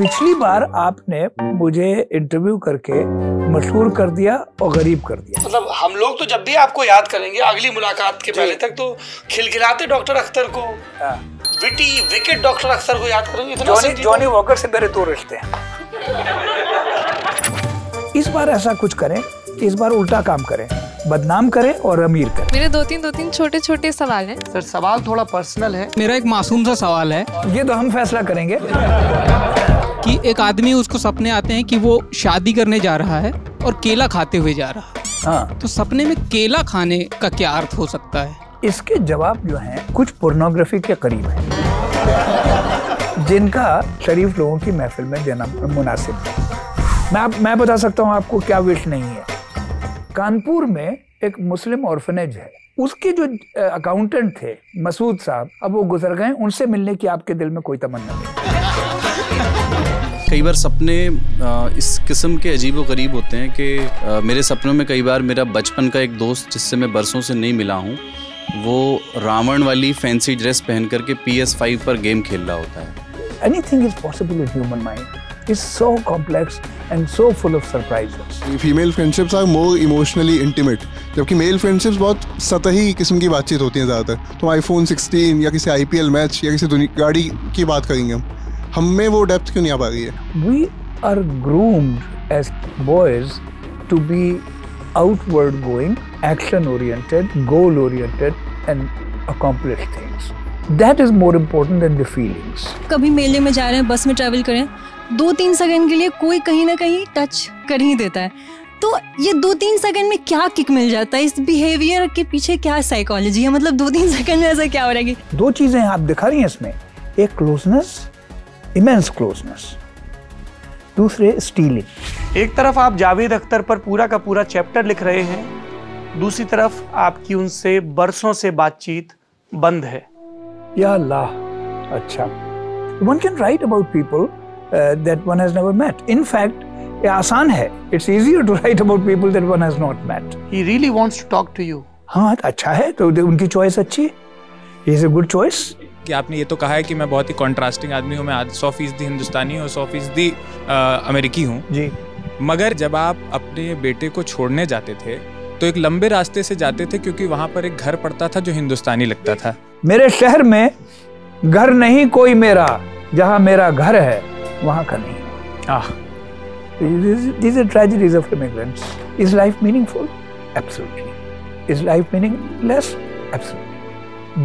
पिछली बार आपने मुझे इंटरव्यू करके मशहूर कर दिया और गरीब कर दिया मतलब हम लोग तो जब भी आपको याद करेंगे अगली मुलाकात के पहले तक तो खिलखिलाते डॉक्टर अख्तर को हाँ। विटी विकेट डॉक्टर अख्तर को याद करेंगे जॉनी जॉनी तो- वॉकर से मेरे दो तो रिश्ते हैं इस बार ऐसा कुछ करें इस बार उल्टा काम करें बदनाम करें और अमीर करें मेरे दो तीन दो तीन छोटे छोटे सवाल हैं सर सवाल थोड़ा पर्सनल है मेरा एक मासूम सा सवाल है ये तो हम फैसला करेंगे कि एक आदमी उसको सपने आते हैं कि वो शादी करने जा रहा है और केला खाते हुए जा रहा है हाँ। तो सपने में केला खाने का क्या अर्थ हो सकता है इसके जवाब जो है कुछ पोर्नोग्राफी के करीब है जिनका शरीफ लोगों की महफिल में देना मुनासिब है मैं मैं बता सकता हूँ आपको क्या विश नहीं है कानपुर में एक मुस्लिम ऑर्फनेज है उसके जो अकाउंटेंट थे मसूद साहब अब वो गुजर गए उनसे मिलने की आपके दिल में कोई तमन्ना नहीं कई बार सपने इस किस्म के अजीब व गरीब होते हैं कि मेरे सपनों में कई बार मेरा बचपन का एक दोस्त जिससे मैं बरसों से नहीं मिला हूँ वो रावण वाली फैंसी ड्रेस पहन करके पी एस फाइव पर गेम खेल रहा होता है anything is possible in human mind is so complex and so full of surprise female friendships are more emotionally intimate जबकि मेल फ्रेंडशिप्स बहुत सतही किस्म की बातचीत होती है ज़्यादातर तो आईफोन सिक्सटीन या किसी आईपीएल मैच या किसी गाड़ी की बात करेंगे हम हम में वो डेप्थ क्यों नहीं आ पा रही है we are groomed as boys to be outward going action oriented goal oriented and accomplish things that is more important than the feelings कभी मेले में जा रहे हैं बस में ट्रैवल करें दो तीन सेकंड के लिए कोई कहीं ना कहीं टच कर ही देता है तो ये दो तीन सेकंड में क्या किक मिल जाता है इस बिहेवियर के पीछे क्या साइकोलॉजी है मतलब दो तीन सेकंड में ऐसा क्या हो रहा है दो चीजें आप दिखा रही हैं इसमें एक क्लोजनेस इमेंस क्लोजनेस दूसरे स्टीलिंग एक तरफ आप जावेद अख्तर पर पूरा का पूरा चैप्टर लिख रहे हैं दूसरी तरफ आपकी उनसे बरसों से बातचीत बंद है या अल्लाह अच्छा one can write about people that one has never met in fact ये आसान है it's easier to write about people that one has not met he really wants to talk to you हां अच्छा है तो उनकी चॉइस अच्छी है he is a good choice कि आपने ये तो कहा है कि मैं बहुत ही कॉन्ट्रास्टिंग आदमी हूँ मैं आज सौ फीसदी हिंदुस्तानी हूँ सौ फीसदी अमेरिकी हूँ जी मगर जब आप अपने बेटे को छोड़ने जाते थे तो एक लंबे रास्ते से जाते थे क्योंकि वहाँ पर एक घर पड़ता था जो हिंदुस्तानी लगता था मेरे शहर में घर नहीं कोई मेरा जहाँ मेरा घर है वहाँ का नहीं आह इज तो are tragedies of immigrants. Is life meaningful? Absolutely. Is life meaningless? Absolutely.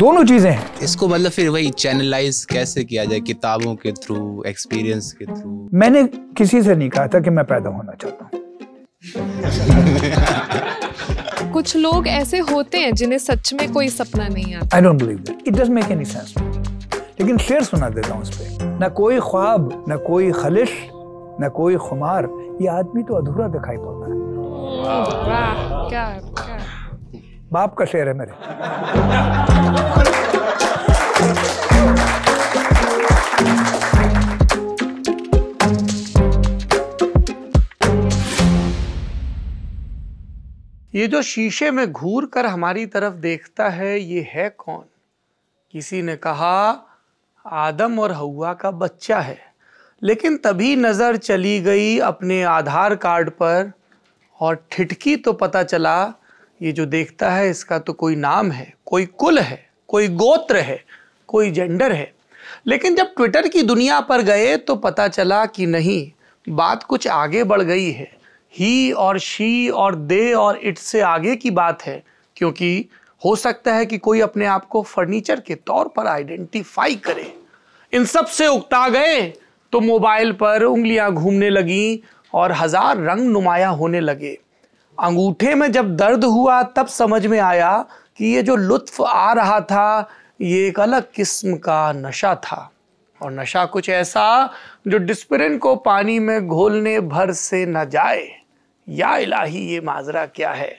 दोनों चीजें हैं इसको मतलब फिर वही चैनलाइज कैसे किया जाए किताबों के थ्रू एक्सपीरियंस के थ्रू मैंने किसी से नहीं कहा था कि मैं पैदा होना चाहता हूँ कुछ लोग ऐसे होते हैं जिन्हें सच में कोई सपना नहीं आता I don't believe that it doesn't make any sense लेकिन शेर सुना देता हूँ उस पर ना कोई ख्वाब ना कोई खलिश ना कोई खुमार ये आदमी तो अधूरा दिखाई पड़ता है वाह क्या बाप का शेर है मेरे ये जो शीशे में घूर कर हमारी तरफ देखता है ये है कौन किसी ने कहा आदम और हवा का बच्चा है लेकिन तभी नज़र चली गई अपने आधार कार्ड पर और ठिठकी तो पता चला ये जो देखता है इसका तो कोई नाम है कोई कुल है कोई गोत्र है कोई जेंडर है लेकिन जब ट्विटर की दुनिया पर गए तो पता चला कि नहीं बात कुछ आगे बढ़ गई है ही और शी और दे और इट से आगे की बात है क्योंकि हो सकता है कि कोई अपने आप को फर्नीचर के तौर पर आइडेंटिफाई करे इन सब से उकता गए तो मोबाइल पर उंगलियां घूमने लगी और हजार रंग नुमाया होने लगे अंगूठे में जब दर्द हुआ तब समझ में आया कि ये जो लुत्फ आ रहा था ये एक अलग किस्म का नशा था और नशा कुछ ऐसा जो डिस्परिन को पानी में घोलने भर से न जाए या इलाही ये माजरा क्या है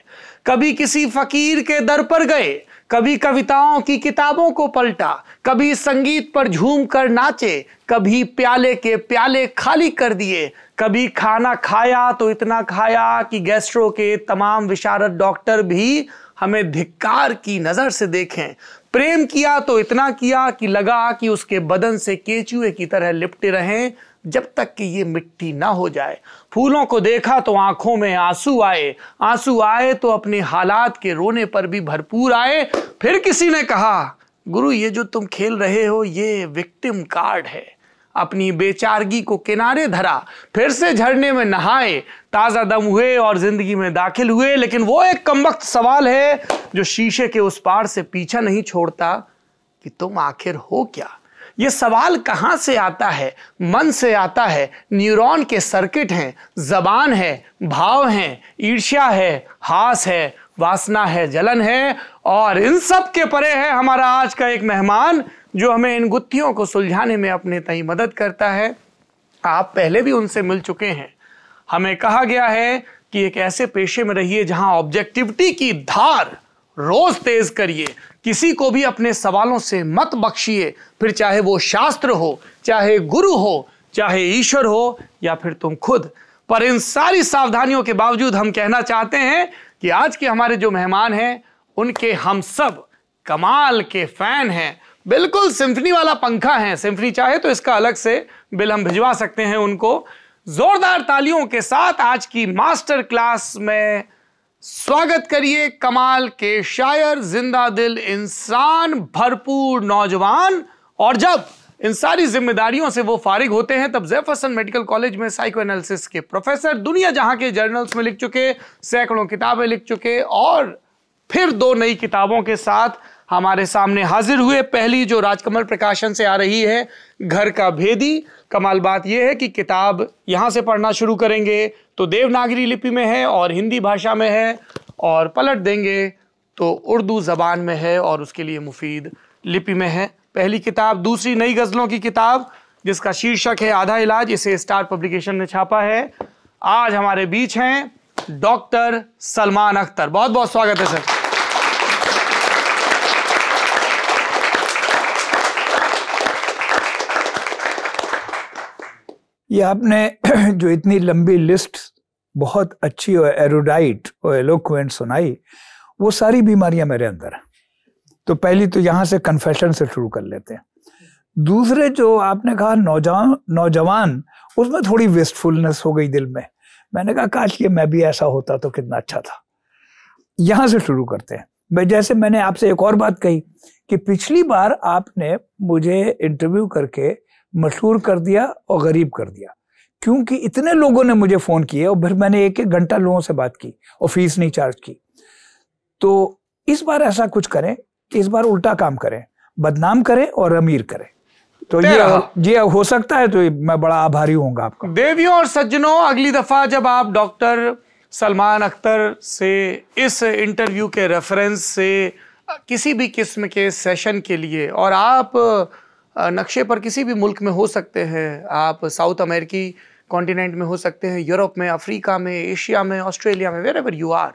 कभी किसी फकीर के दर पर गए कभी कविताओं की किताबों को पलटा कभी संगीत पर झूम कर नाचे कभी प्याले के प्याले खाली कर दिए कभी खाना खाया तो इतना खाया कि गैस्ट्रो के तमाम विशारद डॉक्टर भी हमें धिक्कार की नज़र से देखें प्रेम किया तो इतना किया कि लगा कि उसके बदन से केचुए की तरह लिपटे रहें जब तक कि ये मिट्टी ना हो जाए फूलों को देखा तो आंखों में आंसू आए आंसू आए तो अपने हालात के रोने पर भी भरपूर आए फिर किसी ने कहा गुरु ये जो तुम खेल रहे हो ये विक्टिम कार्ड है अपनी बेचारगी को किनारे धरा फिर से झरने में नहाए ताज़ा दम हुए और ज़िंदगी में दाखिल हुए लेकिन वो एक कम वक्त सवाल है जो शीशे के उस पार से पीछा नहीं छोड़ता कि तुम आखिर हो क्या ये सवाल कहाँ से आता है मन से आता है न्यूरॉन के सर्किट हैं जबान है भाव हैं ईर्ष्या है हास है वासना है जलन है और इन सब के परे है हमारा आज का एक मेहमान जो हमें इन गुत्थियों को सुलझाने में अपने तई मदद करता है आप पहले भी उनसे मिल चुके हैं हमें कहा गया है कि एक ऐसे पेशे में रहिए जहां ऑब्जेक्टिविटी की धार रोज तेज करिए किसी को भी अपने सवालों से मत बख्शिए फिर चाहे वो शास्त्र हो चाहे गुरु हो चाहे ईश्वर हो या फिर तुम खुद पर इन सारी सावधानियों के बावजूद हम कहना चाहते हैं कि आज के हमारे जो मेहमान हैं उनके हम सब कमाल के फैन हैं बिल्कुल सिम्फनी वाला पंखा है सिम्फनी चाहे तो इसका अलग से बिल हम भिजवा सकते हैं उनको जोरदार तालियों के साथ आज की मास्टर क्लास में स्वागत करिए कमाल के शायर जिंदा दिल इंसान भरपूर नौजवान और जब इन सारी जिम्मेदारियों से वो फारिग होते हैं तब जेफरसन मेडिकल कॉलेज में साइको एनालिसिस के प्रोफेसर दुनिया जहां के जर्नल्स में लिख चुके सैकड़ों किताबें लिख चुके और फिर दो नई किताबों के साथ हमारे सामने हाजिर हुए पहली जो राजकमल प्रकाशन से आ रही है घर का भेदी कमाल बात यह है कि किताब यहाँ से पढ़ना शुरू करेंगे तो देवनागरी लिपि में है और हिंदी भाषा में है और पलट देंगे तो उर्दू ज़बान में है और उसके लिए मुफीद लिपि में है पहली किताब दूसरी नई गज़लों की किताब जिसका शीर्षक है आधा इलाज इसे स्टार पब्लिकेशन ने छापा है आज हमारे बीच हैं डॉक्टर सलमान अख्तर बहुत बहुत स्वागत है सर ये आपने जो इतनी लंबी लिस्ट बहुत अच्छी और एरोडाइट और एलोक्वेंट सुनाई वो सारी बीमारियां मेरे अंदर हैं तो पहली तो यहाँ से कन्फेशन से शुरू कर लेते हैं दूसरे जो आपने कहा नौजवान नौजवान उसमें थोड़ी वेस्टफुलनेस हो गई दिल में मैंने कहा काश ये मैं भी ऐसा होता तो कितना अच्छा था यहाँ से शुरू करते हैं मैं जैसे मैंने आपसे एक और बात कही कि पिछली बार आपने मुझे इंटरव्यू करके मशहूर कर दिया और गरीब कर दिया क्योंकि इतने लोगों ने मुझे फ़ोन किए और फिर मैंने एक एक घंटा लोगों से बात की और फीस नहीं चार्ज की तो इस बार ऐसा कुछ करें कि इस बार उल्टा काम करें बदनाम करें और अमीर करें तो ये ये हो सकता है तो मैं बड़ा आभारी हूँ आपका देवियों और सज्जनों अगली दफ़ा जब आप डॉक्टर सलमान अख्तर से इस इंटरव्यू के रेफरेंस से किसी भी किस्म के सेशन के लिए और आप नक्शे पर किसी भी मुल्क में हो सकते हैं आप साउथ अमेरिकी कॉन्टिनेंट में हो सकते हैं यूरोप में अफ्रीका में एशिया में ऑस्ट्रेलिया में वेर एवर यू आर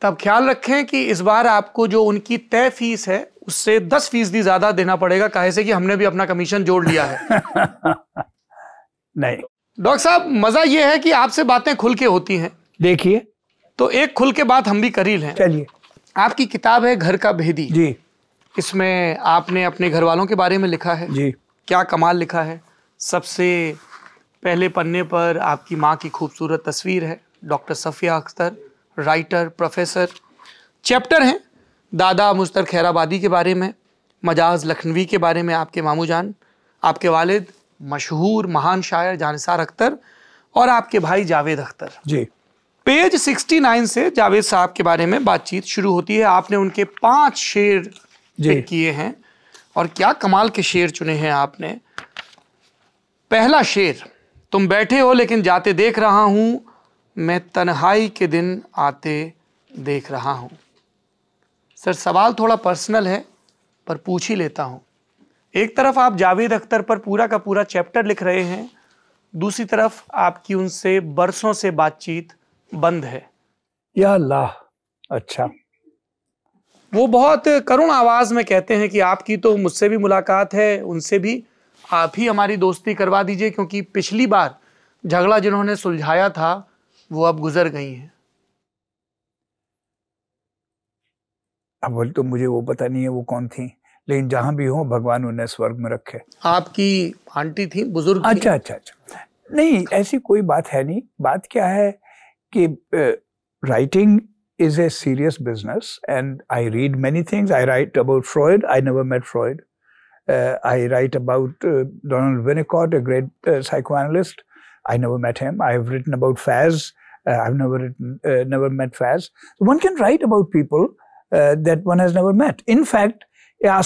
तब ख्याल रखें कि इस बार आपको जो उनकी तय फीस है उससे दस फीसदी ज़्यादा देना पड़ेगा कहे से कि हमने भी अपना कमीशन जोड़ लिया है नहीं डॉक्टर साहब मज़ा यह है कि आपसे बातें खुल के होती हैं देखिए तो एक खुल के बात हम भी करील हैं चलिए आपकी किताब है घर का भेदी जी इसमें आपने अपने घर वालों के बारे में लिखा है जी क्या कमाल लिखा है सबसे पहले पन्ने पर आपकी माँ की खूबसूरत तस्वीर है doctor Safia Akhtar writer professor chapter हैं दादा मुस्तर खैराबादी के बारे में मजाज लखनवी के बारे में आपके मामू जान आपके वालिद मशहूर महान शायर जानसार अख्तर और आपके भाई जावेद अख्तर जी पेज 69 से जावेद साहब के बारे में बातचीत शुरू होती है आपने उनके पांच शेर पिक किए हैं और क्या कमाल के शेर चुने हैं आपने पहला शेर तुम बैठे हो लेकिन जाते देख रहा हूं मैं तन्हाई के दिन आते देख रहा हूं सर सवाल थोड़ा पर्सनल है पर पूछ ही लेता हूं एक तरफ आप जावेद अख्तर पर पूरा का पूरा चैप्टर लिख रहे हैं दूसरी तरफ आपकी उनसे बरसों से बातचीत बंद है या अल्लाह अच्छा वो बहुत करुण आवाज़ में कहते हैं कि आपकी तो मुझसे भी मुलाकात है उनसे भी आप ही हमारी दोस्ती करवा दीजिए क्योंकि पिछली बार झगड़ा जिन्होंने सुलझाया था वो अब गुजर गई है अब बोल तो मुझे वो पता नहीं है वो कौन थी लेकिन जहां भी हो भगवान उन्हें स्वर्ग में रखे आपकी आंटी थी बुजुर्ग अच्छा अच्छा अच्छा नहीं ऐसी कोई बात है नहीं बात क्या है कि writing is a serious business, and I read many things. I write about Freud. I never met Freud. Uh, I write about uh, Donald Winnicott, a great uh, psychoanalyst. I never met him. I've written about Faz. Uh, I've never written, uh, never met Faz. One can write about people uh, that one has never met. In fact, eh,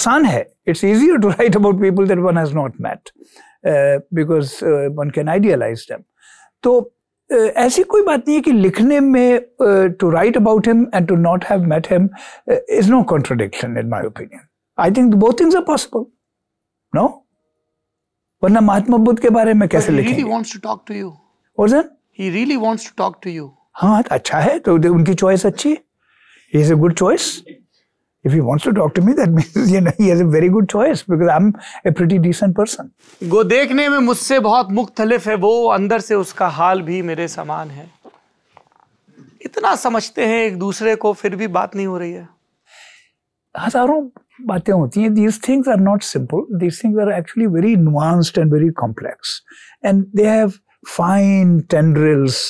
it's easier to write about people that one has not met uh, because uh, one can idealize them. तो ऐसी कोई बात नहीं है कि लिखने में to write about him and to not have met him is no contradiction in my opinion I think both things are possible no वरना महात्मा बुद्ध के बारे में कैसे लिखेंगे really wants to talk to you. Orson? हाँ अच्छा है तो उनकी चॉइस अच्छी है is a good choice if he wants to talk to me, that means you know, he has a very good choice because I'm a pretty decent person. Go देखने में मुझसे बहुत मुख्तलिफ है वो अंदर से उसका हाल भी मेरे समान है इतना समझते हैं एक दूसरे को फिर भी बात नहीं हो रही है हजारों बातें होती हैं these things are not simple these things are actually very nuanced and very complex and they have fine tendrils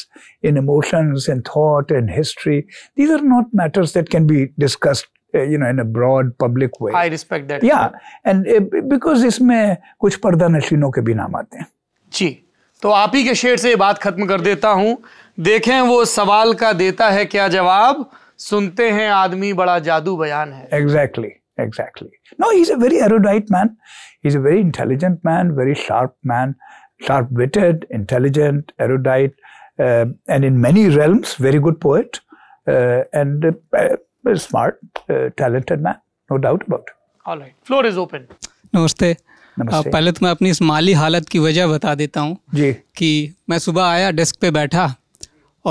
in emotions and thought and history these are not matters that can be discussed you know in a broad public way i respect that yeah and because इसमें कुछ पर्दा नशीनों के भी नाम आते हैं जी तो आप ही के शेर से ये बात खत्म कर देता हूँ देखें वो सवाल का देता है क्या जवाब सुनते हैं आदमी बड़ा जादू बयान है exactly exactly no he's a very erudite man he's a very intelligent man very sharp man sharp witted intelligent erudite uh, and in many realms very good poet uh, and uh, very smart, uh, talented man, no doubt about it. All right, floor is open. नमस्ते नमस्ते पहले तो मैं अपनी इस माली हालत की वजह बता देता हूँ जी कि मैं सुबह आया डेस्क पे बैठा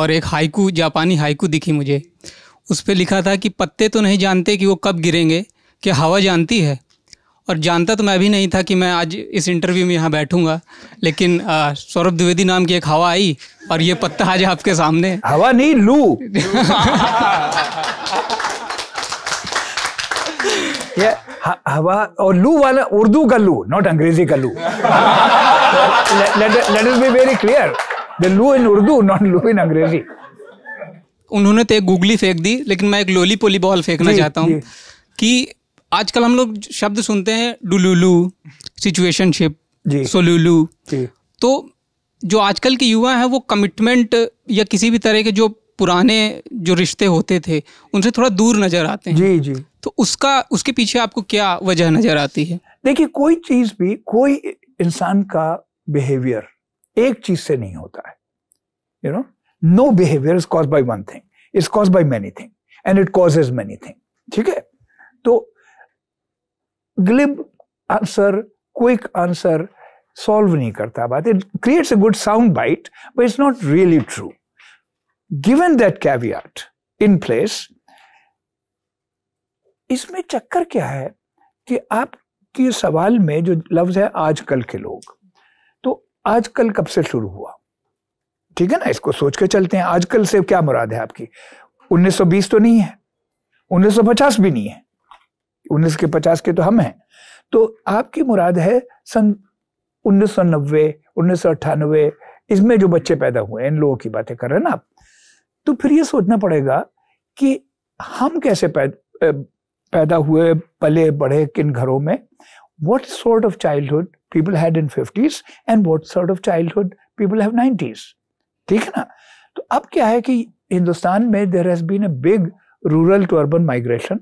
और एक हाइकू जापानी हाइकू दिखी मुझे उस पर लिखा था कि पत्ते तो नहीं जानते कि वो कब गिरेंगे क्या हवा जानती है और जानता तो मैं भी नहीं था कि मैं आज इस इंटरव्यू में यहाँ बैठूंगा लेकिन सौरभ द्विवेदी नाम की एक हवा आई और ये पत्ता आज आपके सामने हवा नहीं लू ये हवा और लू वाला उर्दू का लू नॉट अंग्रेजी का लू let us be very clear the लू इन उर्दू नॉट लू इन अंग्रेजी उन्होंने तो एक गुगली फेंक दी लेकिन मैं एक लोली पोली बॉल फेंकना चाहता हूँ कि आजकल हम लोग शब्द सुनते हैं डुलुलू सिचुएशनशिप सोलुलू तो जो आजकल के युवा हैं वो कमिटमेंट या किसी भी तरह के जो पुराने जो रिश्ते होते थे उनसे थोड़ा दूर नजर आते हैं जी जी तो उसका उसके पीछे आपको क्या वजह नजर आती है देखिए कोई चीज भी कोई इंसान का बिहेवियर एक चीज से नहीं होता है you know no behaviour is cause by one thing is cause by many thing and it cause many thing ठीक है तो glib answer quick answer solve नहीं करता बात it creates a good sound bite but it's not really true given that caveat in place इसमें चक्कर क्या है कि आपके सवाल में जो लफ्ज है आजकल के लोग तो आजकल कब से शुरू हुआ ठीक है ना इसको सोच के चलते हैं आजकल से क्या मुराद है आपकी 1920 तो नहीं है 1950 भी नहीं है उन्नीस के पचास के तो हम हैं तो आपकी मुराद है सन उन्नीस सौ नब्बे उन्नीस सौ अट्ठानवे इसमें जो बच्चे पैदा हुए इन लोगों की बातें कर रहे हैं ना आप तो फिर ये सोचना पड़ेगा कि हम कैसे पैद, पैदा हुए पले बढ़े किन घरों में what sort of childhood people had in fifties and what sort of childhood people have nineties ठीक है ना तो अब क्या है कि हिंदुस्तान में there has been a big rural to urban migration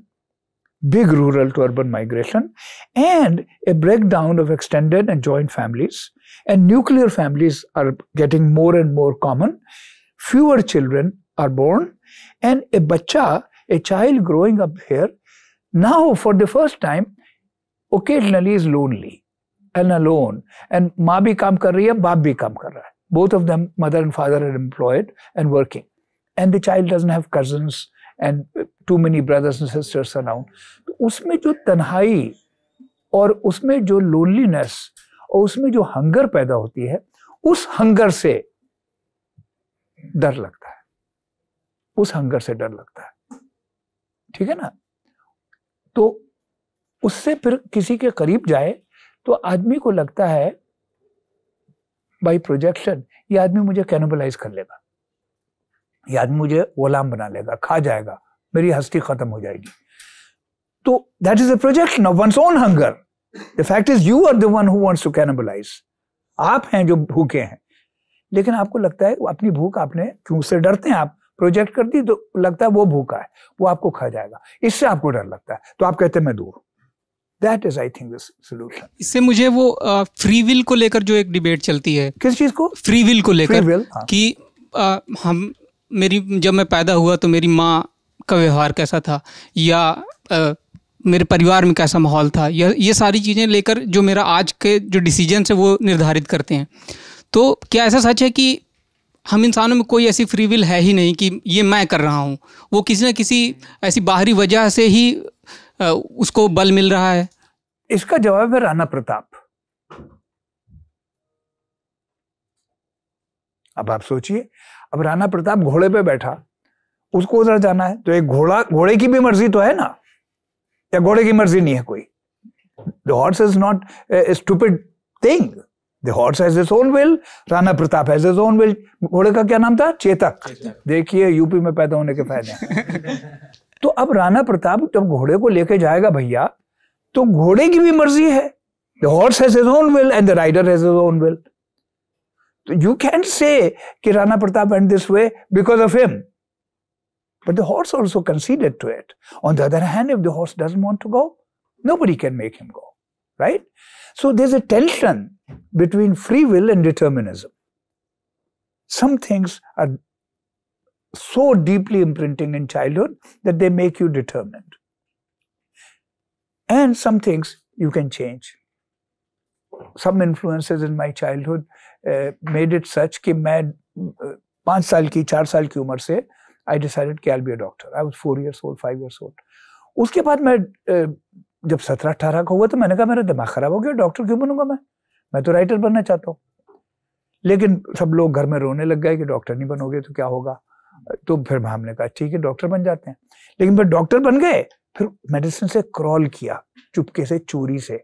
big rural to urban migration, and a breakdown of extended and joint families. And nuclear families are getting more and more common. Fewer children are born, and a bacha, a child growing up here, now for the first time, occasionally is lonely and alone. And ma bhi kaam kar rahi hai, baap bhi kaam kar raha hai. Both of them, mother and father, are employed and working. And the child doesn't have cousins, and too many brothers and sisters around तो उसमें जो तन्हाई और उसमें जो loneliness और उसमें जो हंगर पैदा होती है उस हंगर से डर लगता है उस हंगर से डर लगता है ठीक है ना तो उससे फिर किसी के करीब जाए तो आदमी को लगता है बाई प्रोजेक्शन ये आदमी मुझे कैनोबलाइज कर लेगा ये आदमी मुझे गुलाम बना लेगा खा जाएगा मेरी हस्ती खत्म हो जाएगी तो that is a projection of one's own hunger the fact is you are the one who wants to cannibalise आप हैं जो भूखे हैं लेकिन आपको लगता है अपनी भूख आपने क्यों से डरते हैं आप प्रोजेक्ट कर दी तो लगता है वो भूखा है वो आपको खा जाएगा इससे आपको डर लगता है तो आप कहते हैं मैं दूर that is I think solution इससे मुझे वो फ्री विल को लेकर जो एक डिबेट चलती है किस चीज को फ्री विल को लेकर हाँ. कि आ, हम मेरी जब मैं पैदा हुआ तो मेरी माँ का व्यवहार कैसा था या आ, मेरे परिवार में कैसा माहौल था या ये सारी चीज़ें लेकर जो मेरा आज के जो डिसीजन है वो निर्धारित करते हैं तो क्या ऐसा सच है कि हम इंसानों में कोई ऐसी फ्री विल है ही नहीं कि ये मैं कर रहा हूँ वो किसी न किसी ऐसी बाहरी वजह से ही उसको बल मिल रहा है इसका जवाब है राणा प्रताप अब आप सोचिए अब राणा प्रताप घोड़े पे बैठा उसको उधर जाना है तो एक घोड़ा घोड़े की भी मर्जी तो है ना या घोड़े की मर्जी नहीं है कोई the horse is not stupid thing the horse has his own will Rana Pratap has his own will घोड़े का क्या नाम था चेतक, चेतक। देखिए यूपी में पैदा होने के फायदे तो अब राणा प्रताप जब घोड़े को लेके जाएगा भैया तो घोड़े की भी मर्जी है the horse has his own will and the rider has his own will You can't say that Rana Pratap went this way because of him. But the horse also conceded to it. On the other hand, if the horse doesn't want to go, nobody can make him go. Right? So there's a tension between free will and determinism. Some things are so deeply imprinting in childhood that they make you determined. And some things you can change. Some influences in my childhood made it such कि मैं पाँच साल की चार साल की उम्र से आई डिसाइडेड कि I be a doctor I was four years old five years old उसके बाद मैं जब सत्रह अठारह का हुआ तो मैंने कहा मेरा दिमाग खराब हो गया डॉक्टर क्यों बनूंगा मैं मैं तो राइटर बनना चाहता हूँ लेकिन सब लोग घर में रोने लग गए कि डॉक्टर नहीं बनोगे तो क्या होगा तो फिर हमने कहा ठीक है डॉक्टर बन जाते हैं लेकिन फिर डॉक्टर बन गए फिर मेडिसिन से क्रॉल किया चुपके से चोरी से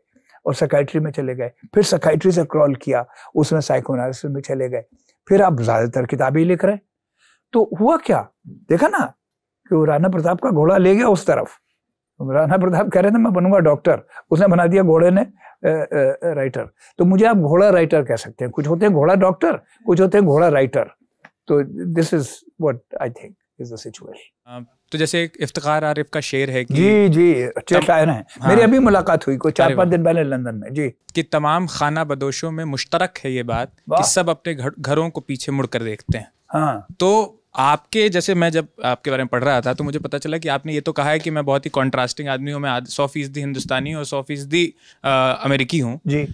और साइकाइट्री में चले गए फिर साइकाइट्री से क्रॉल किया उसमें साइकोनालिस में चले गए फिर आप ज़्यादातर किताबें लिख रहे तो हुआ क्या देखा ना कि वो राणा प्रताप का घोड़ा ले गया उस तरफ राणा प्रताप कह रहे थे मैं बनूंगा डॉक्टर उसने बना दिया घोड़े ने ए, ए, राइटर तो मुझे आप घोड़ा राइटर कह सकते हैं कुछ होते हैं घोड़ा डॉक्टर कुछ होते हैं घोड़ा राइटर तो this is what I think is the situation तो जैसे इफ्तार आरिफ का शेर है कि जी जी शायर हैं हाँ, मेरी अभी मुलाकात हुई कोई चार पाँच दिन पहले लंदन में जी कि तमाम खाना बदोशों में मुश्तरक है ये बात कि सब अपने घर, घरों को पीछे मुड़ कर देखते हैं हाँ तो आपके जैसे मैं जब आपके बारे में पढ़ रहा था तो मुझे पता चला कि आपने ये तो कहा है कि मैं बहुत ही कॉन्ट्रास्टिंग आदमी हूँ मैं सौ फीसदी हिंदुस्तानी और सौ फीसदी अमेरिकी हूँ जी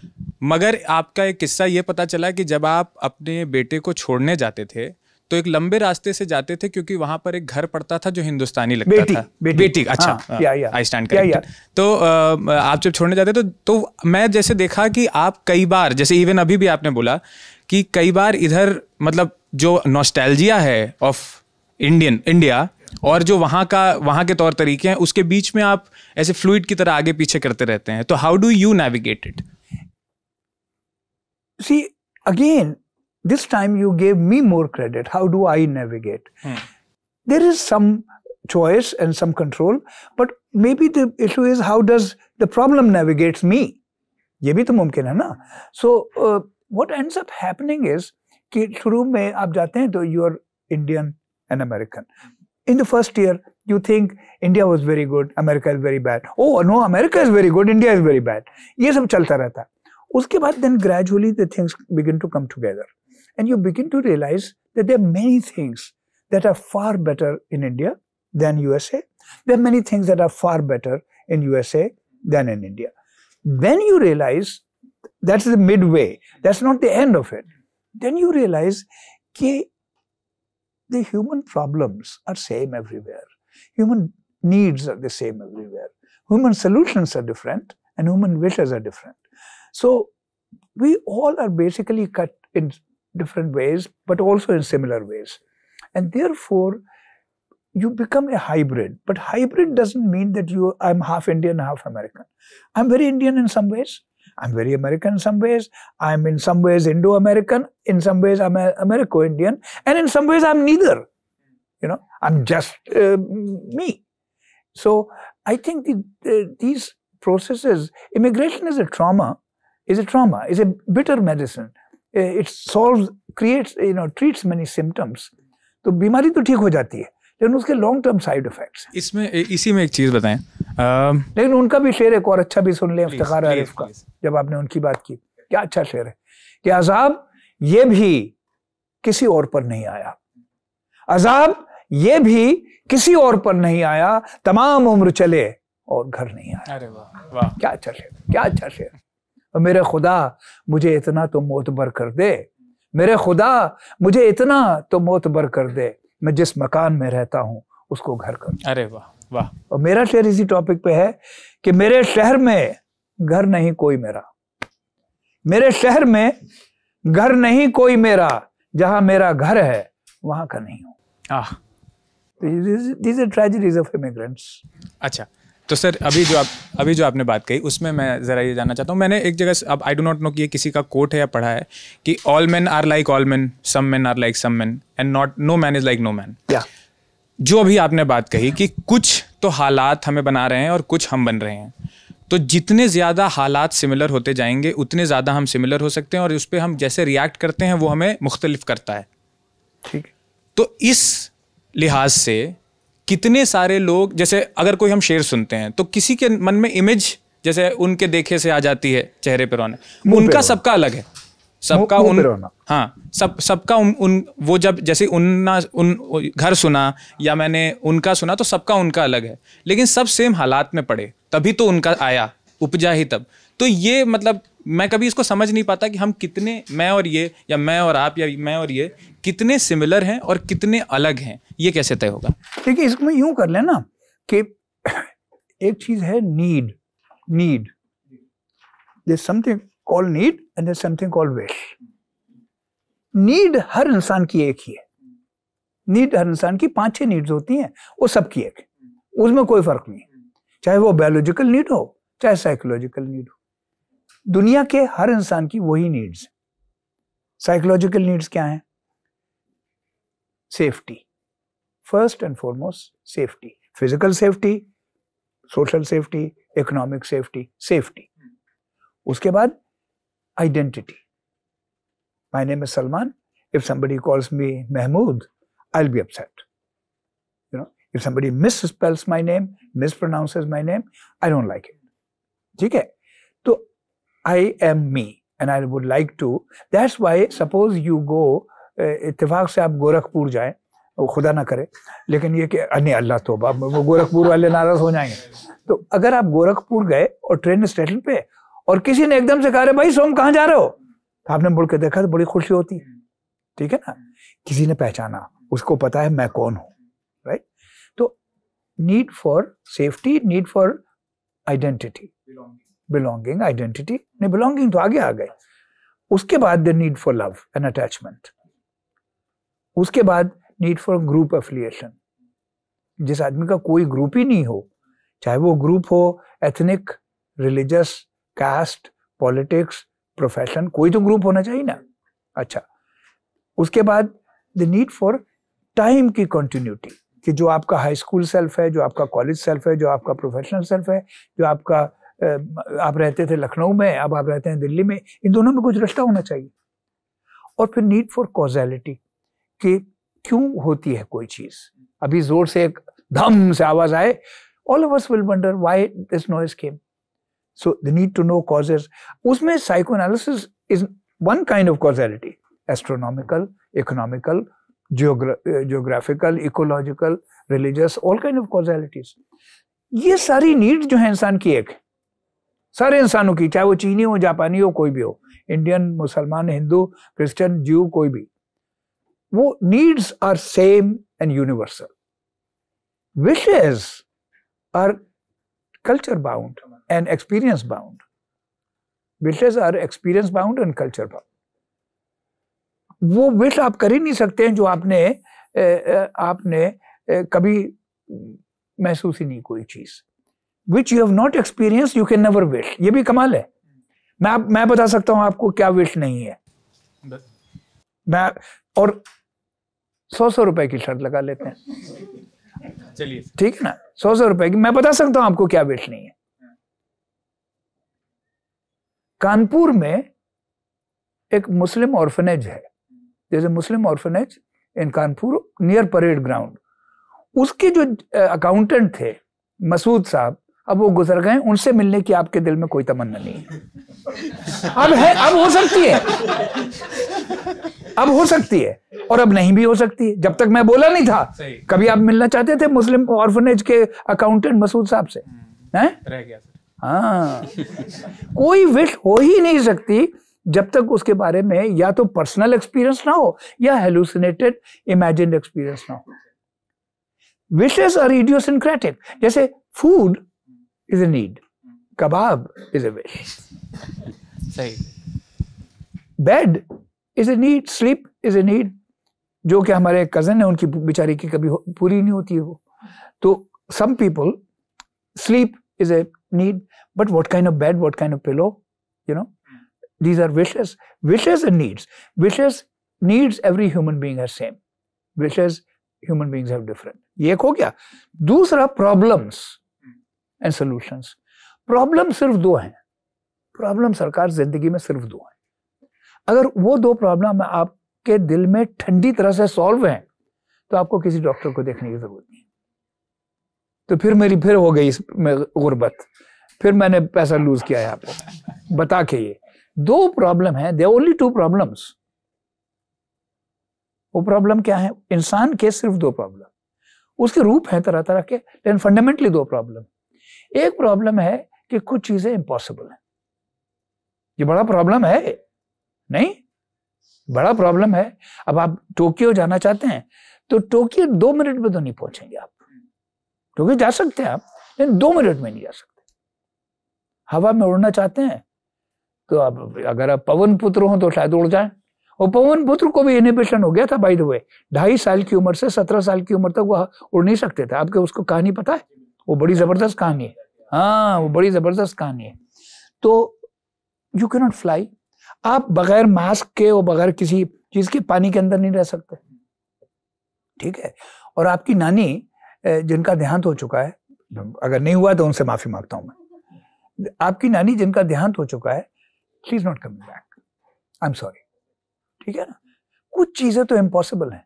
मगर आपका एक किस्सा ये पता चला कि जब आप अपने बेटे को छोड़ने जाते थे तो एक लंबे रास्ते से जाते थे क्योंकि वहां पर एक घर पड़ता था जो हिंदुस्तानी लगता बेटी, था बेटी, बेटी अच्छा आई हाँ, स्टैंड तो आप जब छोड़ने जाते तो तो मैं जैसे देखा कि आप कई बार जैसे इवन अभी भी आपने बोला कि कई बार इधर मतलब जो नोस्टैल्जिया है ऑफ इंडियन इंडिया और जो वहां का वहां के तौर तरीके हैं उसके बीच में आप ऐसे फ्लूड की तरह आगे पीछे करते रहते हैं तो how do you navigate it see again This time you gave me more credit. How do I navigate? Hmm. There is some choice and some control, but maybe the issue is how does the problem navigates me? ये भी तो मुमकिन है ना so what ends up happening is कि शुरू में आप जाते हैं तो you in the first year you think india was very good america is very bad oh no america is very good india is very bad ye sab chalta rehta uske baad then gradually the things begin to come together and you begin to realize that there are many things that are far better in India than USA. There are many things that are far better in USA than in India. Then you realize that's the midway. That's not the end of it. Then you realize that the human problems are same everywhere. Human needs are the same everywhere. Human solutions are different and human wishes are different. So we all are basically cut in different ways, but also in similar ways. And therefore, you become a hybrid. But hybrid doesn't mean that you I'm half Indian, half American. I'm very Indian in some ways. I'm very American in some ways. I'm in some ways Indo-American. In some ways I'm Americo-Indian. And in some ways I'm neither. You know, I'm just uh, me. So I think the, uh, these processes, immigration is a trauma, is a trauma, is a bitter medicine it solve creates you know treats many symptoms तो बीमारी तो ठीक हो जाती है लेकिन उसके long term side effects इसमें इसी में एक चीज़ बताएं लेकिन उनका भी शेर एक और अच्छा भी सुन लें इफ्तार आरिफ का जब आपने उनकी बात की क्या अच्छा शेर है कि अजाब ये भी किसी और पर नहीं आया अजाब ये भी किसी और पर नहीं आया तमाम उम्र चले और घर नहीं आया अरे वाह वाह क्या अच्छा शेर क्या अच्छा शेर और मेरे खुदा मुझे इतना तो मोतबर कर दे मेरे खुदा मुझे इतना तो मोतबर कर दे मैं जिस मकान में रहता हूँ उसको घर कर अरे वाह वाह और मेरा शहर इसी टॉपिक पे है कि मेरे शहर में घर नहीं कोई मेरा मेरे शहर में घर नहीं कोई मेरा जहां मेरा घर है वहां का नहीं हूं दीज ट्रेजिडीज ऑफ इमिग्रेंट्स अच्छा तो सर अभी जो आप अभी जो आपने बात कही उसमें मैं ज़रा ये जानना चाहता हूँ मैंने एक जगह अब आई डो नॉट नो कि ये किसी का कोट है या पढ़ा है कि all man are like all man some man are like some man and not no man is like no man जो अभी आपने बात कही कि कुछ तो हालात हमें बना रहे हैं और कुछ हम बन रहे हैं तो जितने ज़्यादा हालात सिमिलर होते जाएंगे उतने ज़्यादा हम सिमिलर हो सकते हैं और उस पर हम जैसे रिएक्ट करते हैं वो हमें मुख्तलिफ करता है ठीक तो इस लिहाज से कितने सारे लोग जैसे अगर कोई हम शेर सुनते हैं तो किसी के मन में इमेज जैसे उनके देखे से आ जाती है चेहरे पर रोना उनका सबका अलग है सबका उन हाँ सब सबका उन, उन वो जब जैसे ना उन घर सुना या मैंने उनका सुना तो सबका उनका अलग है लेकिन सब सेम हालात में पड़े तभी तो उनका आया उपजा ही तब तो ये मतलब मैं कभी इसको समझ नहीं पाता कि हम कितने मैं और ये या मैं और आप या मैं और ये कितने सिमिलर हैं और कितने अलग हैं ये कैसे तय होगा देखिए इसमें यूं कर लेना कि एक चीज है need need there something call need and there something call wish need हर इंसान की एक ही है नीड हर इंसान की पांच छह नीड्स होती हैं वो सबकी एक है उसमें कोई फर्क नहीं चाहे वो बायोलॉजिकल नीड हो चाहे साइकोलॉजिकल नीड हो दुनिया के हर इंसान की वही नीड्स साइकोलॉजिकल नीड्स क्या हैं safety. First and foremost, safety. Physical safety, social safety, economic safety, safety. Uske baad identity. My name is Salman. If somebody calls me Mahmood, I'll be upset. You know, if somebody misspells my name, mispronounces my name, I don't like it. ठीक है तो I am me and I would like to. That's why suppose you go इतफाक़ से आप गोरखपुर जाए वो खुदा ना करे लेकिन ये कि अन्य अल्लाह तो अब वो गोरखपुर वाले नाराज़ हो जाएंगे तो अगर आप गोरखपुर गए और ट्रेन स्टेशन पे और किसी ने एकदम से कहा भाई सोम कहाँ जा रहे हो तो आपने मुड़ के देखा तो बड़ी खुशी होती ठीक है ना किसी ने पहचाना उसको पता है मैं कौन हूँ राइट तो need for safety need for identity belonging identity नहीं बिलोंगिंग तो आगे आ गए उसके बाद the need for love and attachment उसके बाद नीड फॉर ग्रुप एफिलिएशन जिस आदमी का कोई ग्रुप ही नहीं हो चाहे वो ग्रुप हो ethnic religious caste politics profession कोई तो ग्रुप होना चाहिए ना अच्छा उसके बाद द नीड फॉर टाइम की कंटिन्यूटी कि जो आपका हाई स्कूल सेल्फ है जो आपका कॉलेज सेल्फ है जो आपका प्रोफेशनल सेल्फ है जो आपका आप रहते थे लखनऊ में अब आप रहते हैं दिल्ली में इन दोनों में कुछ रिश्ता होना चाहिए और फिर नीड फॉर कॉजैलिटी कि क्यों होती है कोई चीज अभी जोर से एक धम से आवाज आए all of us will wonder why this noise came so the need to know causes उसमें psychoanalysis is one kind of causality astronomical economical geographical ecological religious all kind of causalities ये सारी need जो है इंसान की एक सारे इंसानों की चाहे वो चीनी हो जापानी हो कोई भी हो इंडियन मुसलमान हिंदू क्रिश्चियन जीव कोई भी वो needs are same and universal wishes are culture bound and experience bound wishes are experience bound and culture bound वो विश आप कर ही नहीं सकते हैं जो आपने आपने कभी महसूस ही नहीं कोई चीज which you have not experience you can never wish ये भी कमाल है मैं मैं बता सकता हूं आपको क्या विश नहीं है मैं और सौ सौ रुपए की शर्त लगा लेते हैं चलिए ठीक है ना सौ सौ रुपए की मैं बता सकता हूं आपको क्या बेचनी है कानपुर में एक मुस्लिम ऑर्फनेज है जैसे Muslim orphanage in Kanpur near parade ground उसके जो अकाउंटेंट थे मसूद साहब अब वो गुजर गए उनसे मिलने की आपके दिल में कोई तमन्ना नहीं है अब है अब हो सकती है अब हो सकती है और अब नहीं भी हो सकती है जब तक मैं बोला नहीं था कभी आप मिलना चाहते थे मुस्लिम ऑर्फनेज के अकाउंटेंट मसूद साहब से हम्म। है रह गया हाँ कोई विश हो ही नहीं सकती जब तक उसके बारे में या तो पर्सनल एक्सपीरियंस ना हो या हेलुसिनेटेड इमेजिन एक्सपीरियंस ना हो विशेस आर इडियोसिनक्रेटिक जैसे food is a need kebab is a wish सही bed is a need sleep is a need जो कि हमारे कजन है उनकी बिचारी की कभी पूरी नहीं होती है वो तो some people sleep is a need but what kind of bed what kind of pillow you know these are wishes wishes and needs wishes needs every human being same wishes human beings have different ये एक हो गया दूसरा problems and solutions problem सिर्फ दो हैं problem सरकार जिंदगी में सिर्फ दो हैं अगर वो दो प्रॉब्लम आपके दिल में ठंडी तरह से सॉल्व हैं तो आपको किसी डॉक्टर को देखने की जरूरत नहीं तो फिर मेरी फिर हो गई इसमें गुर्बत फिर मैंने पैसा लूज किया यहाँ पे बता के ये दो प्रॉब्लम है दे ओनली टू प्रॉब्लम्स वो प्रॉब्लम क्या है इंसान के सिर्फ दो प्रॉब्लम उसके रूप है तरह तरह के लेकिन फंडामेंटली दो प्रॉब्लम एक प्रॉब्लम है कि कुछ चीजें इंपॉसिबल हैं ये बड़ा प्रॉब्लम है नहीं बड़ा प्रॉब्लम है अब आप टोक्यो जाना चाहते हैं तो टोक्यो दो मिनट में तो नहीं पहुंचेंगे आप टोक्यो जा सकते हैं आप लेकिन दो मिनट में नहीं जा सकते हवा में उड़ना चाहते हैं तो आप अगर आप पवन पुत्र हो तो शायद उड़ जाए और पवन पुत्र को भी इनिबिशन हो गया था बाई द वे ढाई साल की उम्र से सत्रह साल की उम्र तक वह उड़ नहीं सकते थे आपके उसको कहानी पता है वो बड़ी जबरदस्त कहानी है हाँ वो बड़ी ज़बरदस्त कहानी है तो यू के नॉट फ्लाई आप बगैर मास्क के और बगैर किसी चीज़ के पानी के अंदर नहीं रह सकते ठीक है और आपकी नानी जिनका देहांत हो चुका है अगर नहीं हुआ तो उनसे माफ़ी मांगता हूं मैं आपकी नानी जिनका देहांत हो चुका है please not coming back I am sorry ठीक है ना कुछ चीज़ें तो इम्पॉसिबल हैं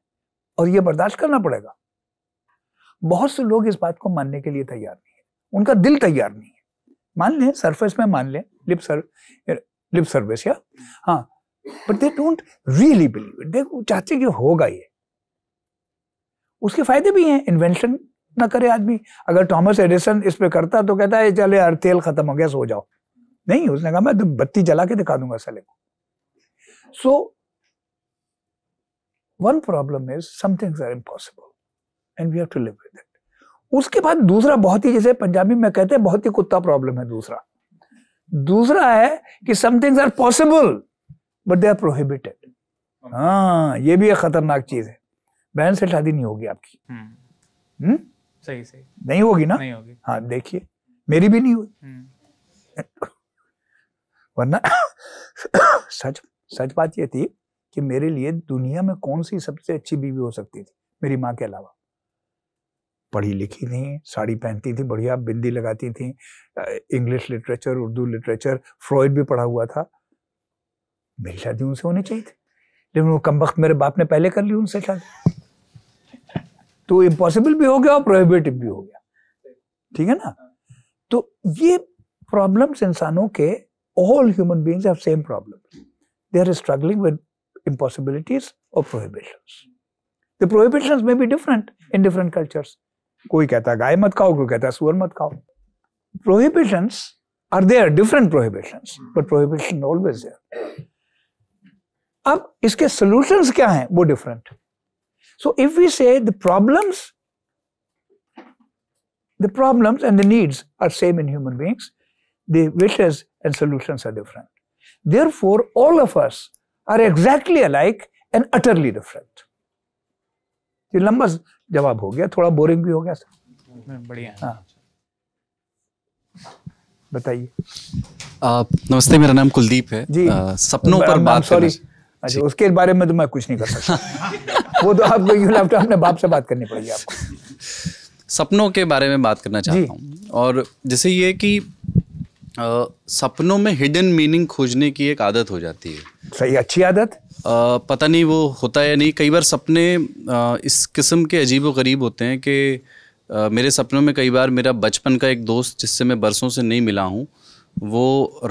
और ये बर्दाश्त करना पड़ेगा बहुत से लोग इस बात को मानने के लिए तैयार नहीं उनका दिल तैयार नहीं है मान लें सरफेस में मान लें लिप सर लिप सर्विस या हाँ but they don't really believe it देखो चाहते कि होगा ये उसके फायदे भी हैं इन्वेंशन ना करे आदमी अगर थॉमस एडिसन इस पे करता तो कहता है चले यार तेल खत्म हो गया सो जाओ नहीं उसने कहा मैं तो बत्ती जला के दिखा दूंगा सले को so one problem is somethings are impossible and we have to live with it उसके बाद दूसरा बहुत ही जैसे पंजाबी में कहते हैं बहुत ही कुत्ता प्रॉब्लम है दूसरा दूसरा है कि somethings are possible but they are prohibited हाँ ये भी एक खतरनाक चीज है बहन से शादी नहीं होगी आपकी हम्म।, हम्म सही सही नहीं होगी ना नहीं होगी हाँ देखिए मेरी भी नहीं हुई हम्म। वरना सच सच बात ये थी कि मेरे लिए दुनिया में कौन सी सबसे अच्छी बीवी हो सकती थी मेरी माँ के अलावा पढ़ी लिखी थी साड़ी पहनती थी बढ़िया बिंदी लगाती थी English literature Urdu literature Freud भी पढ़ा हुआ था मेरी शादी उनसे होनी चाहिए थी लेकिन वो कम वक्त मेरे बाप ने पहले कर ली उनसे शादी तो इम्पॉसिबल भी हो गया और प्रोहिबिटिव भी हो गया ठीक है ना तो ये प्रॉब्लम्स इंसानों के all human beings have same problem they are struggling with impossibilities और prohibition The prohibitions may be different in different cultures. कोई कहता है गाय मत खाओ कोई कहता है सुअर मत खाओ prohibitions are there different prohibitions but prohibition always there अब इसके सॉल्यूशंस क्या हैं वो different so if we say the problems the problems and the needs are same in human beings the wishes and solutions are different therefore all of us are exactly alike and utterly different ये लंबा जवाब हो गया थोड़ा boring भी हो गया sir बढ़िया हाँ बताइए नमस्ते मेरा नाम कुलदीप है जी आ, सपनों पर बात सॉरी अच्छा उसके बारे में तो मैं कुछ नहीं कर सकता वो तो आपको यू लैपटॉप अपने बाप से बात करनी पड़ेगी आपको सपनों के बारे में बात करना चाहता हूँ और जैसे ये कि आ, सपनों में हिडन मीनिंग खोजने की एक आदत हो जाती है सही अच्छी आदत आ, पता नहीं वो होता है या नहीं कई बार सपने आ, इस किस्म के अजीब व गरीब होते हैं कि मेरे सपनों में कई बार मेरा बचपन का एक दोस्त जिससे मैं बरसों से नहीं मिला हूँ वो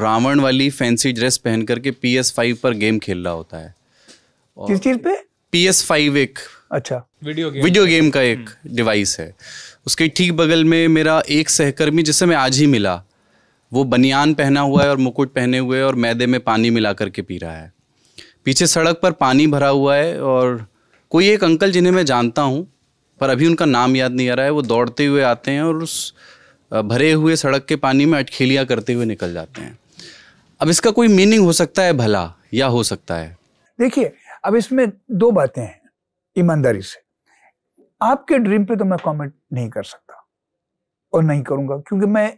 रावण वाली फैंसी ड्रेस पहन करके पी एस फाइव पर गेम खेल रहा होता है किस चीज़ पे पी एस फाइव एक अच्छा वीडियो गेम वीडियो गेम का एक डिवाइस हम्म। है उसके ठीक बगल में मेरा एक सहकर्मी जिससे मैं आज ही मिला वो बनियान पहना हुआ है और मुकुट पहने हुए और मैदे में पानी मिला करके पी रहा है पीछे सड़क पर पानी भरा हुआ है और कोई एक अंकल जिन्हें मैं जानता हूँ पर अभी उनका नाम याद नहीं आ रहा है वो दौड़ते हुए आते हैं और उस भरे हुए सड़क के पानी में अटखेलियाँ करते हुए निकल जाते हैं अब इसका कोई मीनिंग हो सकता है भला या हो सकता है देखिए अब इसमें दो बातें हैं ईमानदारी से आपके ड्रीम पे तो मैं कमेंट नहीं कर सकता और नहीं करूंगा क्योंकि मैं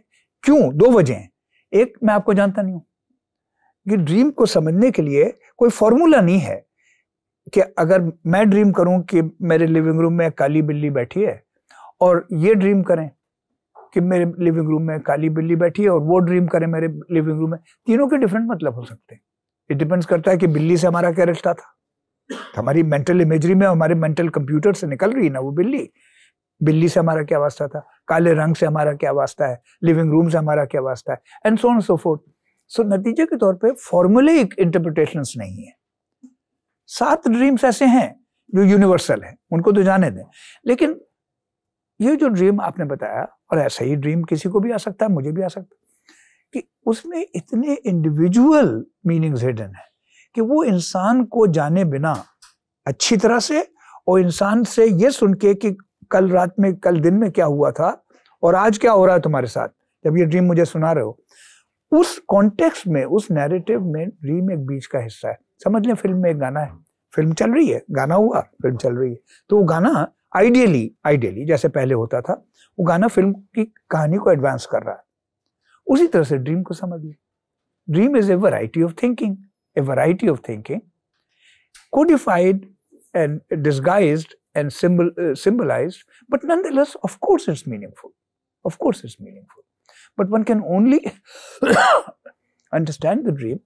क्यों दो वजह हैं एक मैं आपको जानता नहीं हूं कि ड्रीम को समझने के लिए कोई फॉर्मूला नहीं है कि अगर मैं ड्रीम करूं कि मेरे लिविंग रूम में काली बिल्ली बैठी है और ये ड्रीम करें कि मेरे लिविंग रूम में काली बिल्ली बैठी है और वो ड्रीम करें मेरे लिविंग रूम में तीनों के डिफरेंट मतलब हो सकते हैं इट डिपेंड्स करता है कि बिल्ली से हमारा क्या रिश्ता था हमारी मेंटल इमेजरी में हमारे मेंटल कंप्यूटर से निकल रही है ना वो बिल्ली बिल्ली से हमारा क्या वास्ता था काले रंग से हमारा क्या वास्ता है लिविंग रूम से हमारा क्या वास्ता है and so on so forth so नतीजे के तौर पे फॉर्मुलिक इंटरप्रिटेशन नहीं है सात ड्रीम्स ऐसे हैं जो यूनिवर्सल है उनको तो जाने दें लेकिन ये जो ड्रीम आपने बताया और ऐसा ही ड्रीम किसी को भी आ सकता है मुझे भी आ सकता है कि उसमें इतने इंडिविजुअल मीनिंग्स हिडन है कि वो इंसान को जाने बिना अच्छी तरह से और इंसान से ये सुन के कि कल रात में कल दिन में क्या हुआ था और आज क्या हो रहा है तुम्हारे साथ जब ये ड्रीम मुझे सुना रहे हो उस कॉन्टेक्स्ट में उस नैरेटिव में ड्रीम एक बीच का हिस्सा है समझ लें फिल्म में एक गाना है फिल्म चल रही है गाना हुआ फिल्म चल रही है तो वो गाना आइडियली आइडियली जैसे पहले होता था वो गाना फिल्म की कहानी को एडवांस कर रहा है उसी तरह से ड्रीम को समझ लें dream is a variety of thinking a variety of thinking codified and disguised and symbol, uh, symbolized, but nonetheless, of course, it's meaningful. Of course, it's meaningful. But one can only understand the dream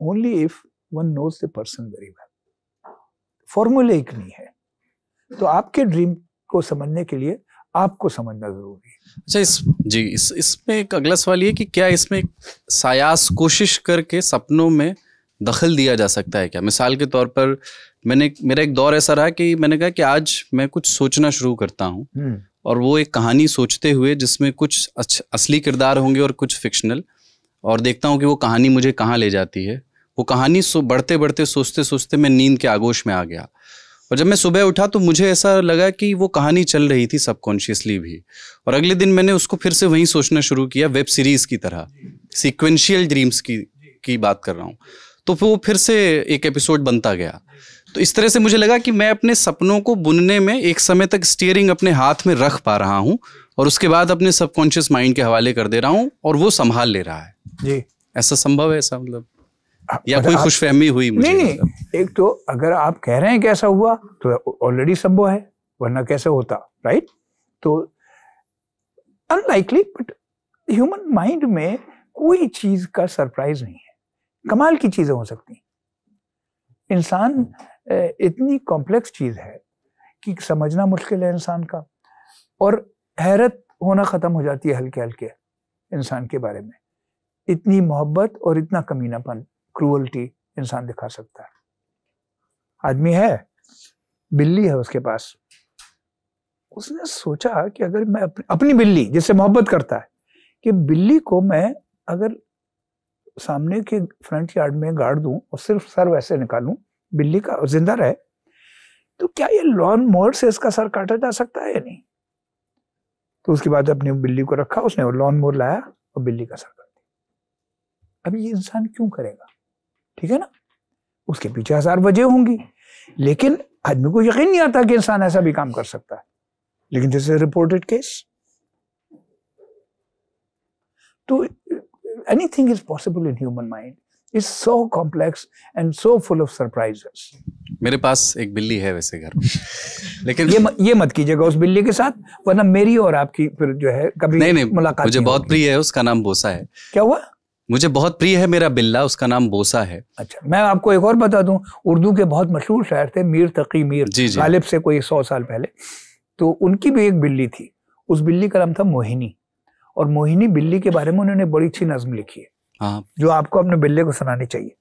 only if one knows the person very well. Formula फॉर्मूलेक नहीं है तो आपके dream को समझने के लिए आपको समझना जरूरी है अच्छा इस जी इस इसमें एक अगला सवाल ये कि क्या इसमें सायास कोशिश करके सपनों में दखल दिया जा सकता है क्या मिसाल के तौर पर मैंने मेरा एक दौर ऐसा रहा कि मैंने कहा कि आज मैं कुछ सोचना शुरू करता हूँ हम्म। और वो एक कहानी सोचते हुए जिसमें कुछ असली किरदार होंगे और कुछ फिक्शनल और देखता हूँ कि वो कहानी मुझे कहाँ ले जाती है वो कहानी सो बढ़ते बढ़ते सोचते सोचते मैं नींद के आगोश में आ गया और जब मैं सुबह उठा तो मुझे ऐसा लगा कि वो कहानी चल रही थी सबकॉन्शियसली भी और अगले दिन मैंने उसको फिर से वहीं सोचना शुरू किया वेब सीरीज़ की तरह सिक्वेंशियल ड्रीम्स की की बात कर रहा हूँ तो फिर वो फिर से एक एपिसोड बनता गया तो इस तरह से मुझे लगा कि मैं अपने सपनों को बुनने में एक समय तक स्टीयरिंग अपने हाथ में रख पा रहा हूँ और उसके बाद अपने सबकॉन्शियस माइंड के हवाले कर दे रहा हूँ और वो संभाल ले रहा है जी ऐसा संभव है ऐसा मतलब हाँ, या कोई आप... खुशफहमी हुई मुझे नहीं नहीं एक तो अगर आप कह रहे हैं कि ऐसा हुआ तो ऑलरेडी संभव है वरना कैसे होता राइट तो अनलाइकली बट ह्यूमन माइंड में कोई चीज का सरप्राइज नहीं है कमाल की चीज़ें हो सकती इंसान इतनी कॉम्प्लेक्स चीज़ है कि समझना मुश्किल है इंसान का और हैरत होना ख़त्म हो जाती है हल्के हल्के इंसान के बारे में इतनी मोहब्बत और इतना कमीनापन क्रूअल्टी इंसान दिखा सकता है आदमी है बिल्ली है उसके पास उसने सोचा कि अगर मैं अपनी, बिल्ली जिससे मोहब्बत करता है कि बिल्ली को मैं अगर सामने के फ्रंट यार्ड में गाड़ दूं और सिर्फ सर वैसे निकालूं बिल्ली का जिंदा रहे तो क्या ये लॉन मोअर से इसका सर काटा जा सकता है या नहीं तो उसके बाद अपने बिल्ली को रखा उसने लॉन मोर लाया और बिल्ली का सर काट दिया अब ये इंसान क्यों करेगा ठीक है ना उसके पीछे हजार वजह होंगी लेकिन आदमी को यकीन नहीं आता कि इंसान ऐसा भी काम कर सकता है लेकिन जैसे रिपोर्टेड केस तो anything is possible in human mind. It's so complex and so full of surprises. मेरे पास एक बिल्ली है वैसे घर लेकिन ये म, ये मत कीजिएगा उस बिल्ली के साथ वरना मेरी और आपकी फिर जो है कभी नहीं नहीं मुलाकात मुझे बहुत प्रिय है उसका नाम बोसा है क्या हुआ मुझे बहुत प्रिय है मेरा बिल्ला उसका नाम बोसा है अच्छा मैं आपको एक और बता दूं उर्दू के बहुत मशहूर शायर थे मीर तकी मीर जी जी गालिब से कोई सौ साल पहले तो उनकी भी एक बिल्ली थी उस बिल्ली का नाम था मोहिनी और मोहिनी बिल्ली के बारे में उन्होंने बड़ी अच्छी नज्म लिखी है हाँ जो आपको अपने बिल्ले को सुनानी चाहिए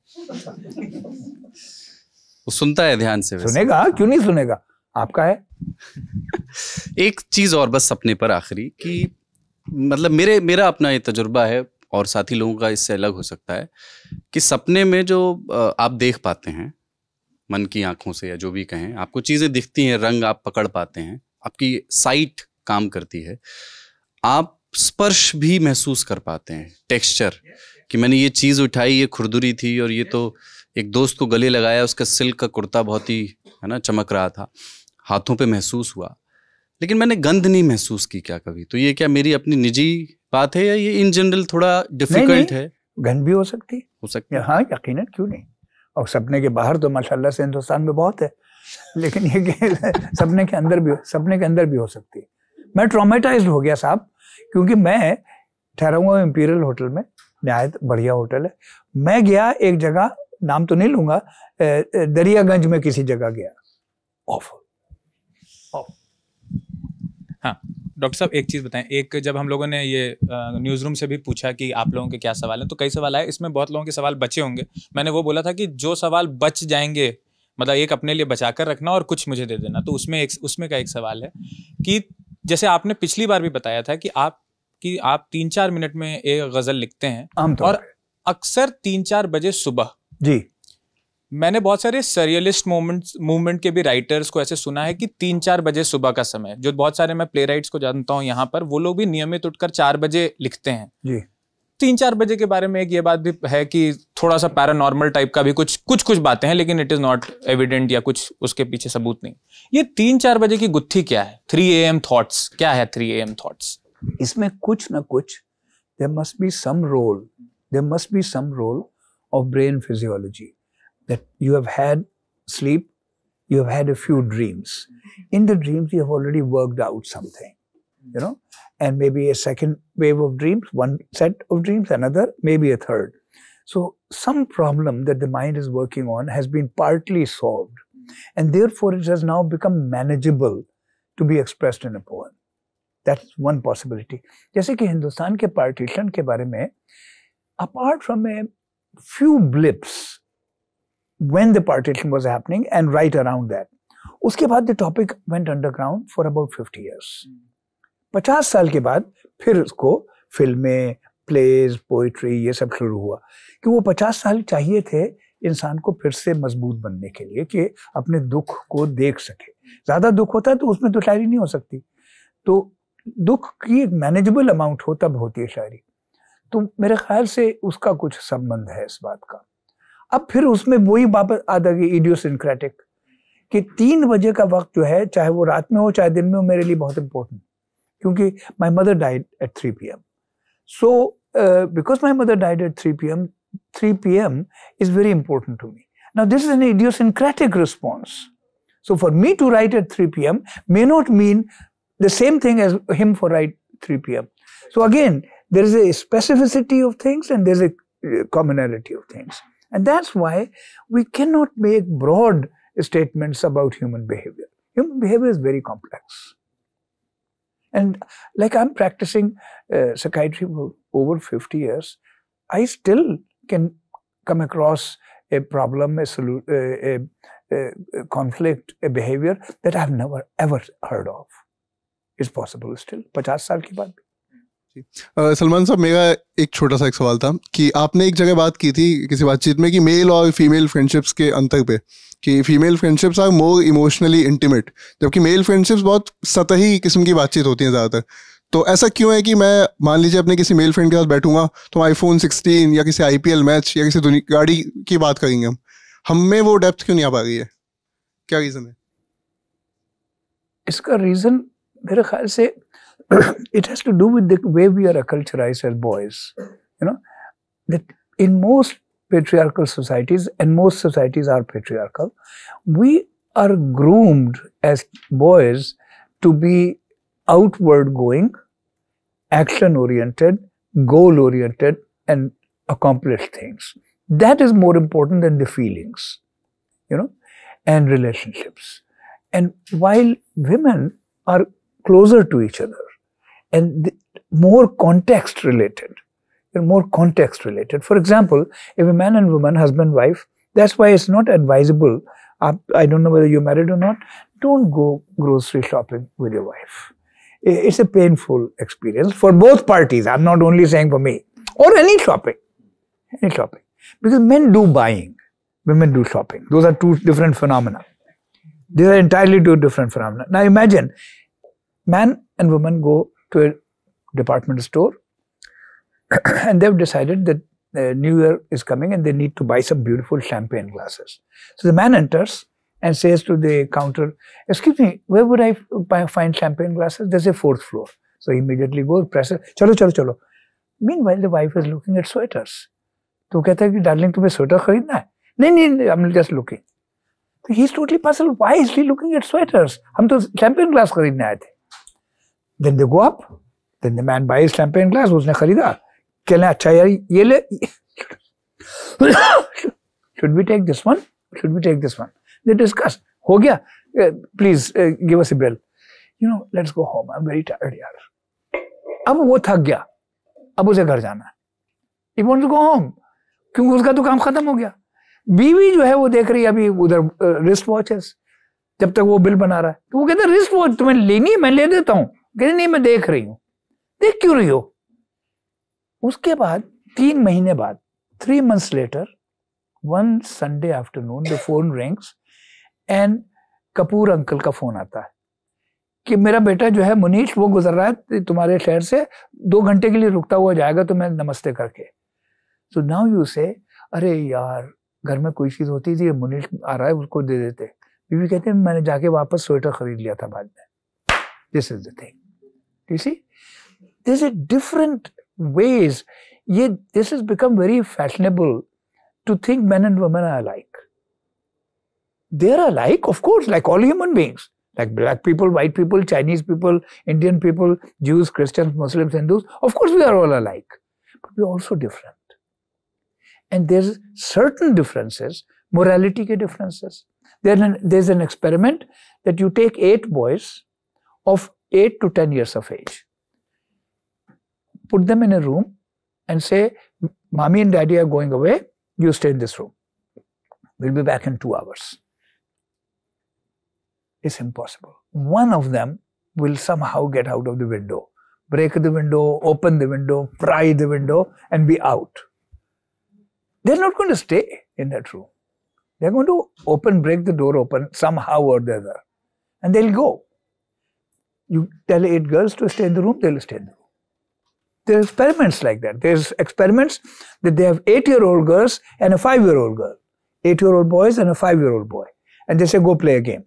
वो सुनता है ध्यान से सुनेगा क्यों नहीं सुनेगा आपका है एक चीज और बस सपने पर आखिरी कि मतलब मेरे मेरा अपना ये तजुर्बा है और साथी लोगों का इससे अलग हो सकता है कि सपने में जो आप देख पाते हैं मन की आंखों से या जो भी कहें आपको चीज़ें दिखती हैं रंग आप पकड़ पाते हैं आपकी साइट काम करती है आप स्पर्श भी महसूस कर पाते हैं टेक्सचर कि मैंने ये चीज़ उठाई ये खुरदुरी थी और ये तो एक दोस्त को गले लगाया उसका सिल्क का कुर्ता बहुत ही है ना चमक रहा था हाथों पे महसूस हुआ लेकिन मैंने गंध नहीं महसूस की क्या कभी तो ये क्या मेरी अपनी निजी बात है या ये इन जनरल थोड़ा डिफिकल्ट है गंध भी हो सकती हो सकती है हाँ यकीन क्यों नहीं और सपने के बाहर तो माशाला से हिंदुस्तान में बहुत है लेकिन ये सपने के अंदर भी सपने के अंदर भी हो सकती है मैं ट्रामेटाइज हो गया साहब क्योंकि मैं ठहराऊंगा इम्पीरियल होटल में नहायत बढ़िया होटल है मैं गया एक जगह नाम तो नहीं लूंगा दरियागंज में किसी जगह गया ऑफ हाँ डॉक्टर साहब एक चीज़ बताएं एक जब हम लोगों ने ये न्यूज़ रूम से भी पूछा कि आप लोगों के क्या सवाल हैं तो कई सवाल आए इसमें बहुत लोगों के सवाल बचे होंगे मैंने वो बोला था कि जो सवाल बच जाएंगे मतलब एक अपने लिए बचा कर रखना और कुछ मुझे दे देना तो उसमें एक उसमें का एक सवाल है कि जैसे आपने पिछली बार भी बताया था कि आप कि आप तीन चार मिनट में एक गजल लिखते हैं और अक्सर तीन चार बजे सुबह जी मैंने बहुत सारे सरियलिस्ट मूवमेंट मूवमेंट के भी राइटर्स को ऐसे सुना है कि तीन चार बजे सुबह का समय जो बहुत सारे मैं प्ले को जानता हूँ यहाँ पर वो लोग भी नियमित उठकर चार बजे लिखते हैं जी तीन चार बजे के बारे में एक ये बात भी है कि थोड़ा सा पैरानॉर्मल टाइप का भी कुछ कुछ कुछ बातें हैं लेकिन इट इज़ नॉट एविडेंट या कुछ उसके पीछे सबूत नहीं ये तीन चार बजे की गुत्थी क्या है थ्री ए एम थॉट्स क्या है थ्री ए एम थॉट्स इसमें कुछ ना कुछ there must be some role there must be some role of brain physiology that you have had sleep you have had a few dreams in the dreams you have already worked out something you know and maybe a second wave of dreams, one set of dreams, another, maybe a third. So, some problem that the mind is working on has been partly solved, and therefore it has now become manageable to be expressed in a poem. That's one possibility. Just like Hindustan partition partition के apart from a few blips when the partition was happening and right around that, उसके बाद the topic went underground for about 50 years. Mm. पचास साल के बाद फिर उसको फिल्में प्लेज पोइट्री ये सब शुरू हुआ कि वो पचास साल चाहिए थे इंसान को फिर से मजबूत बनने के लिए कि अपने दुख को देख सके ज़्यादा दुख होता है तो उसमें तो शायरी नहीं हो सकती तो दुख की एक मैनेजेबल अमाउंट हो तब होती है शायरी तो मेरे ख्याल से उसका कुछ संबंध है इस बात का अब फिर उसमें वही वापस आ गई इडियोसिंक्रेटिक कि तीन बजे का वक्त जो है चाहे वो रात में हो चाहे दिन में हो मेरे लिए बहुत इंपॉर्टेंट क्योंकि my mother died at three P M so because my mother died at three P M three P M is very important to me now idiosyncratic response. So for me to write at 3 p.m. may not mean the same thing as him for write 3 p.m. So again, there is a specificity of things and there's a uh, commonality of things. And that's why we cannot make broad statements about human behavior. Human behavior is very complex. And like I'm practicing uh, psychiatry for over 50 years, I still can come across a problem, a, solu- a, a, a conflict, a behavior that I've never ever heard of. is possible still, 50 साल ke baad Salman साहब मेरा एक छोटा सा एक सवाल था कि आपने एक जगह बात की थी किसी बातचीत में कि मेल और फीमेल फ्रेंडशिप्स के अंतर पे कि female friendships are more emotionally intimate जबकि मेल फ्रेंडशिप्स बहुत सतही किस्म की बातचीत होती हैं ज़्यादातर तो ऐसा क्यों है कि मैं मान लीजिए अपने किसी मेल फ्रेंड के साथ बैठूंगा तो आईफोन सिक्सटीन या किसी आई मैच या किसी गाड़ी की बात करेंगे हम हम में वो डेप्थ क्यों नहीं आ पा रही है क्या रीज़न है इसका रीज़न मेरे ख्याल से it has to do with the way we are acculturized as boys you know that in most patriarchal societies, and most societies are patriarchal, we are groomed as boys to be outward going, action oriented, goal oriented, and accomplish things. That is more important than the feelings, you know, and relationships. And while women are closer to each other and more context related, they're more context related. For example, if a man and woman, husband, wife, that's why it's not advisable. Uh, I don't know whether you're married or not. Don't go grocery shopping with your wife. It's a painful experience for both parties. I'm not only saying for me or any shopping, any shopping. Because men do buying, women do shopping. Those are two different phenomena. These are entirely two different phenomena. Now imagine, man and woman go to a department store and they've decided that uh, New Year is coming and they need to buy some beautiful champagne glasses. So the man enters and says to the counter, Excuse me, where would I find champagne glasses? There's a fourth floor. So he immediately goes, presses, chalo, chalo, chalo. Meanwhile, the wife is looking at sweaters. So he says, "Darling, you तुम्हें sweater खरीदना है नहीं नहीं just looking." He's totally puzzled. Why is he looking at sweaters? He looking at sweaters हम तो champion glass खरीदने आए थे then they go up then the man buy bought. कह अच्छा यार ये ले should be take this one should be take this one they discuss हो गया please give us a bill you know let's go home I am very tired यार अब वो थक गया अब उसे घर जाना है इट गो होम क्योंकि उसका तो काम खत्म हो गया बीवी जो है वो देख रही है अभी उधर रिस्ट uh, वॉचेस जब तक वो बिल बना रहा है तो वो कहते रिस्ट वॉच तुम्हें लेनी है मैं ले देता हूँ कहते नहीं मैं देख रही हूँ देख क्यों रही हो उसके बाद तीन महीने बाद three months later one Sunday afternoon the phone rings and Kapoor uncle का फोन आता है कि मेरा बेटा जो है मुनीश वो गुजर रहा है तुम्हारे शहर से दो घंटे के लिए रुकता हुआ जाएगा तो मैं नमस्ते करके सो नाउ यू से अरे यार घर में कोई चीज़ होती थी मुनीश आ रहा है उसको दे देते बीवी कहते हैं मैंने जाके वापस स्वेटर खरीद लिया था बाद में this is the thing this is different ways. Yet this has become very fashionable to think men and women are alike. They're alike, of course, like all human beings, like black people, white people, Chinese people, Indian people, Jews, Christians, Muslims, Hindus. Of course, we are all alike, but we're also different. And there's certain differences, morality ke differences. there's an experiment that you take eight boys of eight to ten years of age put them in a room and say, Mommy and Daddy are going away, you stay in this room. We'll be back in two hours. It's impossible. One of them will somehow get out of the window, break the window, open the window, pry the window, and be out. They're not going to stay in that room. They're going to open, break the door open somehow or the other, and they'll go. You tell eight girls to stay in the room, they'll stay in the room. There are experiments like that. There's experiments that they have eight-year-old girls and a five-year-old girl, eight-year-old boys and a five-year-old boy, and they say go play a game.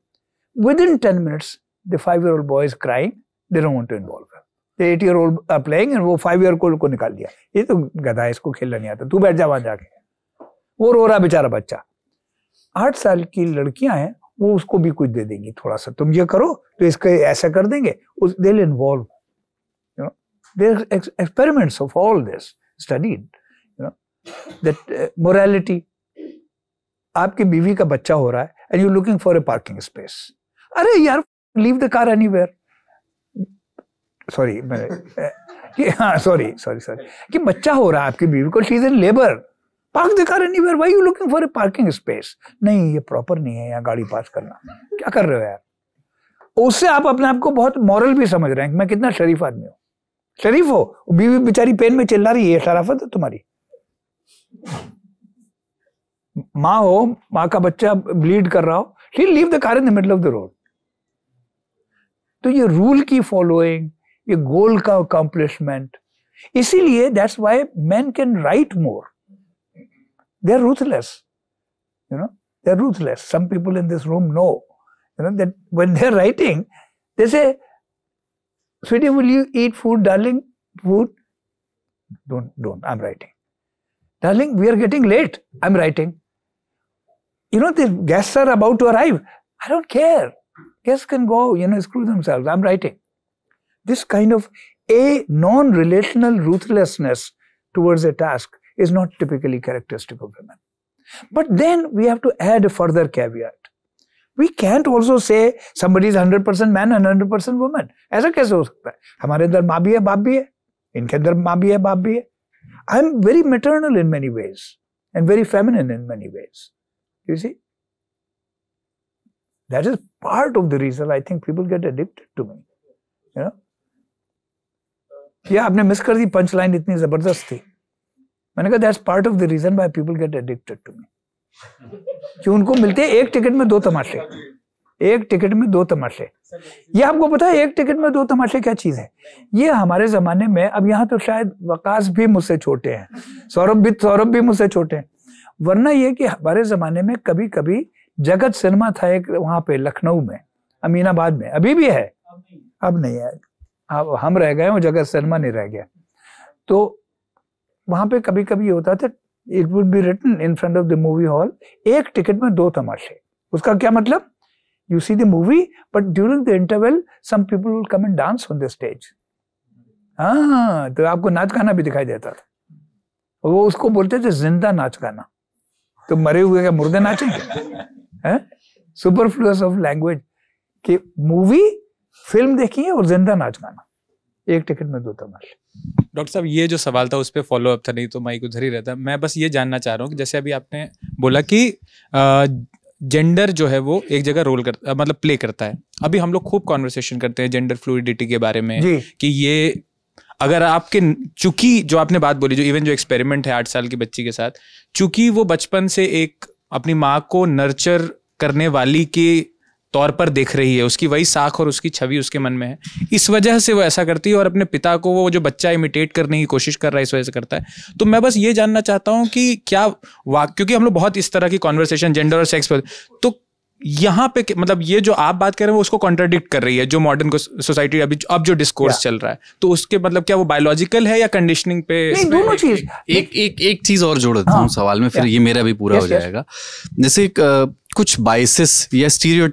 Within 10 minutes, the five-year-old boy is crying. They don't want to involve her. The eight-year-old are playing and वो five-year-old को निकाल दिया. ये तो गधा isko khelna nahi aata. Tu baith ja wahan ja ke. Wo ro raha bechara bachcha. 8 saal ki ladkiyan hain, wo usko bhi kuch de dengi thoda sa. Tum ye karo to iska aisa kar denge. They'll involve There are ex experiments of all this studied. You know that uh, morality. आपकी बीवी का बच्चा हो रहा है and you looking for a parking space अरे यार leave the car anywhere sorry हाँ सॉरी सॉरी सॉरी कि बच्चा हो रहा है आपकी बीवी को she is in labour park the car anywhere why you looking for a parking space नहीं ये प्रॉपर नहीं है यहाँ गाड़ी पार्क करना क्या कर रहे हो यार उससे आप अपने आप को बहुत मॉरल भी समझ रहे हैं मैं कितना शरीफ आदमी हूँ शरीफ हो बीवी बेचारी पेन में चिल्ला रही है शराफत है तुम्हारी माँ हो माँ का बच्चा ब्लीड कर रहा हो she leave the car in the middle of the road तो ये रूल की फॉलोइंग ये गोल का अकम्पलिशमेंट इसीलिए that's why man can write more they are ruthless you know they are ruthless some people in this room no you know that when they are writing they say Sweetie, will you eat food, darling? Food? Don't, don't, I'm writing. Darling, we are getting late. I'm writing. You know, the guests are about to arrive. I don't care. Guests can go, you know, screw themselves. I'm writing. This kind of a non relational ruthlessness towards a task is not typically characteristic of women. But then we have to add a further caveat. We can't also say somebody is hundred percent man and hundred percent women ऐसा कैसे हो सकता है हमारे अंदर माँ भी है बाप भी है इनके अंदर माँ भी है बाप भी है I am very maternal in many ways and very feminine in many ways you see that is part of the reason I think people get addicted to me you know ये आपने मिस कर दी punch line इतनी जबरदस्त थी मैंने कहा that's part of the reason why people get addicted to me कि उनको मिलते एक टिकट में दो तमाशे एक टिकट में दो तमाशे ये हमको पता है एक टिकट में दो तमाशे क्या चीज़ है ये हमारे ज़माने में अब यहाँ तो शायद वकास भी मुझसे छोटे हैं सौरभ भी सौरभ भी मुझसे छोटे हैं वरना ये कि हमारे ज़माने में कभी कभी जगत सिनेमा था एक वहां पे लखनऊ में अमीनाबाद में अभी भी है अब नहीं है अब हम रह गए जगत सिनेमा नहीं रह गया तो वहां पे कभी कभी होता था it would be written in front of the movie hall एक टिकट में दो तमाशे उसका क्या मतलब you see the movie but during the interval some people will come and dance on the stage हाँ तो आपको नाच गाना भी दिखाई देता था वो उसको बोलते थे जिंदा नाच गाना तो मरे हुए क्या मुर्दे नाचेंगे सुपरफ्लूस ऑफ लैंग्वेज कि मूवी फिल्म देखी है और जिंदा नाच गाना एक टिकट में दो तमाशे डॉक्टर साहब ये जो सवाल था उस पर फॉलो अप था नहीं तो माइक उधर ही रहता मैं बस ये जानना चाह रहा हूँ कि जैसे अभी आपने बोला कि जेंडर जो है वो एक जगह रोल कर मतलब प्ले करता है अभी हम लोग खूब कॉन्वर्सेशन करते हैं जेंडर फ्लूडिटी के बारे में कि ये अगर आपके चूंकि जो आपने बात बोली जो इवन जो एक्सपेरिमेंट है आठ साल की बच्ची के साथ चूंकि वो बचपन से एक अपनी माँ को नर्चर करने वाली की तौर पर देख रही है उसकी वही साख और उसकी छवि उसके मन में है इस वजह से वो ऐसा करती है और अपने पिता को वो जो बच्चा इमिटेट करने की कोशिश कर रहा है इस वजह से करता है तो मैं बस ये जानना चाहता हूँ कि क्या वाक क्योंकि हम लोग बहुत इस तरह की कॉन्वर्सेशन जेंडर और सेक्स पर तो यहाँ पे मतलब ये जो आप बात कर रहे हैं वो उसको कॉन्ट्राडिक्ट कर रही है जो मॉडर्न सोसाइटी अभी अब जो डिस्कोर्स चल रहा है तो उसके मतलब क्या वो बायोलॉजिकल है या कंडीशनिंग पे नहीं दोनों चीज एक एक एक चीज और जोड़ देता हूँ हाँ। सवाल में फिर ये मेरा भी पूरा हो जाएगा जैसे कुछ बाइसिस या स्टीरियो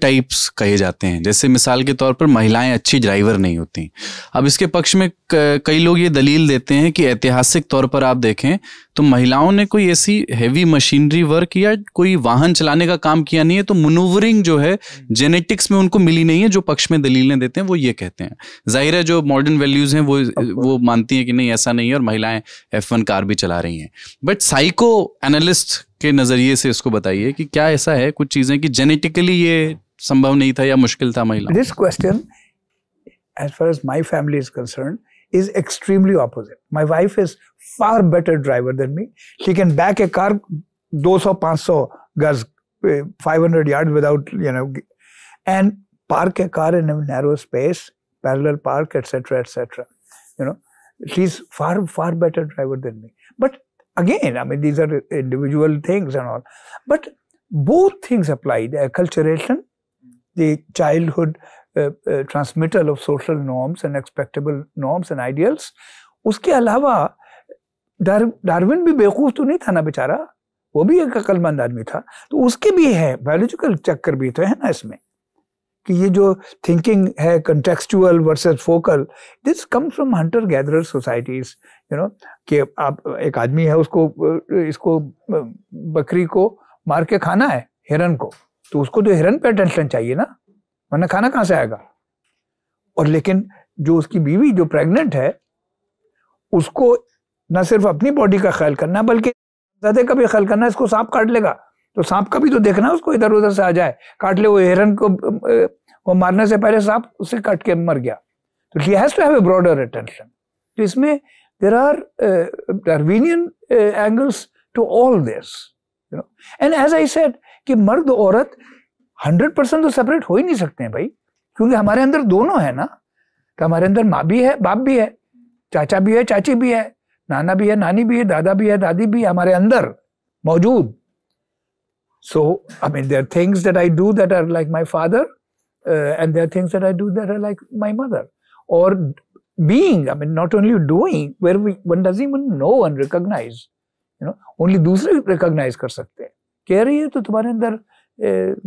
कहे जाते हैं जैसे मिसाल के तौर पर महिलाएं अच्छी ड्राइवर नहीं होती अब इसके पक्ष में कई लोग ये दलील देते हैं कि ऐतिहासिक तौर पर आप देखें तो महिलाओं ने कोई ऐसी हैवी मशीनरी वर्क या कोई वाहन चलाने का काम किया नहीं है तो मनूवरिंग जो है जेनेटिक्स में उनको मिली नहीं है जो पक्ष में दलीलें देते हैं वो ये कहते हैं जाहिर है जो मॉडर्न वैल्यूज़ हैं वो वो मानती हैं कि नहीं ऐसा नहीं है और महिलाएं एफ कार भी चला रही हैं बट साइको एनालिस्ट के नजरिए से इसको बताइए कि क्या ऐसा है कुछ चीजें कि जेनेटिकली ये संभव नहीं था या मुश्किल था महिला this question as far as my family is concern is extremely opposite my wife is far better driver than me she can back a car 200-500 गज 500 yard without and park a car in narrow space parallel park etcetera etcetera you know she is far far better driver than me but Again, I mean, these are individual things and all. But both things apply the acculturation, the childhood uh, uh, transmittal of social norms and expectable norms and ideals. uske alawa डार, Darwin भी बेवकूफ़ तो नहीं था ना बेचारा वो भी एक अक्लमंद आदमी था तो उसके भी है बायोलॉजिकल चक्कर भी तो है ना इसमें कि ये जो थिंकिंग है contextual versus focal this comes from hunter gatherer societies you know कि आप एक आदमी है उसको इसको बकरी को मार के खाना है हिरन को तो उसको तो हिरन पे अटेंशन चाहिए ना वरना खाना कहाँ से आएगा और लेकिन जो उसकी बीवी जो प्रेग्नेंट है उसको ना सिर्फ अपनी बॉडी का ख्याल करना बल्कि ज़्यादा का भी ख्याल करना इसको सांप काट लेगा तो सांप का भी तो देखना उसको इधर उधर से आ जाए काट ले वो हिरन को वो मारने से पहले सांप उसे काट के मर गया तो he has to have a broader attention तो इसमें There are uh, Darwinian uh, angles to all this. You know? And as I said, कि मर्द औरत 100 परसेंट तो सेपरेट हो ही नहीं सकते हैं भाई क्योंकि हमारे अंदर दोनों है ना तो हमारे अंदर माँ भी है बाप भी है चाचा भी है चाची भी है नाना भी है नानी भी है दादा भी है दादी भी है हमारे अंदर मौजूद so I mean there things that I do that are like my father and there things that I do that are like my mother और being, I mean, not only doing, where we, one doesn't even know and recognize. You know, only दूसरे recognize कर सकते हैं कह रही है तो तुम्हारे अंदर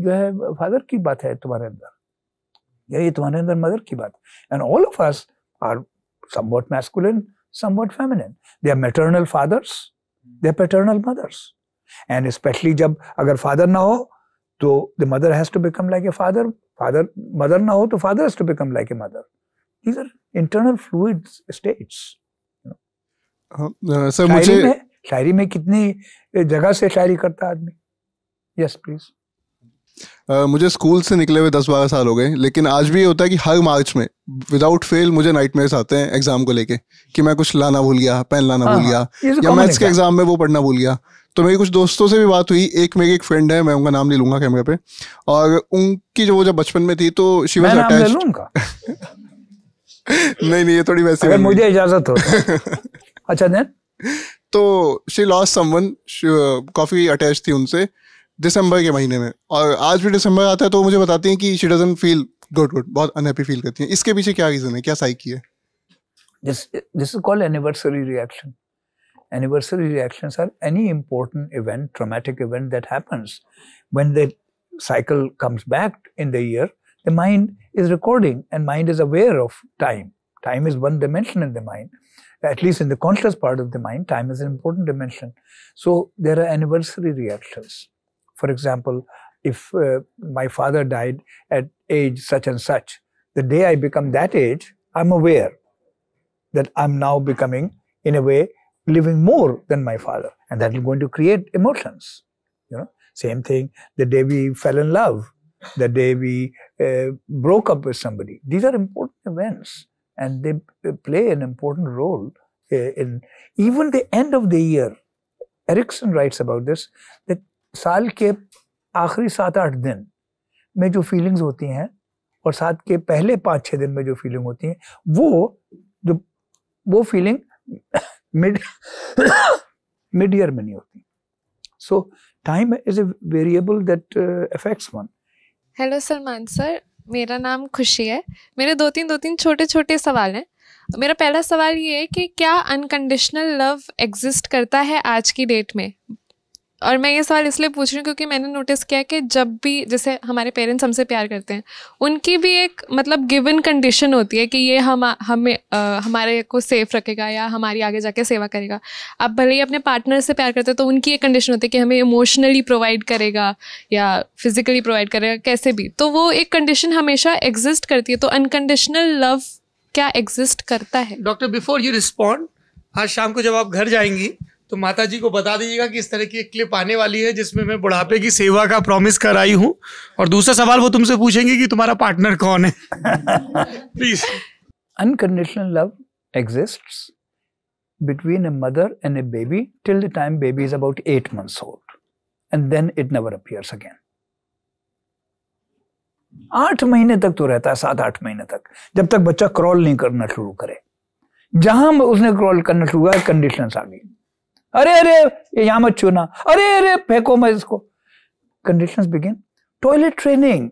जो है फादर की बात है तुम्हारे अंदर या ये तुम्हारे अंदर मदर की बात somewhat masculine somewhat feminine they are maternal fathers they are paternal mothers and especially जब अगर father ना हो तो the mother has to become like a father father mother ना हो तो father has to become like a mother these are internal fluid states you know? uh, sir, मुझे में, शायरी में कितनी जगह से शायरी करता आदमी यस प्लीज Uh, मुझे स्कूल से निकले हुए दस बारह साल हो गए लेकिन आज भी ये होता है कि हर मार्च में विदाउट फेल मुझे नाइटमेयर्स आते हैं एग्जाम को लेके कि मैं कुछ लाना भूल गया पेन लाना भूल हाँ, गया तो या मैथ्स के एग्जाम में वो पढ़ना भूल गया तो मेरी कुछ दोस्तों से भी बात हुई एक मेरे एक फ्रेंड है मैं उनका नाम ले लूंगा कैमरे पे और उनकी जो वो जब बचपन में थी तो शिवाज अटैच नहीं नहीं ये थोड़ी वैसे अगर मुझे इजाजत हो तो। अच्छा देन तो शी लॉस समवन काफ़ी अटैच थी उनसे दिसंबर के महीने में और आज भी दिसंबर आता है तो मुझे बताती हैं कि she doesn't feel good good बहुत अनहैप्पी फील करती हैं इसके पीछे क्या रीज़न है क्या साइकी है this this is called anniversary reaction anniversary reactions are any important event traumatic event that happens when the cycle comes back in the year The mind is recording and mind is aware of time. Time is one dimension in the mind. At least in the conscious part of the mind, time is an important dimension. So there are anniversary reactions. For example, if uh, my father died at age such and such, the day I become that age, I'm aware that I'm now becoming, in a way, living more than my father. And that is going to create emotions. You know, same thing the day we fell in love, the day we broke up with somebody. These are important events and they play an important role uh, in even the end of the year. Erickson writes about this that साल के आखिरी सात आठ दिन में जो feelings होती हैं और साथ के पहले पाँच छः दिन में जो फीलिंग होती हैं वो जो वो फीलिंग मिड मिड ईयर में नहीं होती so time is a variable that affects one hello Salman sir मेरा नाम खुशी है मेरे दो तीन दो तीन छोटे छोटे सवाल हैं मेरा पहला सवाल ये है कि क्या अनकंडीशनल लव एग्जिस्ट करता है आज की डेट में और मैं ये सवाल इसलिए पूछ रही हूँ क्योंकि मैंने नोटिस किया कि जब भी जैसे हमारे पेरेंट्स हमसे प्यार करते हैं उनकी भी एक मतलब गिवन कंडीशन होती है कि ये हम हमें हमारे को सेफ रखेगा या हमारी आगे जाके सेवा करेगा आप भले ही अपने पार्टनर से प्यार करते हो तो उनकी एक कंडीशन होती है कि हमें इमोशनली प्रोवाइड करेगा या फिजिकली प्रोवाइड करेगा कैसे भी तो वो एक कंडीशन हमेशा एग्जिस्ट करती है तो अनकंडीशनल लव क्या एग्जिस्ट करता है डॉक्टर बिफोर यू रिस्पॉन्ड आज शाम को जब आप घर जाएंगी तो माता जी को बता दीजिएगा कि इस तरह की एक क्लिप आने वाली है जिसमें मैं बुढ़ापे की सेवा का प्रॉमिस कर आई हूँ और दूसरा सवाल वो तुमसे पूछेंगे कि तुम्हारा पार्टनर कौन है please unconditional love exist between a mother and a baby till the time baby is about eight months old and then it never appears again आठ महीने तक तो रहता है सात आठ महीने तक जब तक बच्चा क्रॉल नहीं करना शुरू करे जहां उसने क्रॉल करना शुरू हुआ कंडीशन आ गई अरे अरे यहां मत छूना अरे अरे फेंको मैं इसको condition begin toilet training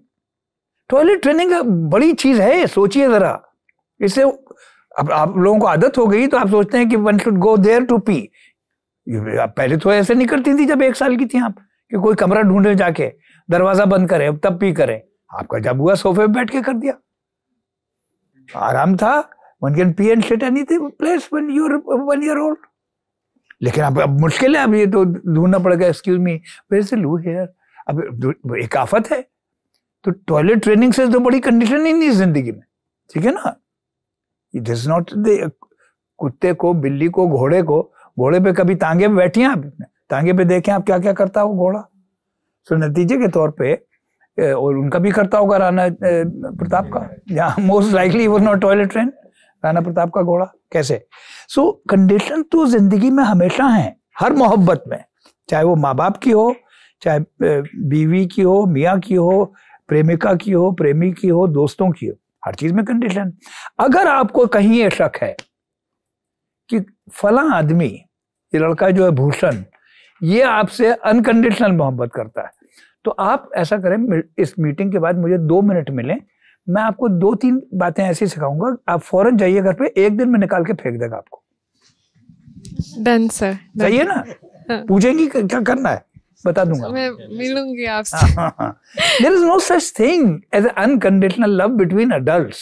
toilet training बड़ी चीज है सोचिए जरा इससे अब आप लोगों को आदत हो गई तो आप सोचते हैं कि one should go there to pee पहले तो ऐसे नहीं करती थी जब एक साल की थी आप कि कोई कमरा ढूंढे जाके दरवाजा बंद करें तब पी करें आपका जब हुआ सोफे पे बैठ के कर दिया आराम था one can pee and sit any place one your one year old लेकिन अब अब मुश्किल है अब ये तो ढूंढना पड़ेगा एक्सक्यूज मी वेर से लू हेयर अब एक आफत है तो टॉयलेट ट्रेनिंग से तो बड़ी कंडीशन ही नहीं जिंदगी में ठीक है ना इट इज नॉट कुत्ते को बिल्ली को घोड़े को घोड़े पे कभी तांगे पे बैठी आप तांगे पे देखें आप क्या क्या करता हो घोड़ा सो नतीजे के तौर पे और उनका भी करता होगा राणा प्रताप का या मोस्ट लाइकली वो not toilet train Rana Pratap का घोड़ा कैसे सो कंडीशन तो ज़िंदगी में हमेशा हैं हर मोहब्बत में चाहे वो माँ बाप की हो चाहे बीवी की हो मियाँ की हो प्रेमिका की हो प्रेमी की हो दोस्तों की हो हर चीज़ में कंडीशन अगर आपको कहीं ये शक है कि फला आदमी ये लड़का जो है भूषण ये आपसे अनकंडीशनल मोहब्बत करता है तो आप ऐसा करें इस मीटिंग के बाद मुझे दो मिनट मिलें मैं आपको दो तीन बातें ऐसी सिखाऊंगा आप फौरन जाइए घर पे एक दिन में निकाल के फेंक देगा आपको डांसर सही है ना हाँ। पूछेंगी क्या करना है बता दूंगा मैं मिलूंगी आपसे there is no such thing as unconditional love between adult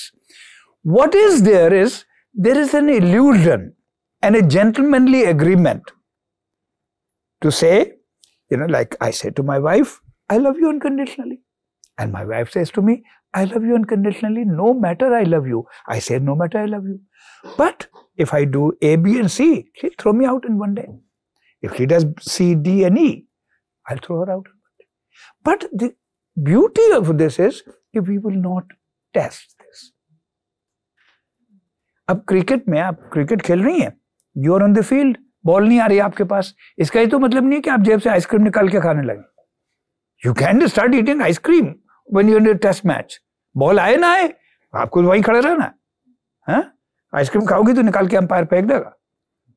what is there is there is an illusion and a gentlemanly agreement to say you know like I say to my wife I love you unconditionally and my wife say to me, I love you unconditionally, no matter I I you. I say, no matter I love If I do A, B, and C, she'll throw me out in one day. If she does C, D, and E, I'll throw her out in one day. But the beauty of this is कि we will not test this अब cricket में आप cricket खेल रही हैं you are on the field ball नहीं आ रही आपके पास इसका ये तो मतलब नहीं है कि आप जेब से आइसक्रीम निकाल के खाने लगे you can start eating ice cream when you test match ball आए ना आए आपको वहीं खड़े रहना है हाँ? आइसक्रीम खाओगी तो निकाल के अंपायर फेंक देगा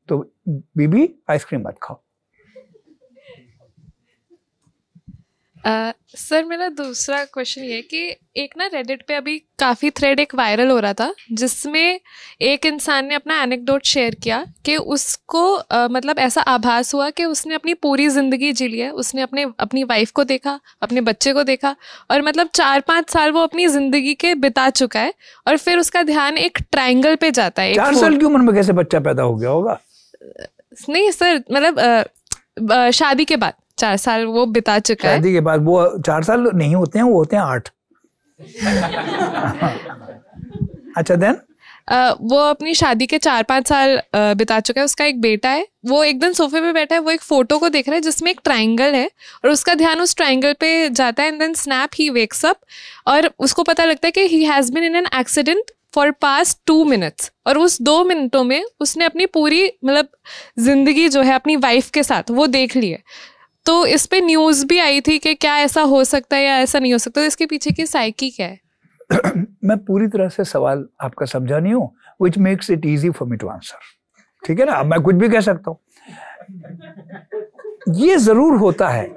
तो बीबी आइसक्रीम मत खाओ सर मेरा दूसरा क्वेश्चन ये कि एक ना रेडिट पे अभी काफ़ी थ्रेड एक वायरल हो रहा था जिसमें एक इंसान ने अपना एनेक्डोट शेयर किया कि उसको uh, मतलब ऐसा आभास हुआ कि उसने अपनी पूरी ज़िंदगी जी ली है उसने अपने अपनी वाइफ को देखा अपने बच्चे को देखा और मतलब चार पाँच साल वो अपनी ज़िंदगी के बिता चुका है और फिर उसका ध्यान एक ट्राइंगल पे जाता है चार साल की उम्र में कैसे बच्चा पैदा हो गया होगा नहीं सर मतलब शादी के बाद चार साल वो बिता चुका है शादी के बाद वो चार साल नहीं होते हैं वो होते हैं आठ अच्छा देन Uh, वो अपनी शादी के चार पांच साल uh, बिता चुका है उसका एक बेटा है वो एक दिन सोफे पे बैठा है वो एक फोटो को देख रहा है जिसमें एक ट्रायंगल है और उसका ध्यान उस ट्रायंगल पे जाता है and then snap he wakes up और उसको पता लगता है कि he has been in an accident for past two minutes और उस दो मिनटों में उसने अपनी पूरी मतलब ज़िंदगी जो है अपनी वाइफ के साथ वो देख ली है तो इस पे न्यूज़ भी आई थी कि क्या ऐसा हो सकता है या ऐसा नहीं हो सकता तो इसके पीछे की साइकी क्या है मैं पूरी तरह से सवाल आपका समझा नहीं हूँ which makes it easy for me to answer ठीक है ना अब मैं कुछ भी कह सकता हूँ ये जरूर होता है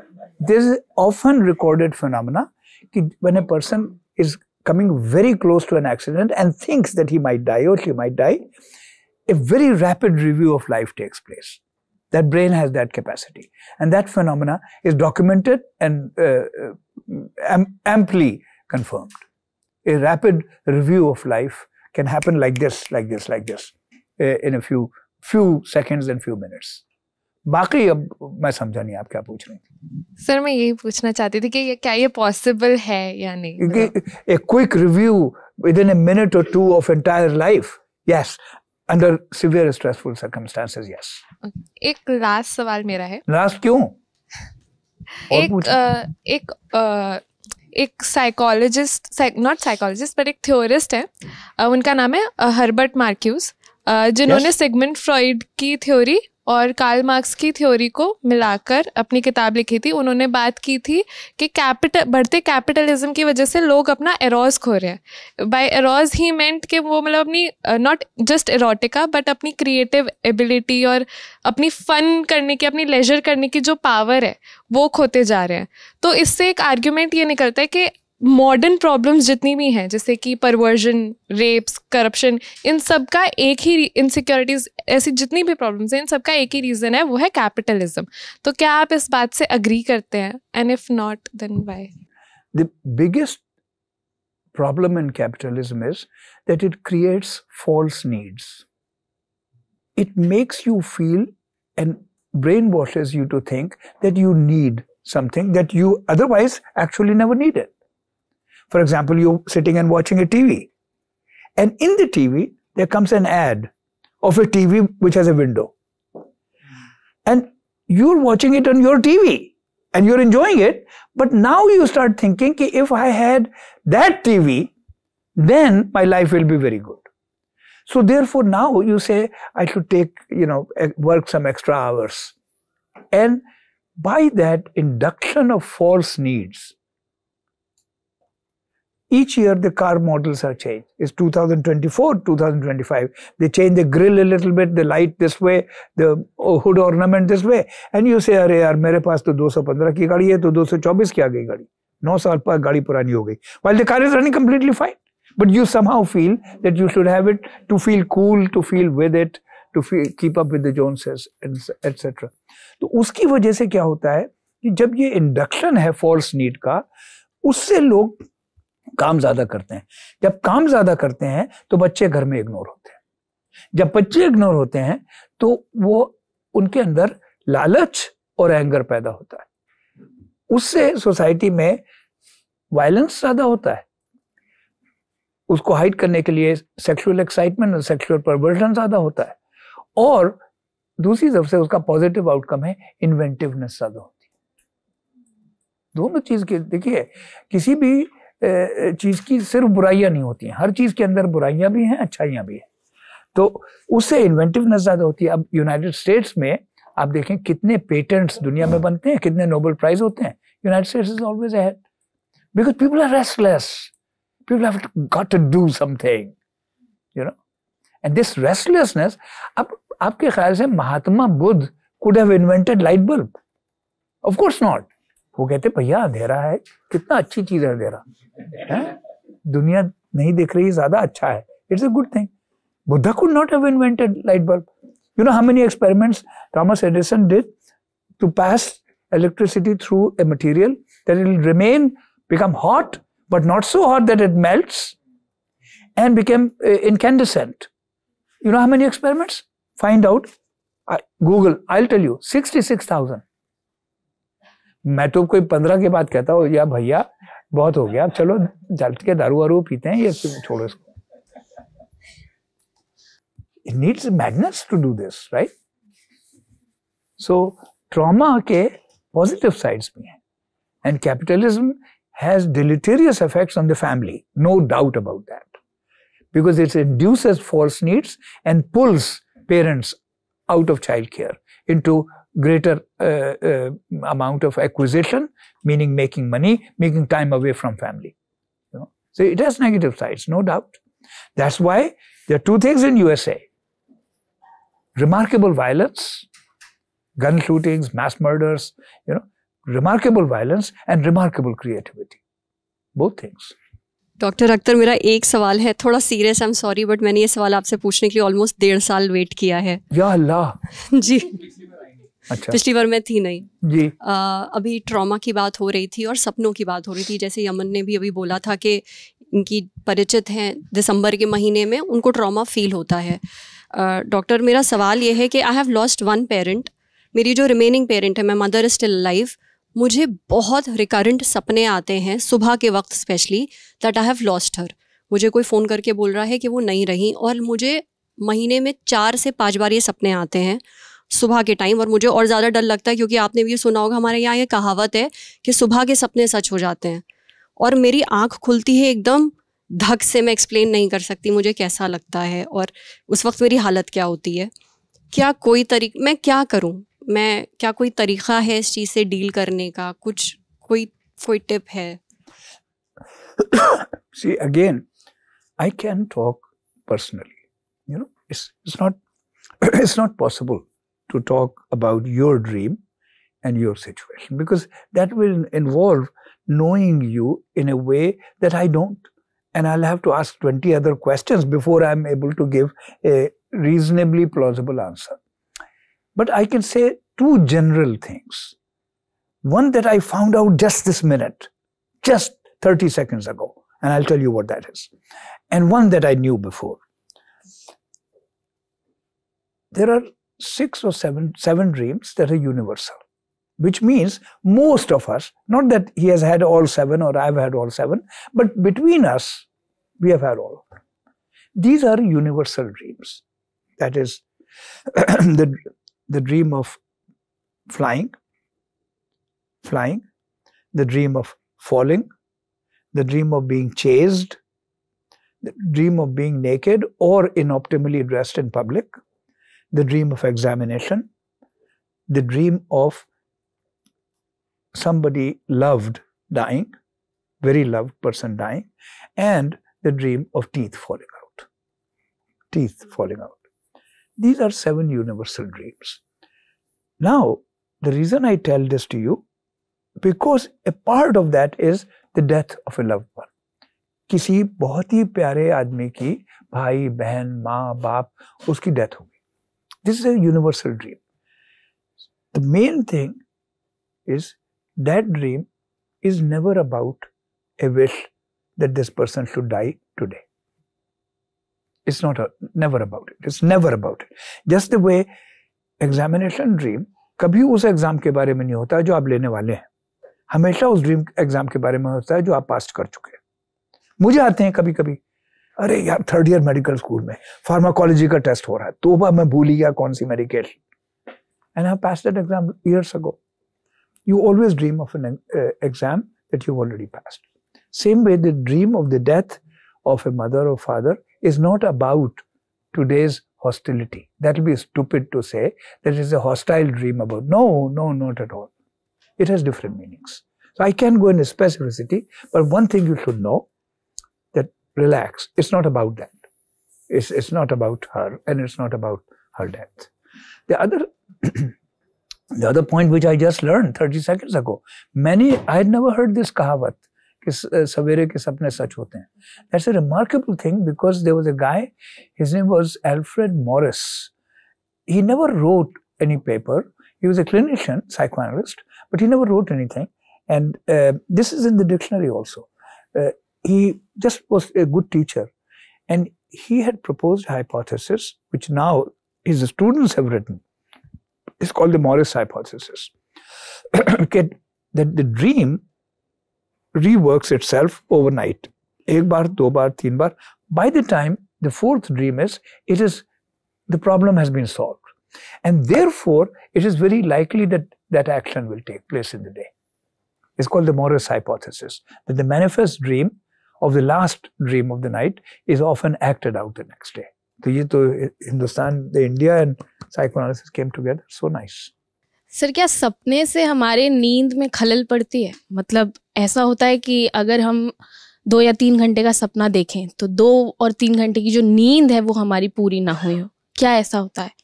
दिस ऑफन रिकॉर्डेड फिनोमिना कि when a person is coming very close to an accident and thinks that he might die और she might die, a very rapid review of life takes place. That brain has that capacity. And that phenomena is documented and uh, uh, am- amply confirmed. A rapid review of life can happen like this, like this, like this, uh, in a few few seconds and few minutes. बाकी अब मैं समझा नहीं आप क्या पूछ रहे हैं सर मैं यही पूछना चाहती थी कि क्या ये पॉसिबल है या नहीं a quick review within a minute और two of entire life yes under severe stressful circumstances yes एक लास्ट सवाल मेरा है लास्ट क्यों एक एक एक साइकोलॉजिस्ट नॉट साइकोलॉजिस्ट बट एक थ्योरिस्ट है उनका नाम है हर्बर्ट मार्क्यूज जिन्होंने सेगमेंट फ्रॉइड की थ्योरी और कार्ल मार्क्स की थ्योरी को मिलाकर अपनी किताब लिखी थी उन्होंने बात की थी कि कैपिटल बढ़ते कैपिटलिज्म की वजह से लोग अपना एरोज खो रहे हैं बाय एरोज ही मेंट कि वो मतलब अपनी नॉट जस्ट एरोटिका बट अपनी क्रिएटिव एबिलिटी और अपनी फ़न करने की अपनी लेजर करने की जो पावर है वो खोते जा रहे हैं तो इससे एक आर्ग्यूमेंट ये निकलता है कि मॉडर्न प्रॉब्लम्स जितनी भी हैं जैसे कि परवर्जन रेप्स करप्शन इन सब का एक ही इनसिक्योरिटीज ऐसी जितनी भी प्रॉब्लम्स हैं इन सब का एक ही रीज़न है वो है कैपिटलिज्म तो क्या आप इस बात से अग्री करते हैं and if not then why the biggest problem in capitalism is that it creates false needs it makes you feel and brain washes you to think that you need something that you otherwise actually never need it For example, you're sitting and watching a TV. And in the TV, there comes an ad of a TV which has a window. And you're watching it on your TV and you're enjoying it. But now you start thinking, if I had that TV, then my life will be very good. So therefore now you say, I should take, you know, work some extra hours. And by that induction of false needs, each year the car models are changed. It's 2024, 2025. They change the grill a little bit, the light this way, the uh, hood ornament this way. And you say, Are yaar, mere paas to 215 ki gaadi hai, to 224 ki gaadi. No saal pa gaadi purani ho gayi. While the car is running completely fine. But you somehow feel that you should have it to feel cool, to feel with it, to feel, keep up with the Joneses, etc. So, uski wajah se kya hota induction hai false need ka, काम ज़्यादा करते हैं जब काम ज़्यादा करते हैं तो बच्चे घर में इग्नोर होते हैं जब बच्चे इग्नोर होते हैं तो वो उनके अंदर लालच और एंगर पैदा होता है उससे सोसाइटी में वायलेंस ज़्यादा होता है उसको हाइड करने के लिए सेक्सुअल एक्साइटमेंट और सेक्सुअल परवर्जन ज़्यादा होता है और दूसरी तरफ से उसका पॉजिटिव आउटकम है इन्वेंटिवनेस ज़्यादा होती है दोनों चीज़ के देखिए किसी भी चीज़ की सिर्फ बुराइयां नहीं होती हैं हर चीज़ के अंदर बुराइयां भी हैं अच्छाइयां भी हैं तो उससे इन्वेंटिवनेस ज़्यादा होती है अब यूनाइटेड स्टेट्स में आप देखें कितने पेटेंट्स दुनिया में बनते हैं कितने नोबल प्राइज होते हैं United States is always ahead because people are restless people have got to do something you know and this restlessness अब आपके ख्याल से Mahatma Buddha could have invented light bulb of course not वो कहते भैया अंधेरा है कितना अच्छी चीज है अंधेरा दुनिया नहीं देख रही ज्यादा अच्छा है it's a good thing Buddha could not have invented light bulb you know how many experiments Thomas Edison did to pass electricity through a material that will remain become hot but not so hot that it melts and become incandescent you know how many experiments find out Google I tell you sixty six thousand मैं तो कोई पंद्रह की बात कहता हूं या भैया बहुत हो गया अब चलो जल्द के दारू वारू पीते हैं ये छोड़ो इसको it needs magnets to do this right so trauma के पॉजिटिव साइड्स भी हैं and capitalism has deleterious effects on the family no doubt about that because it's induce false needs and pulls parents out of child care into greater uh, uh, amount of acquisition, meaning making money, making time away from family. You know? So it has negative sides, no doubt. That's why there are two things in USA. Remarkable violence, gun shootings, mass murders, you know, remarkable violence and remarkable creativity. Both things. Doctor Akhtar मेरा एक सवाल है थोड़ा serious I am sorry but मैंने ये सवाल आपसे पूछने के लिए ऑलमोस्ट डेढ़ साल वेट किया है या अल्लाह जी अच्छा। पिछली बार मैं थी नहीं जी आ, अभी ट्रॉमा की बात हो रही थी और सपनों की बात हो रही थी जैसे यमन ने भी अभी बोला था कि इनकी परिचित हैं दिसंबर के महीने में उनको ट्रॉमा फील होता है डॉक्टर मेरा सवाल ये है कि I have lost one parent मेरी जो रिमेनिंग पेरेंट है मैं मदर इज स्टिल लाइफ मुझे बहुत रिकरेंट सपने आते हैं सुबह के वक्त specially that I have lost her मुझे कोई फ़ोन करके बोल रहा है कि वो नहीं रही और मुझे महीने में चार से पाँच बार ये सपने आते हैं सुबह के टाइम और मुझे और ज़्यादा डर लगता है क्योंकि आपने भी ये सुना होगा हमारे यहाँ ये कहावत है कि सुबह के सपने सच हो जाते हैं और मेरी आँख खुलती है एकदम धक से मैं एक्सप्लेन नहीं कर सकती मुझे कैसा लगता है और उस वक्त मेरी हालत क्या होती है क्या कोई तरी मैं क्या करूँ मैं क्या कोई तरीक़ा है इस चीज़ से डील करने का कुछ कोई कोई टिप है See, again, I can talk personally. You know, it's, it's not it's not possible to talk about your dream and your situation because that will involve knowing you in a way that I don't. And I'll have to ask 20 other questions before I'm able to give a reasonably plausible answer. But I can say two general things. One that I found out just this minute, just 30 seconds ago, and I'll tell you what that is. And one that I knew before. There are six or seven, seven dreams that are universal, which means most of us, not that he has had all seven or I've had all seven, but between us, we have had all of them. These are universal dreams. That is the, the dream of flying, flying, the dream of falling, the dream of being chased, the dream of being naked or inoptimally dressed in public, the dream of examination, the dream of somebody loved dying, very loved person dying, and the dream of teeth falling out. Teeth falling out. These are seven universal dreams. Now, the reason I tell this to you, because a part of that is the death of a loved one. किसी बहुत ही प्यारे आदमी की भाई बहन माँ बाप उसकी डेथ होगी This is a universal dream. The main thing is that dream is never about a wish that this person should die today. It's not a, never about it. It's never about it. Just the way examination dream कभी उस exam के बारे में नहीं होता जो आप लेने वाले हैं हमेशा उस ड्रीम एग्जाम के बारे में होता है जो आप पास कर चुके हैं मुझे आते हैं कभी कभी अरे यार थर्ड ईयर मेडिकल स्कूल में फार्माकोलॉजी का टेस्ट हो रहा है तो बार मैं भूल गया कौन सी medication and I pass that exam years ago you always dream of an exam that you already passed same way the dream of the death of a mother or father is not about today's hostility that would be stupid to say that is a hostile dream about no no not at all it has different meanings so i can go into specificity but one thing you should know relax. It's not about that. It's, it's not about her and it's not about her death. The other, the other point which I just learned 30 seconds ago, many, I had never heard this kahavat. That's a remarkable thing because there was a guy, his name was Alfred Morris. He never wrote any paper. He was a clinician, psychoanalyst, but he never wrote anything. And uh, this is in the dictionary also. Uh, he just was a good teacher. And he had proposed a hypothesis, which now his students have written. It's called the Morris hypothesis. that the dream reworks itself overnight. Ek bar, do bar, teen bar. By the time the fourth dream is, it is the problem has been solved. And therefore, it is very likely that that action will take place in the day. It's called the Morris hypothesis, that the manifest dream of the last dream of the night is often acted out the next day. So, ये तो Hindustan the India and psychoanalysis came together so nice Sir, क्या सपने से हमारे नींद में खलल पड़ती है मतलब ऐसा होता है कि अगर हम दो या तीन घंटे का सपना देखें तो दो और तीन घंटे की जो नींद है वो हमारी पूरी ना हुई हो क्या ऐसा होता है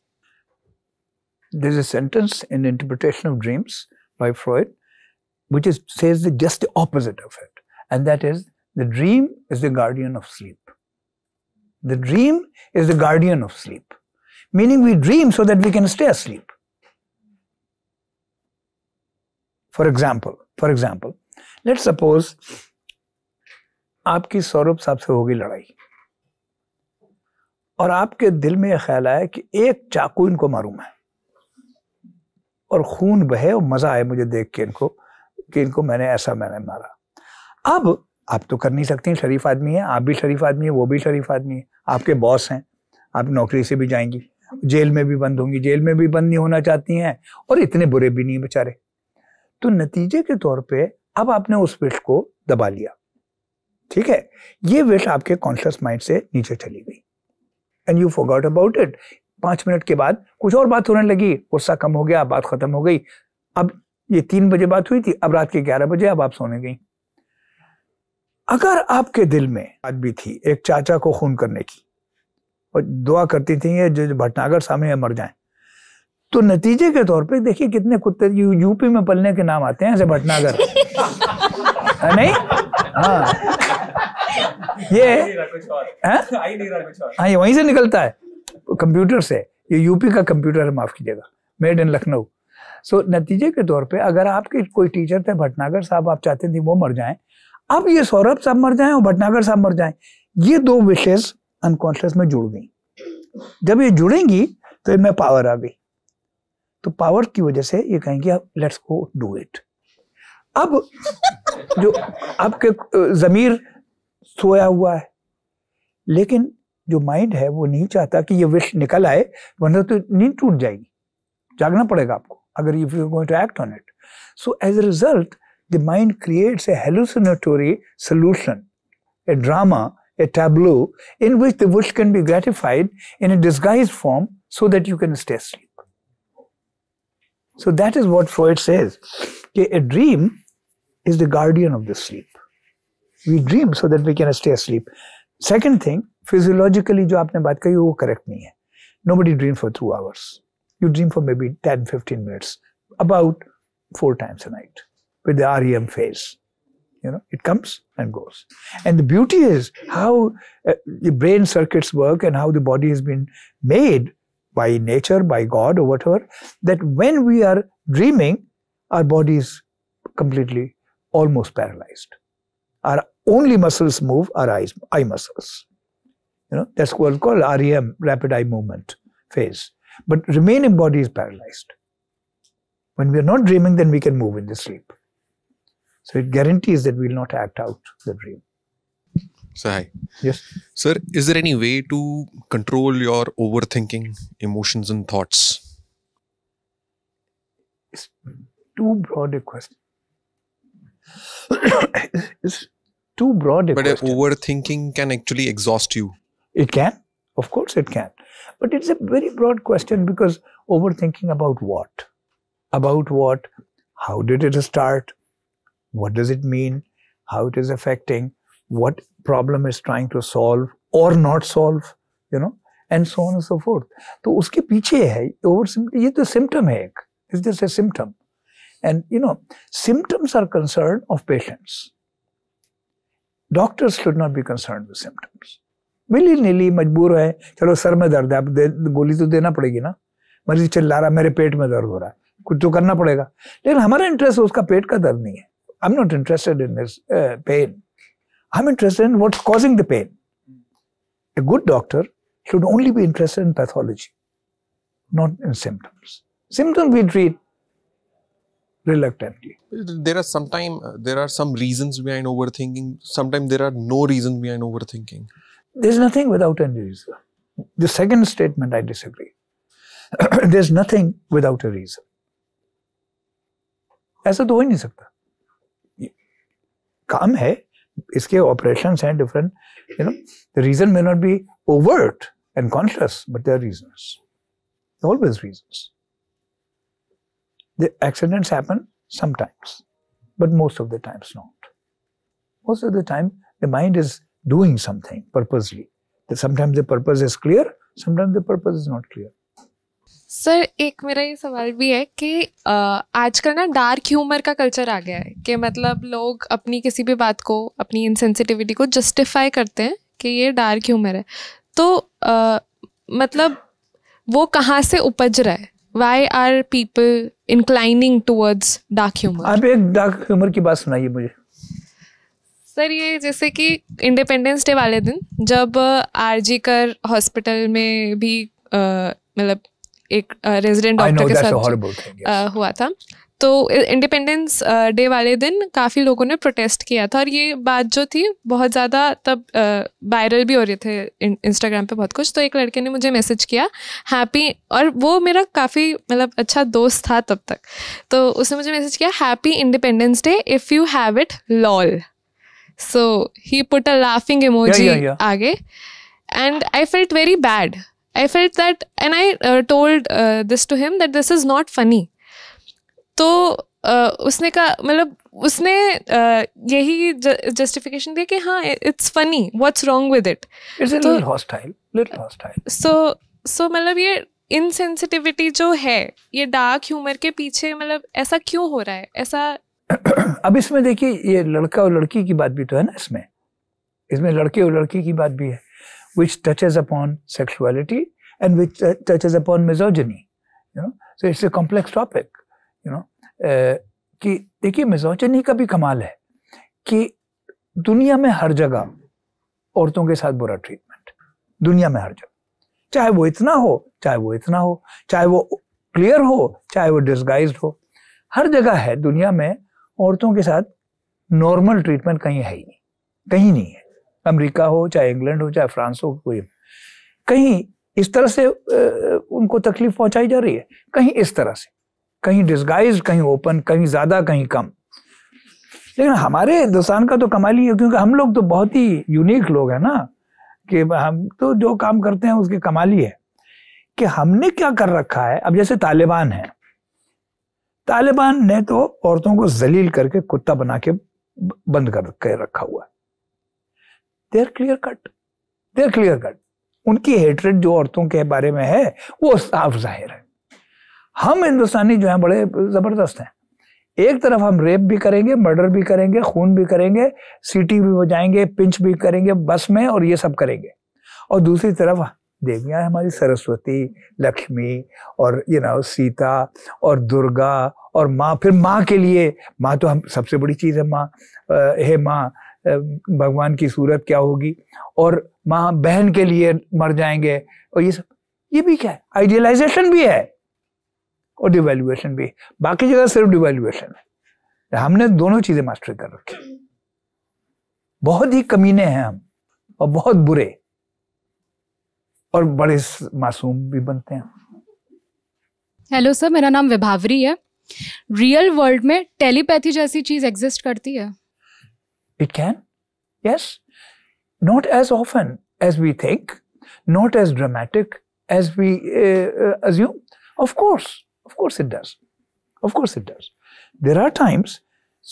There's a sentence in Interpretation of Dreams by Freud, which is, says the, just the opposite of it. And that is, The dream is the guardian of sleep. The dream is the guardian of sleep, meaning we dream so that we can stay asleep. For example, for example, let's suppose आपकी सौरभ साहब से होगी लड़ाई और आपके दिल में यह ख्याल आया कि एक चाकू इनको मारूं मैं और खून बहे और मजा आए मुझे देख के इनको कि इनको मैंने ऐसा मैंने मारा अब आप तो कर नहीं सकते हैं शरीफ आदमी है आप भी शरीफ आदमी है वो भी शरीफ आदमी है आपके बॉस हैं आप नौकरी से भी जाएंगी जेल में भी बंद होंगी जेल में भी बंद नहीं होना चाहती हैं और इतने बुरे भी नहीं बेचारे तो नतीजे के तौर पे अब आपने उस विश को दबा लिया ठीक है ये विश आपके कॉन्शियस माइंड से नीचे चली गई and you forgot about it पांच मिनट के बाद कुछ और बात होने लगी गुस्सा कम हो गया बात खत्म हो गई अब ये तीन बजे बात हुई थी अब रात के ग्यारह बजे अब आप सोने गई अगर आपके दिल में आज भी थी एक चाचा को खून करने की और दुआ करती थी ये जो भटनागर सामने मर जाए तो नतीजे के तौर पे देखिए कितने कुत्ते यू, यूपी में पलने के नाम आते हैं ऐसे भटनागर है नहीं हाँ ये हाँ ये वहीं से निकलता है कंप्यूटर से ये यूपी का कंप्यूटर है माफ़ कीजिएगा मेड इन लखनऊ सो नतीजे के तौर पे अगर आपके कोई टीचर थे भटनागर साहब आप चाहते थे वो मर जाएं अब ये सौरभ साहब मर जाए और भटनागर साहब मर जाए ये दो विशेष अनकॉन्शियस में जुड़ गई जब ये जुड़ेंगी तो इनमें पावर आ गई तो पावर की वजह से ये कहेंगे अब लेट्स गो डू इट अब जो आपके जमीर सोया हुआ है लेकिन जो माइंड है वो नहीं चाहता कि ये विश निकल आए वरना तो नींद टूट जाएगी जागना पड़ेगा आपको अगर if you going to act on it so as a result the mind creates a hallucinatory solution, a drama, a tableau in which the wish can be gratified in a disguised form so that you can stay asleep. So that is what Freud says. A dream is the guardian of the sleep. We dream so that we can stay asleep. Second thing, physiologically जो आपने बात कही वो correct me है. Nobody dreams for two hours. You dream for maybe 10-15 minutes, about four times a night with the REM phase. You know, it comes and goes. And the beauty is how uh, the brain circuits work and how the body has been made by nature, by God or whatever, that when we are dreaming, our body is completely almost paralyzed. Our only muscles move are eyes, eye muscles. You know, that's what's called REM, rapid eye movement phase. But remaining body is paralyzed. When we are not dreaming, then we can move in the sleep. So it guarantees that we will not act out the dream. So hi. Yes. Sir, is there any way to control your overthinking, emotions, and thoughts? It's too broad a question. it's too broad a but question. But overthinking can actually exhaust you. It can. Of course it can. But it's a very broad question because overthinking about what? About what? How did it start? what does it mean, how it is affecting, what problem is trying to solve or not solve, you know, and and so on so forth तो उसके पीछे है over ये तो symptom hai ek is this a symptom and you know symptoms are concern of patients doctors should not be concern with symptoms मिली नीली मजबूर है चलो सर में दर्द है अब दे गोली तो देना पड़ेगी ना मरीज चिल्ला रहा मेरे पेट में दर्द हो रहा है कुछ तो करना पड़ेगा लेकिन हमारा इंटरेस्ट उसका पेट का दर्द नहीं है I'm not interested in his uh, pain. I'm interested in what's causing the pain. A good doctor should only be interested in pathology, not in symptoms. Symptoms we treat reluctantly. There are sometimes uh, there are some reasons behind overthinking. Sometimes there are no reasons behind overthinking. There's nothing without any reason. The second statement I disagree. There's nothing without a reason. ऐसा तो हो ही नहीं सकता काम है इसके operation हैं different you know the reason may not be overt and conscious but there reason always reason the accidents happen sometimes, but most of the times not. Most of the time, the mind is doing something purposely. Sometimes the purpose is clear, sometimes the purpose is not clear. Sir एक मेरा ये सवाल भी है कि आजकल ना dark humour का कल्चर आ गया है कि मतलब लोग अपनी किसी भी बात को अपनी इनसेंसिटिविटी को जस्टिफाई करते हैं कि ये डार्क ह्यूमर है तो आ, मतलब वो कहाँ से उपज रहा है why are people inclining towards dark humour आप एक डार्क ह्यूमर की बात सुनाइए मुझे सर ये जैसे कि इंडिपेंडेंस डे वाले दिन जब आरजी कर हॉस्पिटल में भी मतलब एक रेजिडेंट uh, डॉक्टर के साथ uh, हुआ था तो इंडिपेंडेंस डे uh, वाले दिन काफ़ी लोगों ने प्रोटेस्ट किया था और ये बात जो थी बहुत ज़्यादा तब वायरल भी हो रहे थे इंस्टाग्राम पे बहुत कुछ तो एक लड़के ने मुझे मैसेज किया हैप्पी और वो मेरा काफ़ी मतलब अच्छा दोस्त था तब तक तो उसने मुझे मैसेज किया happy independence day if you have it lol so he put a laughing emoji आगे and I felt very bad I felt that and I told this to him that this is not funny तो Uh, उसने कहा मतलब उसने uh, यही justification दिया कि हाँ it's funny what's wrong with it so so मतलब ये इनसेंसिटिविटी जो है ये डार्क ह्यूमर के पीछे मतलब ऐसा क्यों हो रहा है ऐसा अब इसमें देखिए ये लड़का और लड़की की बात भी तो है ना इसमें इसमें लड़के और लड़की की बात भी है which touches upon sexuality and which uh, touches upon misogyny. You know, so it's a complex topic. You know, uh, कि देखिए मिजोजनी का भी कमाल है कि दुनिया में हर जगह औरतों के साथ बुरा ट्रीटमेंट दुनिया में हर जगह चाहे वो इतना हो चाहे वो इतना हो चाहे वो क्लियर हो चाहे वो डिस्गाइज हो हर जगह है दुनिया में औरतों के साथ नॉर्मल ट्रीटमेंट कहीं है ही नहीं कहीं नहीं है अमेरिका हो चाहे इंग्लैंड हो चाहे फ्रांस हो कोई कहीं इस तरह से उनको तकलीफ पहुंचाई जा रही है कहीं इस तरह से कहीं डिस्गाइज कहीं ओपन कहीं ज़्यादा कहीं कम लेकिन हमारे हिंदुस्तान का तो कमाल ही है क्योंकि हम लोग तो बहुत ही यूनिक लोग हैं ना कि हम तो जो काम करते हैं उसके कमाल ही है कि हमने क्या कर रखा है अब जैसे तालिबान है तालिबान ने तो औरतों को जलील करके कुत्ता बना के बंद कर रखा हुआ है there clear cut there clear cut उनकी हेटरेट जो औरतों के बारे में है वो साफ जाहिर है हम हिंदुस्तानी जो हैं बड़े ज़बरदस्त हैं एक तरफ हम रेप भी करेंगे मर्डर भी करेंगे खून भी करेंगे सीटी भी बजाएंगे पिंच भी करेंगे बस में और ये सब करेंगे और दूसरी तरफ देवियाँ हमारी सरस्वती लक्ष्मी और यू नो सीता और दुर्गा और माँ फिर माँ के लिए माँ तो हम सबसे बड़ी चीज़ है माँ हे माँ भगवान की सूरत क्या होगी और माँ बहन के लिए मर जाएंगे और ये सब ये भी क्या है आइडियलाइजेशन भी है और डिवेल्युएशन भी बाकी जगह सिर्फ डिवेल्युएशन है हमने दोनों चीज़ें मास्टर कर रखी बहुत ही कमीने हैं हम और बहुत बुरे और बड़े मासूम भी बनते हैं हेलो सर मेरा नाम विभावरी है रियल वर्ल्ड में टेलीपैथी जैसी चीज एग्जिस्ट करती है It can, yes. Not as often as we think, not as dramatic as we uh, uh, assume. Of course, of course it does. Of course it does. There are times,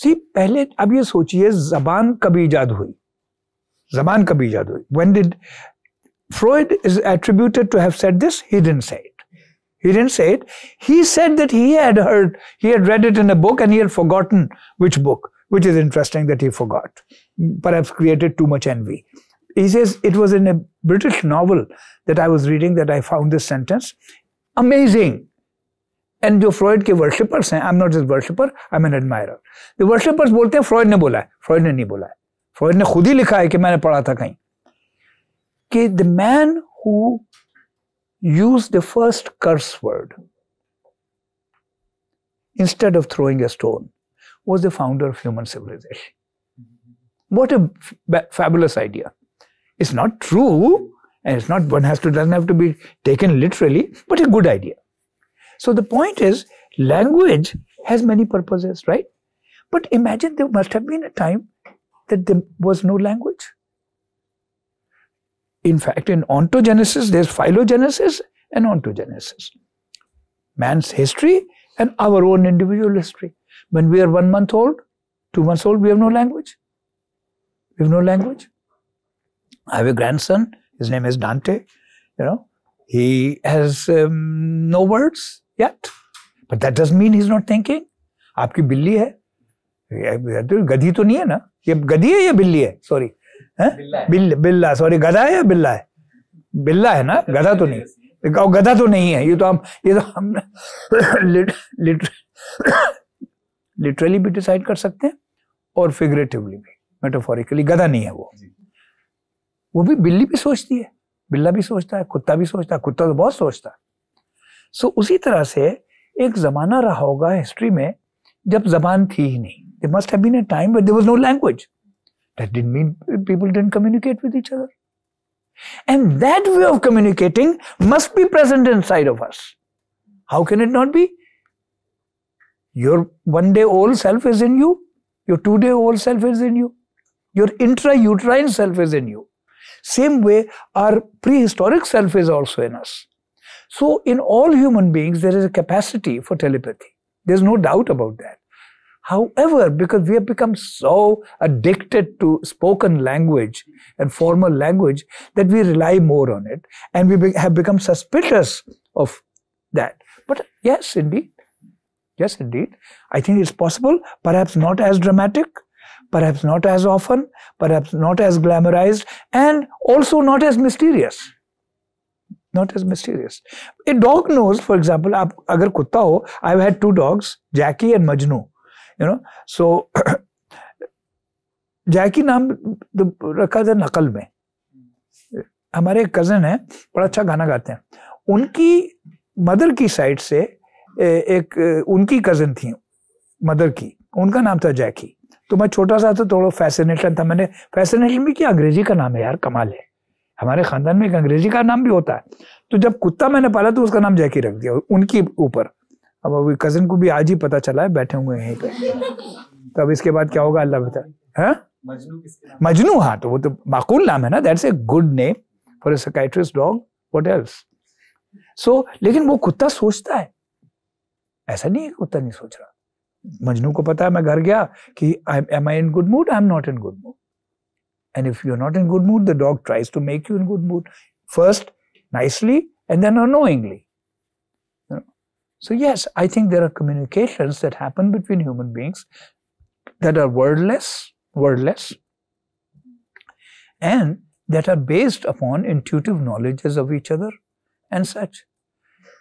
see, पहले अब ये सोचिए जबान कभी इजाद हुई जबान कभी इजाद When did Freud is attributed to have said this? He didn't say it. He didn't say it. He said that he had heard, he had read it in a book and he had forgotten which book which is interesting that he forgot, perhaps created too much envy. He says, it was in a British novel that I was reading that I found this sentence. Amazing. And the Freud ke worshippers, I'm not just worshipper, I'm an admirer. The worshippers say, Freud ne bola hai. Freud ne nahi bola Freud ne khud hi likha hai ki maine padha tha the man who used the first curse word instead of throwing a stone was the founder of human civilization. What a fabulous idea. It's not true, and it's not, one has to, doesn't have to be taken literally, but a good idea. So the point is, language has many purposes, right? But imagine there must have been a time that there was no language. In fact, in ontogenesis, there's phylogenesis and ontogenesis. Man's history and our own individual history. When we are one month old, two months old, we have no language. We have no language. I have a grandson. His name is Dante. You know, he has um, no words yet, but that doesn't mean he's not thinking. आपकी बिल्ली है तो गधी तो नहीं है ना ये गधी है या बिल्ली है सॉरी बिल्ला बिल्ला सॉरी गधा है या बिल्ला है बिल्ला है ना गधा तो नहीं और गधा तो नहीं है ये तो हम ये तो हम लिट, लिट, लिटरली भी डिसाइड कर सकते हैं और फिगरेटिवली भी मेटाफोरिकली गधा नहीं है वो वो भी बिल्ली भी सोचती है बिल्ला भी सोचता है कुत्ता भी सोचता है कुत्ता तो बहुत सोचता है सो so, उसी तरह से एक जमाना रहा होगा हिस्ट्री में जब जबान थी ही नहीं they must have been a time but there was no language that didn't mean people didn't communicate with each other and that way of communicating must be present inside of us how can it not be Your one day old self is in you. Your two day old self is in you. Your intrauterine self is in you. Same way, our prehistoric self is also in us. So, in all human beings, there is a capacity for telepathy. There's no doubt about that. However, because we have become so addicted to spoken language and formal language that we rely more on it and we have become suspicious of that. But yes, indeed, Yes, indeed. I think it's possible, perhaps not as dramatic, perhaps not as often, perhaps not as glamorized, and also not as mysterious. Not as mysterious. A dog knows, for example, आप अगर कुत्ता हो, I've had two dogs, Jackie and Majnu. You know, so Jackie naam the rakha नकल में हमारे एक cousin है बड़ा अच्छा गाना गाते हैं उनकी मदर की साइड से एक उनकी कज़न थी मदर की उनका नाम था जैकी तो मैं छोटा सा था थोड़ा फैसिनेटेड था मैंने फैसिनेटेड भी किया अंग्रेजी का नाम है यार कमाल है हमारे खानदान में एक अंग्रेजी का नाम भी होता है तो जब कुत्ता मैंने पाला तो उसका नाम जैकी रख दिया उनके ऊपर अब अभी कज़न को भी आज ही पता चला है बैठे हुए यहीं पे तो अब इसके बाद क्या होगा अल्लाह बता है हाँ? मजनू हाँ तो वो तो माकूल नाम है ना that's a good name for a psychiatrist dog what else so लेकिन वो कुत्ता सोचता है ऐसा नहीं है कुत्ता नहीं सोच रहा मजनू को पता है मैं घर गया कि am I in good mood I am not in good mood and if you are not in good mood the dog tries to make you in good mood first nicely and then annoyingly So yes, I think there are communications that happen between human beings that are wordless, wordless, and that are based upon intuitive knowledges of each other and such.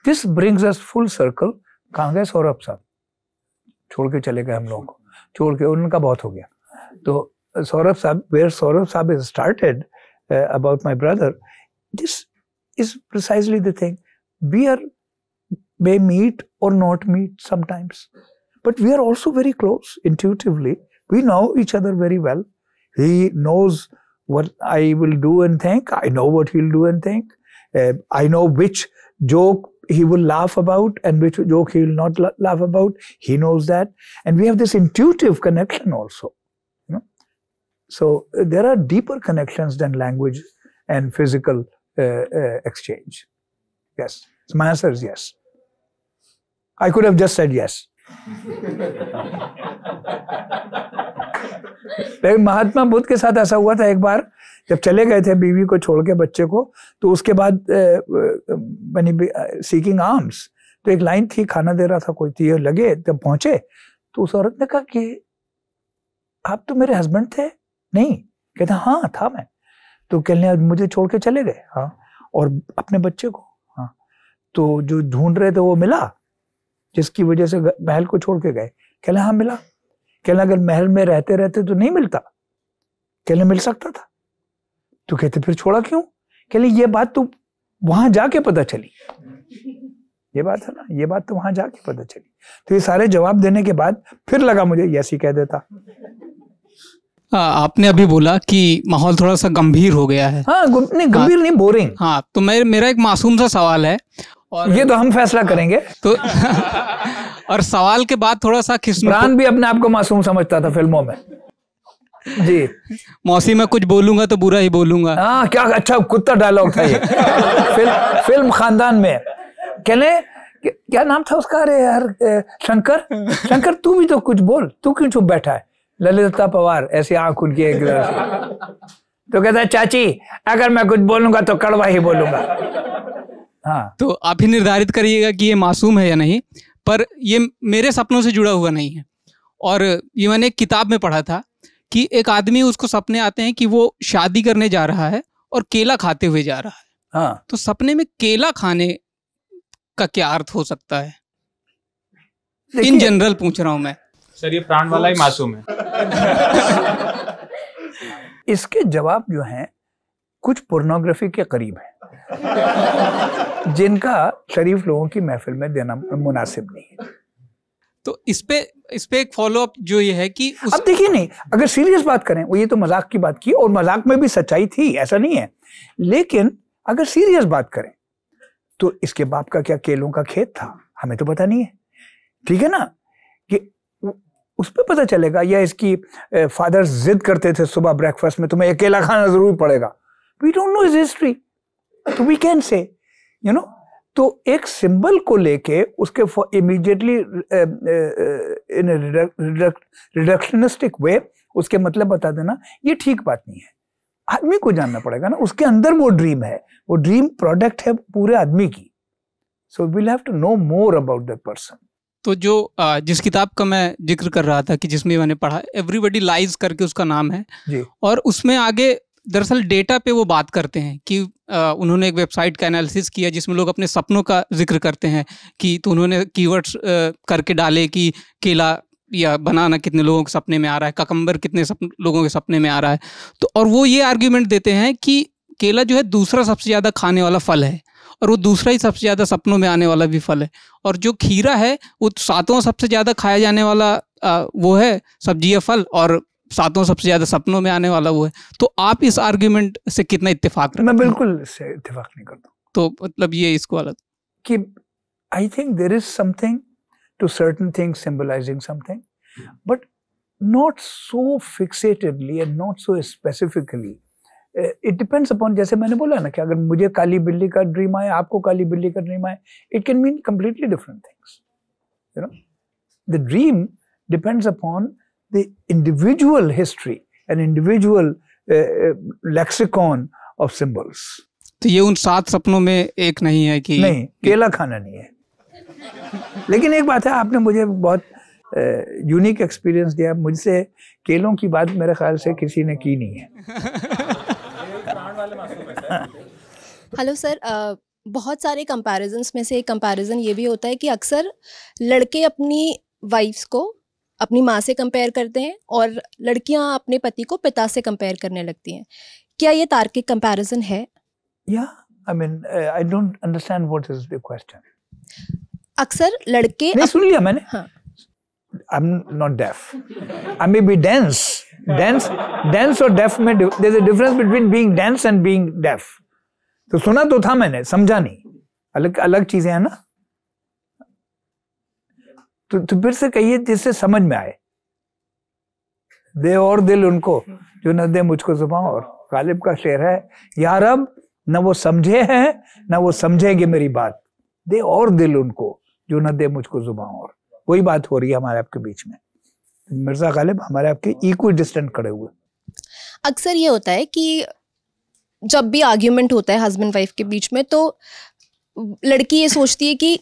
This brings us full circle कहाँ गए सौरभ साहब छोड़ के चले गए हम लोगों को छोड़ के उनका बहुत हो गया तो सौरभ साहब वेयर सौरभ साहब is started about my brother this is precisely the we are may meet or not meet sometimes but we are also very close intuitively we know each other very well he knows what I will do and think I know what he do and think I know which joke he will laugh about and which joke he will not laugh about. He knows that. And we have this intuitive connection also. You know? So uh, there are deeper connections than language and physical uh, uh, exchange. Yes. So my answer is yes. I could have just said yes. लेकिन महात्मा बुद्ध के साथ ऐसा हुआ था एक बार जब चले गए थे बीवी को छोड़ के बच्चे को तो उसके बाद मनी सीकिंग आर्म्स तो एक लाइन थी खाना दे रहा था कोई थी तो लगे जब पहुंचे तो उस औरत ने कहा कि आप तो मेरे हस्बैंड थे नहीं कहते हाँ था मैं तो कहने मुझे छोड़ के चले गए हाँ और अपने बच्चे को हाँ तो जो ढूंढ रहे थे वो मिला जिसकी वजह से महल को छोड़ के गए कहला हाँ मिला कहना अगर महल में रहते रहते तो नहीं मिलता कहने मिल सकता था तो कहते फिर छोड़ा क्यों कहले ये बात तो वहां जाके पता चली ये बात है ना ये बात तो वहां जाके पता चली तो ये सारे जवाब देने के बाद फिर लगा मुझे यस ही कह देता हाँ, आपने अभी बोला कि माहौल थोड़ा सा गंभीर हो गया है हाँ गु, नहीं गंभीर हाँ, नहीं बोरिंग हाँ तो मेरे मेरा एक मासूम सा सवाल है और ये तो हम फैसला करेंगे तो और सवाल के बाद थोड़ा सा किसान भी अपने आप को मासूम समझता था फिल्मों में जी मौसी मैं कुछ बोलूंगा तो बुरा ही बोलूंगा हाँ क्या अच्छा कुत्ता डायलॉग था ये फिल्म फिल्म खानदान में कहने क्या नाम था उसका अरे यार शंकर शंकर तू भी तो कुछ बोल तू क्यों चुप बैठा है ललिता पवार ऐसी आंख उनकी एक तो कहता है चाची अगर मैं कुछ बोलूंगा तो कड़वा ही बोलूंगा हाँ तो आप ही निर्धारित करिएगा कि ये मासूम है या नहीं पर ये मेरे सपनों से जुड़ा हुआ नहीं है और ये मैंने एक किताब में पढ़ा था कि एक आदमी उसको सपने आते हैं कि वो शादी करने जा रहा है और केला खाते हुए जा रहा है हाँ तो सपने में केला खाने का क्या अर्थ हो सकता है इन जनरल पूछ रहा हूं मैं सर ये प्राण वाला ही मासूम है इसके जवाब जो हैं कुछ पोर्नोग्राफी के करीब है जिनका शरीफ लोगों की महफिल में देना मुनासिब नहीं है तो इस पे इस पे एक फॉलोअप जो ये है कि उस... अब देखिए नहीं अगर सीरियस बात करें वो ये तो मजाक की बात की और मजाक में भी सच्चाई थी ऐसा नहीं है लेकिन अगर सीरियस बात करें तो इसके बाप का क्या केलों का खेत था हमें तो पता नहीं है ठीक है ना कि उस पर पता चलेगा या इसकी फादर जिद करते थे सुबह ब्रेकफास्ट में तुम्हें अकेला खाना जरूर पड़ेगा we don't know is history तो we can say you know तो एक सिंबल को लेके उसके इमीडिएटली इन रिडक्शनिस्टिक वे उसके मतलब बता देना ये ठीक बात नहीं है आदमी को जानना पड़ेगा ना उसके अंदर वो ड्रीम है वो ड्रीम प्रोडक्ट है पूरे आदमी की so we'll have to know more about that person तो जो जिस किताब का मैं जिक्र कर रहा था कि जिसमें मैंने पढ़ा एवरीबडी लाइज करके उसका नाम है जी। और उसमें आगे दरअसल डेटा पे वो बात करते हैं कि आ, उन्होंने एक वेबसाइट का एनालिसिस किया जिसमें लोग अपने सपनों का जिक्र करते हैं कि तो उन्होंने कीवर्ड्स करके डाले कि केला या बनाना कितने लोगों के सपने में आ रहा है ककम्बर कितने सपन, लोगों के सपने में आ रहा है तो और वो ये आर्ग्यूमेंट देते हैं कि केला जो है दूसरा सबसे ज़्यादा खाने वाला फल है और वो दूसरा ही सबसे ज़्यादा सपनों में आने वाला भी फल है और जो खीरा है वो सातों सबसे ज़्यादा खाया जाने वाला आ, वो है सब्जी या फल और सातों सबसे ज्यादा सपनों में आने वाला वो है तो आप इस आर्ग्यूमेंट से कितना इतफाक मैं बिल्कुल इससे इतफाक नहीं करता तो मतलब ये इसको अलग कि I think there is something to certain thing symbolizing something but not so fixatedly and not so specifically it depends upon जैसे मैंने बोला ना कि अगर मुझे काली बिल्ली का ड्रीम आए आपको काली बिल्ली का ड्रीम आए it can mean completely different things you know the dream depends upon the individual history and individual uh, uh, lexicon of symbols. तो ये उन सात सपनों में एक नहीं है कि नहीं केला खाना नहीं है लेकिन एक बात है आपने मुझे बहुत यूनिक uh, एक्सपीरियंस दिया मुझसे केलों की बात मेरे ख्याल से किसी ने की नहीं है हेलो सर बहुत सारे कंपैरिजन्स में से एक कंपैरिजन ये भी होता है कि अक्सर लड़के अपनी वाइफ्स को अपनी माँ से कंपेयर करते हैं और लड़कियाँ अपने पति को पिता से कंपेयर करने लगती हैं क्या ये तार्किक कंपैरिजन है या I mean I don't understand what is the question अक्सर लड़के नहीं सुन लिया मैंने हाँ I'm not deaf. I may be dense. Dense, dense or deaf में there's a difference between being dense and being deaf. तो सुना तो था मैंने समझा नहीं अलग अलग चीजें हैं ना तो, तो फिर से कहिए जिससे समझ में आए दे और दिल उनको जो न दे मुझको सुबह और गालिब का शेर है यार अब न वो समझे हैं न वो समझेंगे मेरी बात दे और दिल उनको जो न दे मुझको जुबा और वही बात हो रही है हमारे आपके बीच में मिर्जा गालिब हमारे आपके इक्वल डिस्टेंट खड़े हुए अक्सर ये होता है कि जब भी आर्ग्यूमेंट होता है हस्बैंड वाइफ के बीच में तो लड़की ये सोचती है कि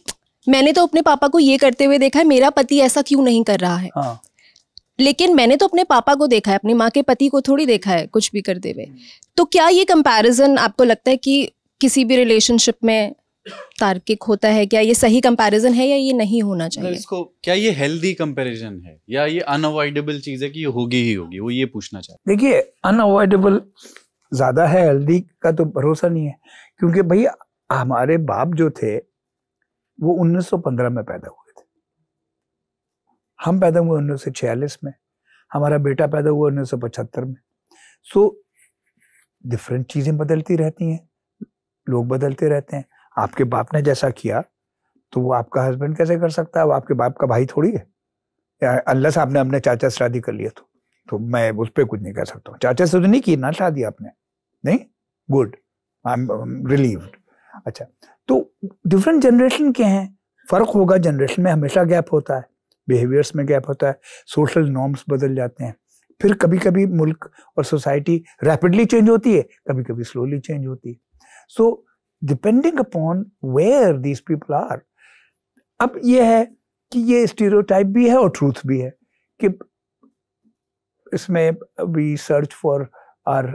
मैंने तो अपने पापा को ये करते हुए देखा है मेरा पति ऐसा क्यों नहीं कर रहा है हाँ। लेकिन मैंने तो अपने पापा को देखा है अपनी माँ के पति को थोड़ी देखा है कुछ भी करते हुए हम्म। तो क्या ये कंपैरिजन आपको लगता है कि किसी भी रिलेशनशिप में तार्किक होता है क्या ये सही कंपैरिजन है या ये नहीं होना चाहिए इसको क्या ये हेल्दी कंपैरिजन है या ये अनअवॉइडेबल चीज है कि ये होगी ही होगी वो ये पूछना चाहिए देखिए अनअवॉइडेबल ज्यादा है हेल्दी का तो भरोसा नहीं है क्योंकि भाई हमारे बाप जो थे वो 1915 में पैदा हुए थे हम पैदा हुए छियालीस में हमारा बेटा पैदा हुआ पचहत्तर में सो डिफरेंट चीज़ें बदलती रहती हैं लोग बदलते रहते हैं आपके बाप ने जैसा किया तो वो आपका हस्बैंड कैसे कर सकता है वो आपके बाप का भाई थोड़ी है या अल्लाह साहब ने अपने चाचा से शादी कर लिया तो तो मैं उस पर कुछ नहीं कर सकता चाचा से तो नहीं की ना शादी आपने नहीं गुड आई एम रिलीव्ड अच्छा तो डिफरेंट जनरेशन के हैं फ़र्क होगा जनरेशन में हमेशा गैप होता है बिहेवियर्स में गैप होता है सोशल नॉर्म्स बदल जाते हैं फिर कभी कभी मुल्क और सोसाइटी रैपिडली चेंज होती है कभी कभी स्लोली चेंज होती है so depending upon where these people are अब यह है कि ये स्टीरियोटाइप भी है और ट्रूथ भी है कि इसमें we search for are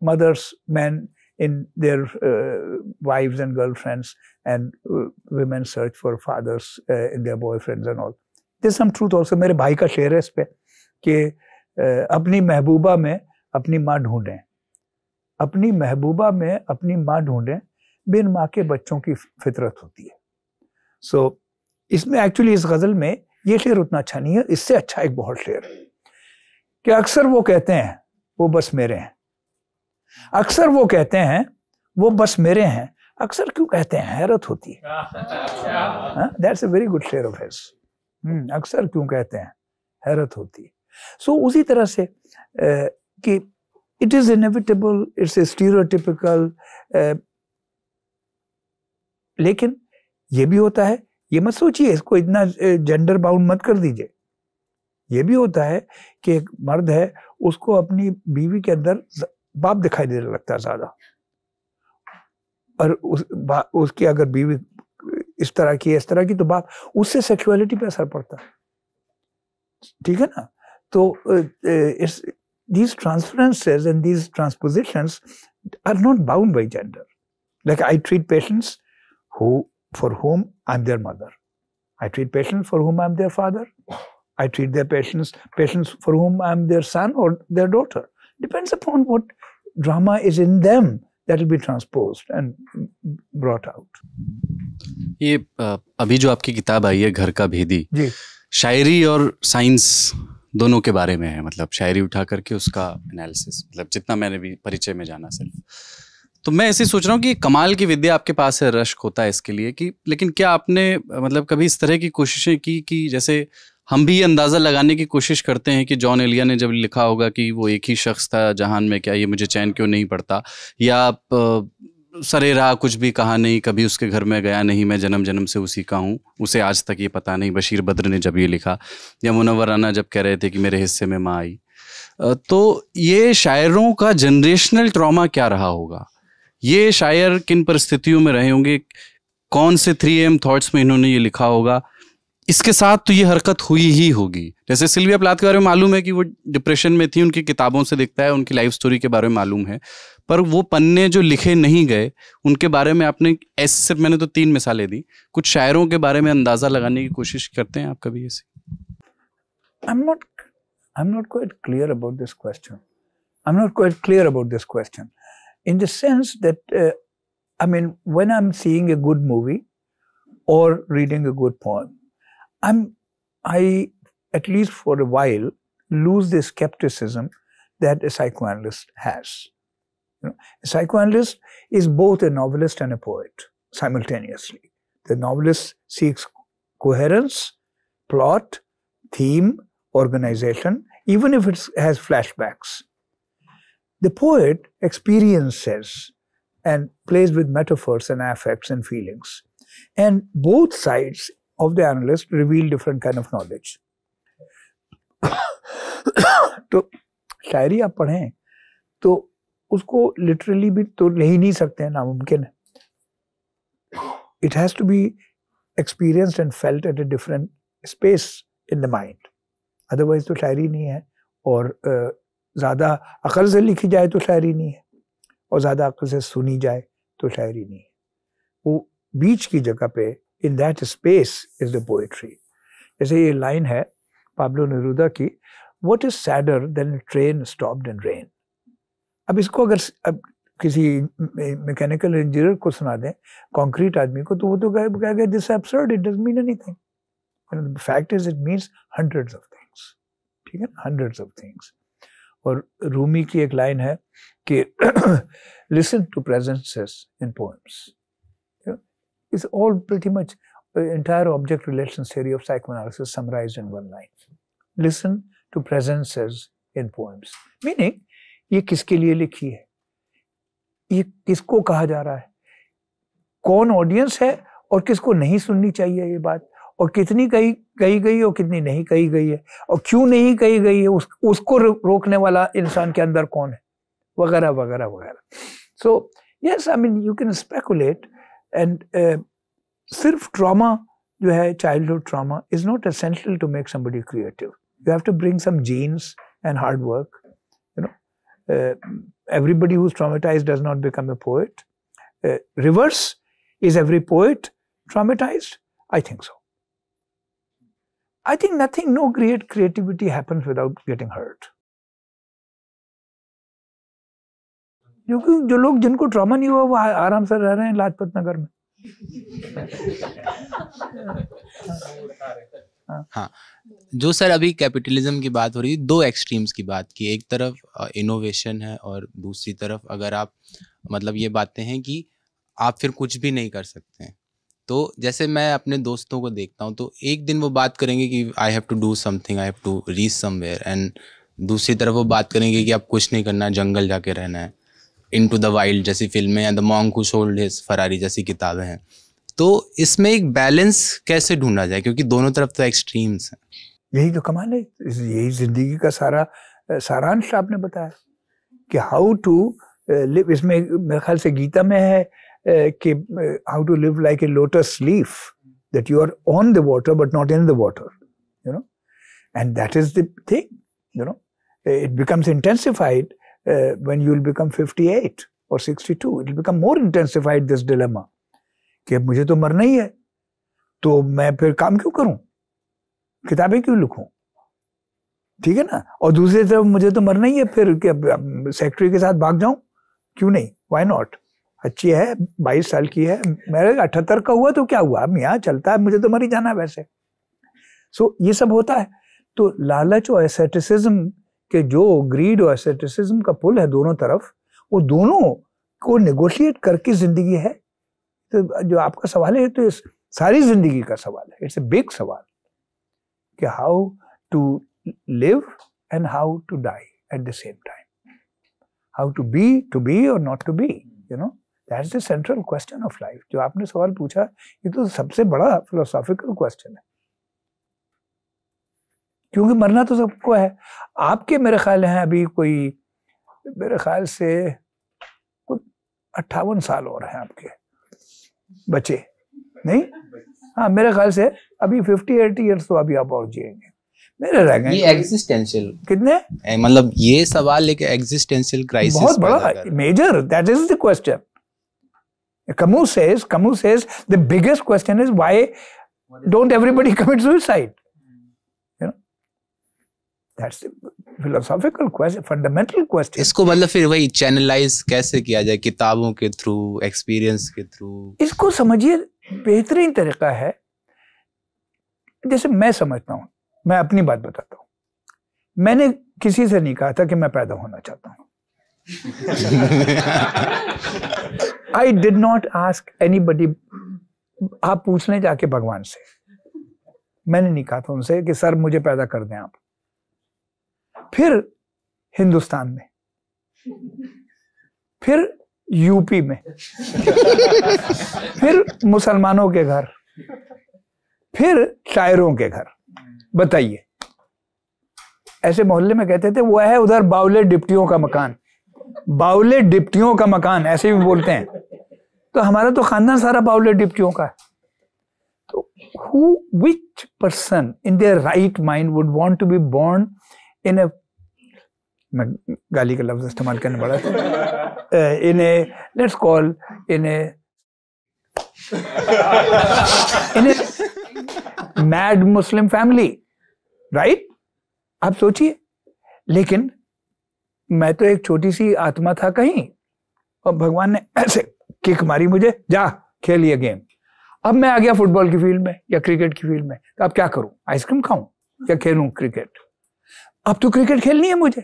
mothers, men in their uh, wives and girlfriends, and uh, women search for fathers uh, in their boyfriends and all. There's some truth also. मेरे भाई का शेर है इस पे कि uh, अपनी महबूबा में अपनी माँ ढूंढें अपनी महबूबा में अपनी माँ ढूंढें बिन माँ के बच्चों की फितरत होती है सो so, इसमें एक्चुअली इस गज़ल में ये शेर उतना अच्छा नहीं है इससे अच्छा एक बहुत शेर है कि अक्सर वो कहते हैं वो बस मेरे हैं अक्सर वो कहते हैं वो बस मेरे हैं अक्सर क्यों कहते हैं हैरत होती है that's a very good share of his अक्सर क्यों कहते हैं हैरत होती है सो so, उसी तरह से uh, कि it is inevitable it's a stereotypical लेकिन ये भी होता है ये मत सोचिए इसको इतना जेंडर बाउंड मत कर दीजिए ये भी होता है कि एक मर्द है उसको अपनी बीवी के अंदर बाप दिखाई देने लगता है ज्यादा और उस, उसकी अगर बीवी इस तरह की इस तरह की तो बाप उससे सेक्सुअलिटी पे असर पड़ता है ठीक है ना तो transferences and these transposition are not bound by gender like I treat patients who for whom I am their mother I treat patient for whom I am their father I treat their patients patients for whom I am their son or their daughter depends upon what drama is in them that will be transposed and brought out. ये अभी जो आपकी किताब आई है घर का भेदी जी शायरी और साइंस दोनों के बारे में है मतलब शायरी उठा करके उसका एनालिसिस मतलब जितना मैंने भी परिचय में जाना सिर्फ तो मैं ऐसे सोच रहा हूँ कि कमाल की विद्या आपके पास है रश्क होता है इसके लिए कि लेकिन क्या आपने मतलब कभी इस तरह की कोशिशें की कि जैसे हम भी ये अंदाज़ा लगाने की कोशिश करते हैं कि जॉन एलिया ने जब लिखा होगा कि वो एक ही शख्स था जहान में क्या ये मुझे चैन क्यों नहीं पड़ता या सरे रहा कुछ भी कहा नहीं कभी उसके घर में गया नहीं मैं जन्म जन्म से उसी का हूँ उसे आज तक ये पता नहीं बशीर बद्र ने जब ये लिखा या मुनवर राना जब कह रहे थे कि मेरे हिस्से में माँ आई तो ये शायरों का जनरेशनल ट्रॉमा क्या रहा होगा ये शायर किन परिस्थितियों में रहे होंगे कौन से थ्री एम थाट्स में इन्होंने ये लिखा होगा इसके साथ तो ये हरकत हुई ही होगी जैसे सिल्विया प्लाथ के बारे में मालूम है कि वो डिप्रेशन में थी उनकी किताबों से दिखता है उनकी लाइफ स्टोरी के बारे में मालूम है पर वो पन्ने जो लिखे नहीं गए उनके बारे में आपने ऐसे सिर्फ मैंने तो तीन मिसालें दी कुछ शायरों के बारे में अंदाज़ा लगाने की कोशिश करते हैं आप कभी ऐसे I am not I am not quite clear about this question I am not quite clear about this question in the sense that I mean when I am seeing a good movie और reading a good poem I'm, I, at least for a while, lose the skepticism that a psychoanalyst has. You know, a psychoanalyst is both a novelist and a poet simultaneously. The novelist seeks coherence, plot, theme, organization, even if it has flashbacks. The poet experiences and plays with metaphors and affects and feelings. And both sides of the analyst reveal different kind of knowledge तो शायरी आप पढ़ें तो उसको literally भी तो ले ही नहीं सकते हैं नामुमकिन है it has to be experience and felt at a different space in the mind otherwise तो शायरी नहीं है और ज़्यादा अकल से लिखी जाए तो शायरी नहीं है और ज़्यादा अकल से सुनी जाए तो शायरी नहीं है वो बीच की जगह पे in that space is the poetry जैसे ये लाइन है पाब्लो नरूदा की what is sadder than train stop in rain अब इसको अगर अब किसी मैकेनिकल इंजीनियर को सुना दें कॉन्क्रीट आदमी को तो वो तो कहेगा this absurd it does anything fact is it means hundred of things ठीक है ना हंड्रेड ऑफ थिंग्स और रूमी की एक लाइन है कि listen to presences in poems is all pretty much the uh, entire object relations theory of psychoanalysis summarized in one line. Listen to presences in poems. Meaning, ये किसके लिए लिखी है ये किसको कहा जा रहा है कौन ऑडियंस है और किसको नहीं सुननी चाहिए ये बात और कितनी कही कही गई और कितनी नहीं कही गई है और क्यों नहीं कही गई है उस, उसको रोकने वाला इंसान के अंदर कौन है वगैरह वगैरह वगैरह so yes I mean you can speculate And uh, sirf trauma, you have childhood trauma, is not essential to make somebody creative. You have to bring some genes and hard work. You know, uh, everybody who's traumatized does not become a poet. Uh, reverse is every poet traumatized? I think so. I think nothing, no great creativity happens without getting hurt. क्योंकि जो लोग जिनको trauma नहीं हुआ वो आराम से रह रहे हैं लाजपत नगर में हाँ।, हाँ जो सर अभी कैपिटलिज्म की बात हो रही है दो एक्सट्रीम्स की बात की एक तरफ इनोवेशन है और दूसरी तरफ अगर आप मतलब ये बातें हैं कि आप फिर कुछ भी नहीं कर सकते हैं तो जैसे मैं अपने दोस्तों को देखता हूँ तो एक दिन वो बात करेंगे कि I have to do something I have to reach somewhere and दूसरी तरफ वो बात करेंगे कि आप कुछ नहीं करना जंगल जाके रहना है इन टू द वाइल्ड जैसी फिल्में या the monk who sold his Ferrari जैसी किताबें हैं तो इसमें एक बैलेंस कैसे ढूंढा जाए क्योंकि दोनों तरफ तो एक्सट्रीम्स हैं यही तो कमाल है यही जिंदगी का सारा सारांश आपने बताया कि हाउ टू लिव इसमें मेरे ख्याल से गीता में है uh, कि how to live like a lotus leaf that you are on the water but not in the water you know and that is the thing you know it becomes intensified uh, when will become 58 or 62 will become more intensified this dilemma कि अब मुझे तो मरना ही है तो मैं फिर काम क्यों करूं किताबें क्यों लिखूं ठीक है ना और दूसरी तरफ मुझे तो मरना ही है फिर सेक्रेटरी के साथ भाग जाऊं क्यों नहीं वाई नॉट अच्छी है बाईस साल की है मेरे अठहत्तर का हुआ तो क्या हुआ अब यहाँ चलता है मुझे तो मर ही जाना वैसे सो so, ये सब होता है तो लालच और एसेटिसिज्म कि जो ग्रीड और एसेटिसिज्म का पुल है दोनों तरफ वो दोनों को नेगोशिएट करके ज़िंदगी है तो जो आपका सवाल है तो इस सारी ज़िंदगी का सवाल है इट्स ए बिग सवाल कि how to live and how to die at the same time how to be to be or not to be you know that's the central question of life जो आपने सवाल पूछा ये तो सबसे बड़ा फिलोसॉफिकल क्वेश्चन है क्योंकि मरना तो सबको है आपके मेरे ख्याल हैं अभी कोई मेरे ख्याल से कुछ अट्ठावन साल और हैं आपके बचे नहीं हाँ मेरे ख्याल से अभी फिफ्टी एटी ईयर्स तो अभी आप और जिएंगे मेरे रह गए एग्जिस्टेंशियल कितने मतलब ये सवाल लेके एग्जिस्टेंशियल क्राइसिस बहुत बड़ा major that is the question Camus says Camus says the biggest question is why don't everybody commit suicide? That's philosophical question fundamental question इसको मतलब फिर वही चैनलाइज कैसे किया जाए किताबों के थ्रू एक्सपीरियंस के थ्रू इसको समझिए बेहतरीन तरीका है जैसे मैं समझता हूँ मैं अपनी बात बताता हूँ मैंने किसी से नहीं कहा था कि मैं पैदा होना चाहता हूँ I did not ask anybody आप पूछने जाके भगवान से मैंने नहीं कहा था उनसे कि सर मुझे पैदा कर दें आप फिर हिंदुस्तान में फिर यूपी में फिर मुसलमानों के घर फिर शायरों के घर बताइए ऐसे मोहल्ले में कहते थे वो है उधर बाउले डिप्टियों का मकान बाउले डिप्टियों का मकान ऐसे भी बोलते हैं तो हमारा तो खानदान सारा बाउले डिप्टियों का है तो who which person in their right mind would want to be born in a मैं गाली का लफ्ज़ इस्तेमाल करने पड़ा था लेट्स कॉल इन्हें इन्हें मैड मुस्लिम फैमिली राइट आप सोचिए लेकिन मैं तो एक छोटी सी आत्मा था कहीं और भगवान ने ऐसे किक मारी मुझे जा खेलिए गेम अब मैं आ गया फुटबॉल की फील्ड में या क्रिकेट की फील्ड में तो अब क्या करूं आइसक्रीम खाऊं या खेलूं क्रिकेट अब तो क्रिकेट खेलनी है मुझे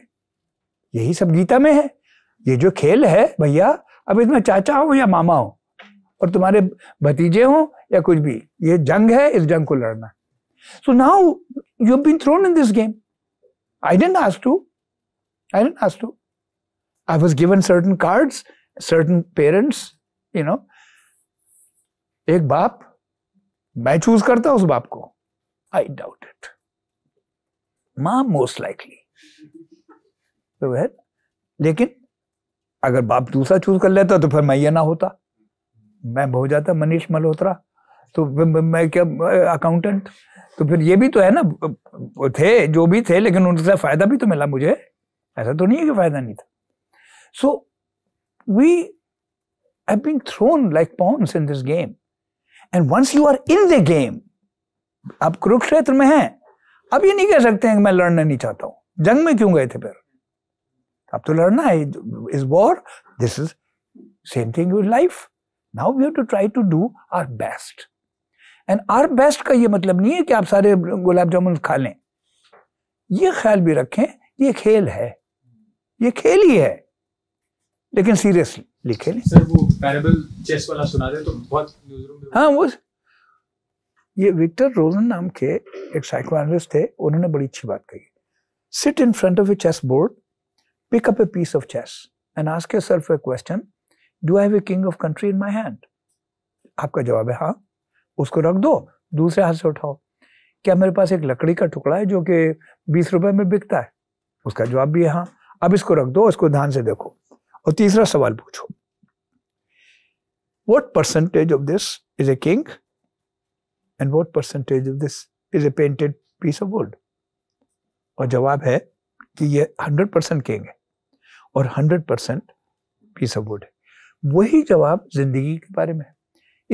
यही सब गीता में है ये जो खेल है भैया अब इसमें चाचा हो या मामा हो और तुम्हारे भतीजे हो या कुछ भी ये जंग है इस जंग को लड़ना so now you been thrown in this game I didn't ask to I didn't ask to I was given certain cards certain parents you know एक बाप मैं चूज करता उस बाप को आई डाउट इट मां मोस्ट लाइकली तो वह लेकिन अगर बाप दूसरा चूज कर लेता तो फिर मैं ये ना होता मैं हो जाता मनीष मल्होत्रा तो मैं क्या अकाउंटेंट तो फिर ये भी तो है ना थे जो भी थे लेकिन उनसे फायदा भी तो मिला मुझे ऐसा तो नहीं है कि फायदा नहीं था so we have been thrown like pawns in this game and once you are in the game आप कुरुक्षेत्र में हैं अब ये नहीं कह सकते हैं कि मैं लड़ना नहीं चाहता हूं जंग में क्यों गए थे फिर अब तो लड़ना है is war this is same thing with life now we have to try to do our best and our best का ये मतलब नहीं है कि आप सारे गुलाब जामुन खा लें ये ख्याल भी रखें ये खेल है ये खेल ही है लेकिन सीरियसली खेलें चेस वाला सुना दे तो बहुत हाँ वो ये विक्टर रोजन नाम के एक साइकोएनालिस्ट थे उन्होंने बड़ी अच्छी बात कही sit in front of a chess board Pick up a piece of chess and ask yourself a question Do I have a king of country in my hand? आपका जवाब है हाँ उसको रख दो दूसरे हाथ से उठाओ क्या मेरे पास एक लकड़ी का टुकड़ा है जो कि बीस रुपए में बिकता है उसका जवाब भी है हाँ अब इसको रख दो इसको ध्यान से देखो और तीसरा सवाल पूछो what percentage of this is a king and what percentage of this is a painted piece of wood और जवाब है कि ये 100 परसेंट किंग है और hundred percent piece of wood है वही जवाब जिंदगी के बारे में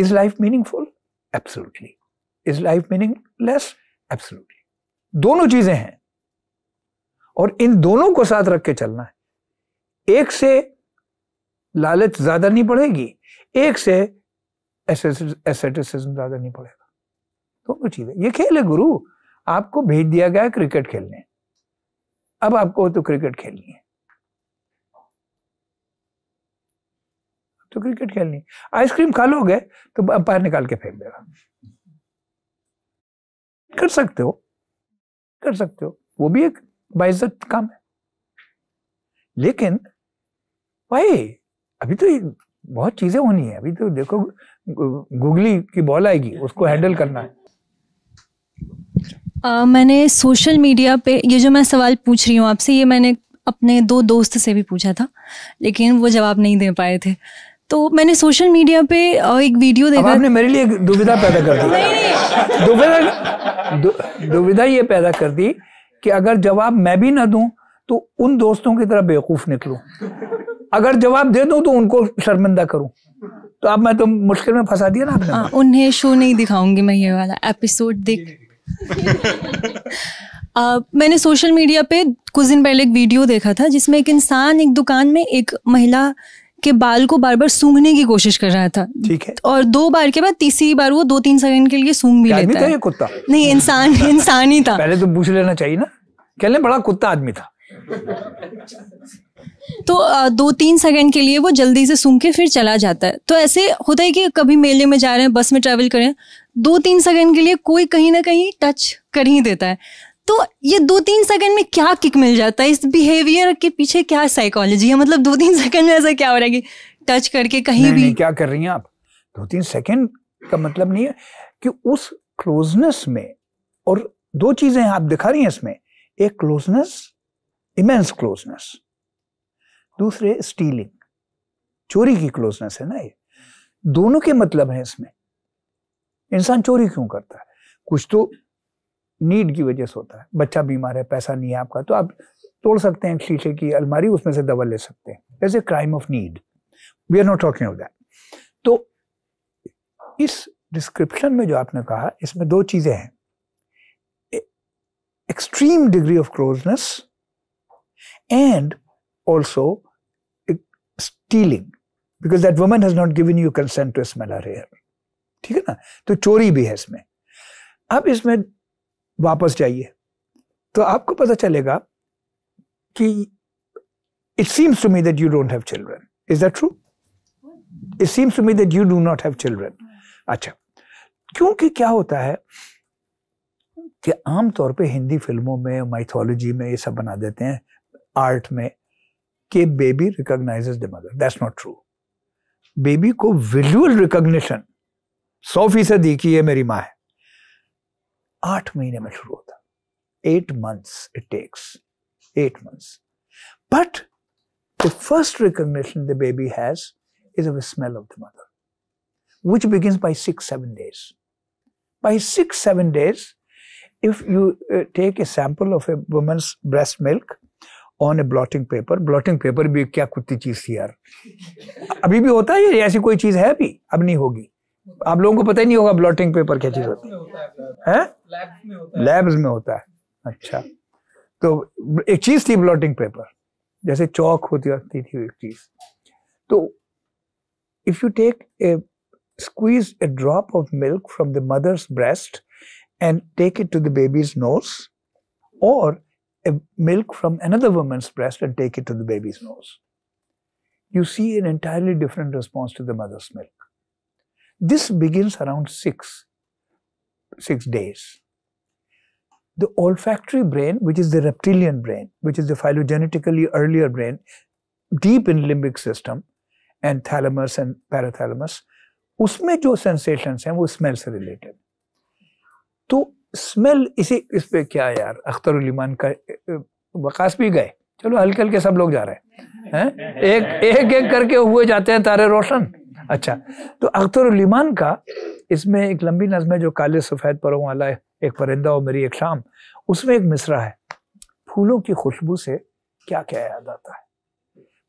is life meaningful absolutely is life meaningless absolutely दोनों चीजें हैं और इन दोनों को साथ रख के चलना है एक से लालच ज्यादा नहीं पड़ेगी एक से एसेटिसिज्म ज्यादा नहीं पड़ेगा दोनों चीजें ये खेल है गुरु आपको भेज दिया गया क्रिकेट खेलने अब आपको तो क्रिकेट खेलनी है तो क्रिकेट खेलनी आइसक्रीम खा लोगे तो अंपायर निकाल के फेंक देगा कर सकते हो कर सकते हो वो भी एक बाइज्जत काम है लेकिन भाई अभी तो बहुत चीजें होनी है अभी तो देखो गूगली की बॉल आएगी उसको हैंडल करना है आ, मैंने सोशल मीडिया पे ये जो मैं सवाल पूछ रही हूँ आपसे ये मैंने अपने दो दोस्त से भी पूछा था लेकिन वो जवाब नहीं दे पाए थे तो मैंने सोशल मीडिया पे एक वीडियो देखा आपने मेरे लिए दुविधा पैदा कर दी दुविधा दुविधा ये पैदा कर दी कि अगर जवाब मैं भी ना दूं तो उन दोस्तों की तरह बेवकूफ निकलूं अगर जवाब दे दूं तो उनको शर्मिंदा करूं तो अब मैं तो मुश्किल में फंसा दिया ना आपने आ, हाँ, उन्हें शो नहीं दिखाऊंगी मैं ये वाला एपिसोड देख Uh, मैंने सोशल मीडिया पे कुछ दिन पहले एक वीडियो देखा था जिसमें एक इंसान एक दुकान में एक महिला के बाल को बार बार सूंघने की कोशिश कर रहा था ठीक है और दो बार के बाद तीसरी बार वो दो तीन सेकंड के लिए सूंघ भी लेता है कुत्ता नहीं इंसान इंसान ही था पहले तो पूछ लेना चाहिए ना कहने बड़ा कुत्ता आदमी था तो दो तीन सेकंड के लिए वो जल्दी से सूंघ के फिर चला जाता है तो ऐसे होता है कि कभी मेले में जा रहे हैं बस में ट्रैवल करें दो तीन सेकंड के लिए कोई कहीं ना कहीं टच कर ही देता है तो ये दो तीन सेकंड में क्या किक मिल जाता है इस बिहेवियर के पीछे क्या साइकोलॉजी है मतलब दो तीन सेकंड में ऐसा क्या हो रहा है कि टच करके कहीं नहीं, भी नहीं, क्या कर रही हैं आप दो तीन सेकंड का मतलब नहीं है कि उस क्लोजनेस में और दो चीजें आप दिखा रही हैं इसमें एक क्लोजनेस इमेंस क्लोजनेस दूसरे स्टीलिंग चोरी की क्लोजनेस है ना ये दोनों के मतलब है इसमें इंसान चोरी क्यों करता है कुछ तो नीड की वजह से होता है बच्चा बीमार है पैसा नहीं है आपका तो आप तोड़ सकते हैं शीशे की अलमारी उसमें से दवा ले सकते हैं as a crime of need we are not talking of that तो इस डिस्क्रिप्शन में जो आपने कहा इसमें दो चीज़ें हैं extreme degree of closeness and also stealing because that woman has not given you consent to smell her hair ठीक है ना तो चोरी भी है इसमें अब इसमें वापस जाइए तो आपको पता चलेगा कि it seems to me that you don't have children is that true it seems to me that you do not have children अच्छा क्योंकि क्या होता है कि आमतौर पे हिंदी फिल्मों में माइथोलॉजी में ये सब बना देते हैं आर्ट में कि baby recognise the mother that's not true baby को विजुअल रिकॉग्निशन सौ फीसद की है ये मेरी माँ है आठ महीने में शुरू होता eight months it takes eight months but the first recognition the baby has is of smell of the mother which begins by six seven days by six seven days if you take a sample of a woman's breast milk on a blotting paper blotting paper भी क्या कुत्ती चीज थी यार अभी भी होता है ऐसी कोई चीज है अभी अब नहीं होगी आप लोगों को पता ही नहीं होगा ब्लॉटिंग पेपर क्या चीज होती है, है? Labs में होता है लैब्स में होता है अच्छा तो एक चीज थी ब्लॉटिंग पेपर जैसे चौक होती होती थी एक चीज तो if squeeze a drop of milk from the mother's breast and take it to the baby's nose, or milk from another woman's breast and take it to the baby's nose. You see an entirely different response to the mother's milk. This begins around six, six days. the olfactory brain, which is the reptilian brain, which is the phylogenetically earlier brain, deep in limbic system and thalamus and parathalamus, उसमें जो sensations हैं वो smell से related तो smell इसी इस पे क्या यार अख्तर उलीमान का वकास भी गए चलो हल्के हल्के सब लोग जा रहे हैं है? एक एक एक करके हुए जाते हैं तारे रोशन अच्छा तो अख्तर उलीमान का इसमें एक लंबी नज़म है जो काले सफ़ेद पर वाला है एक परिंदा और मेरी एक शाम उसमें एक मिसरा है फूलों की खुशबू से क्या क्या याद आता है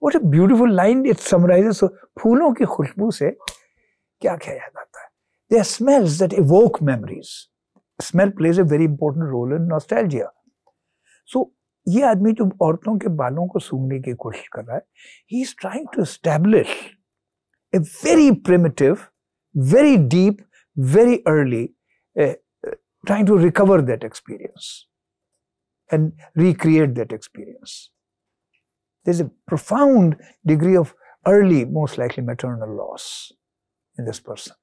what a beautiful line it summarise फूलों की खुशबू से क्या क्या याद आता है the smells that evoke memories smell plays a very important role in nostalgia so ये आदमी जो औरतों के बालों को सूंघने की कोशिश कर रहा है he is trying to establish a very primitive very deep very early trying to recover that experience and recreate that experience. There's a profound degree of early, most likely maternal loss in this person.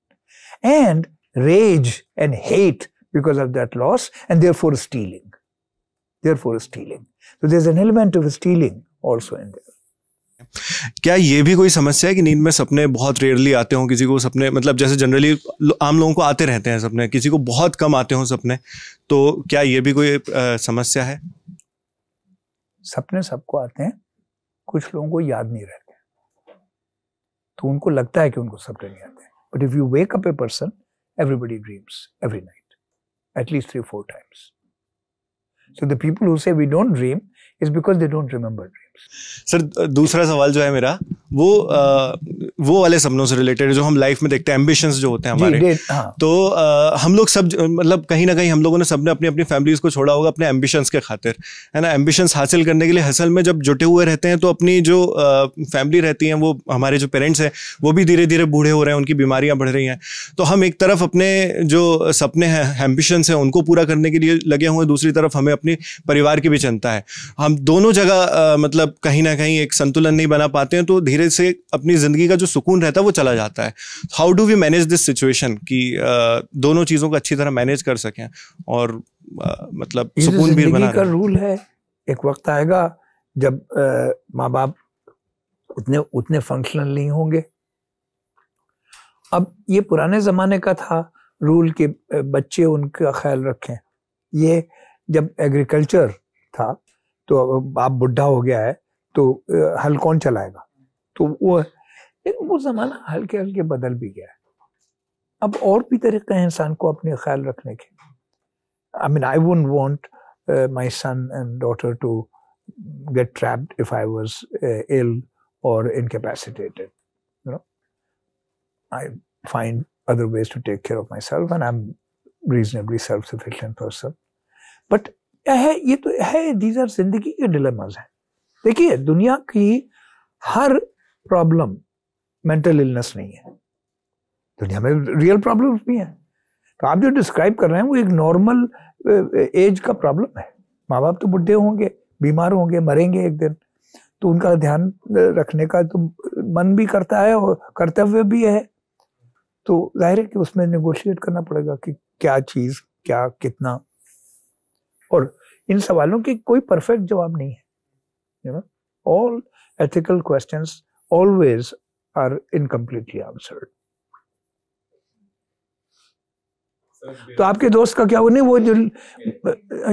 And rage and hate because of that loss, and therefore stealing. Therefore, stealing. So there's an element of stealing also in there. क्या ये भी कोई समस्या है कि नींद में सपने बहुत रेयरली आते हों किसी को सपने मतलब जैसे जनरली आम लोगों को आते रहते हैं सपने किसी को बहुत कम आते हों सपने तो क्या ये भी कोई आ, समस्या है सपने सबको आते हैं कुछ लोगों को याद नहीं रहते तो उनको लगता है कि उनको सपने नहीं आते but if you wake up a person everybody dreams every night at least three four times so So the people who say we don't dream is because they don't sir दूसरा सवाल जो है मेरा वो आ, वो वाले सपनों से रिलेटेड जो हम लाइफ में देखते हैं एम्बिशंस जो होते हैं हमारे हाँ। तो आ, हम लोग सब मतलब कहीं ना कहीं हम लोगों ने सबने अपनी अपनी फैमिलीज को छोड़ा होगा अपने एम्बिशंस के खातिर है ना एम्बिशंस हासिल करने के लिए हसल में जब जुटे हुए रहते हैं तो अपनी जो फैमिली रहती हैं वो हमारे जो पेरेंट्स हैं वो भी धीरे धीरे बूढ़े हो रहे हैं उनकी बीमारियाँ बढ़ रही हैं तो हम एक तरफ अपने जो सपने हैं एम्बिशंस हैं उनको पूरा करने के लिए लगे हुए हैं दूसरी तरफ हमें अपने परिवार की भी चिंता है हम दोनों जगह मतलब कहीं ना कहीं एक संतुलन नहीं बना पाते हैं तो धीरे से अपनी ज़िंदगी का जो सुकून रहता है वो चला जाता है how do we manage this situation कि दोनों चीज़ों को अच्छी तरह मैनेज कर सकें और मतलब सुकून भी बना का रूल है एक वक्त आएगा जब माँ बाप उतने उतने फंक्शनल नहीं होंगे अब ये पुराने ज़माने का था रूल के बच्चे उनका ख्याल रखें ये जब एग्रीकल्चर था तो अब आप बुढ़ा हो गया है तो हल कौन चलाएगा तो वो लेकिन वो ज़माना हल्के हल्के बदल भी गया अब और भी तरीक़े हैं इंसान को अपने ख्याल रखने के I mean I won't want my son and daughter to get trapped if I was ill और incapacitated no I find other ways to take care of myself and I am reasonably self sufficient person but है ये तो है these are जिंदगी के dilemmas हैं देखिए दुनिया की हर प्रॉब्लम मेंटल इलनेस नहीं है दुनिया में रियल प्रॉब्लम्स भी हैं तो आप जो डिस्क्राइब कर रहे हैं वो एक नॉर्मल एज का प्रॉब्लम है माँ बाप तो बुढ़े होंगे बीमार होंगे मरेंगे एक दिन तो उनका ध्यान रखने का तो मन भी करता है और कर्तव्य भी है तो जाहिर है कि उसमें नेगोशिएट करना पड़ेगा कि क्या चीज़ क्या कितना और इन सवालों के कोई परफेक्ट जवाब नहीं है you know all ethical questions always are incompletely answered तो आपके दोस्त का क्या हुआ नहीं वो जो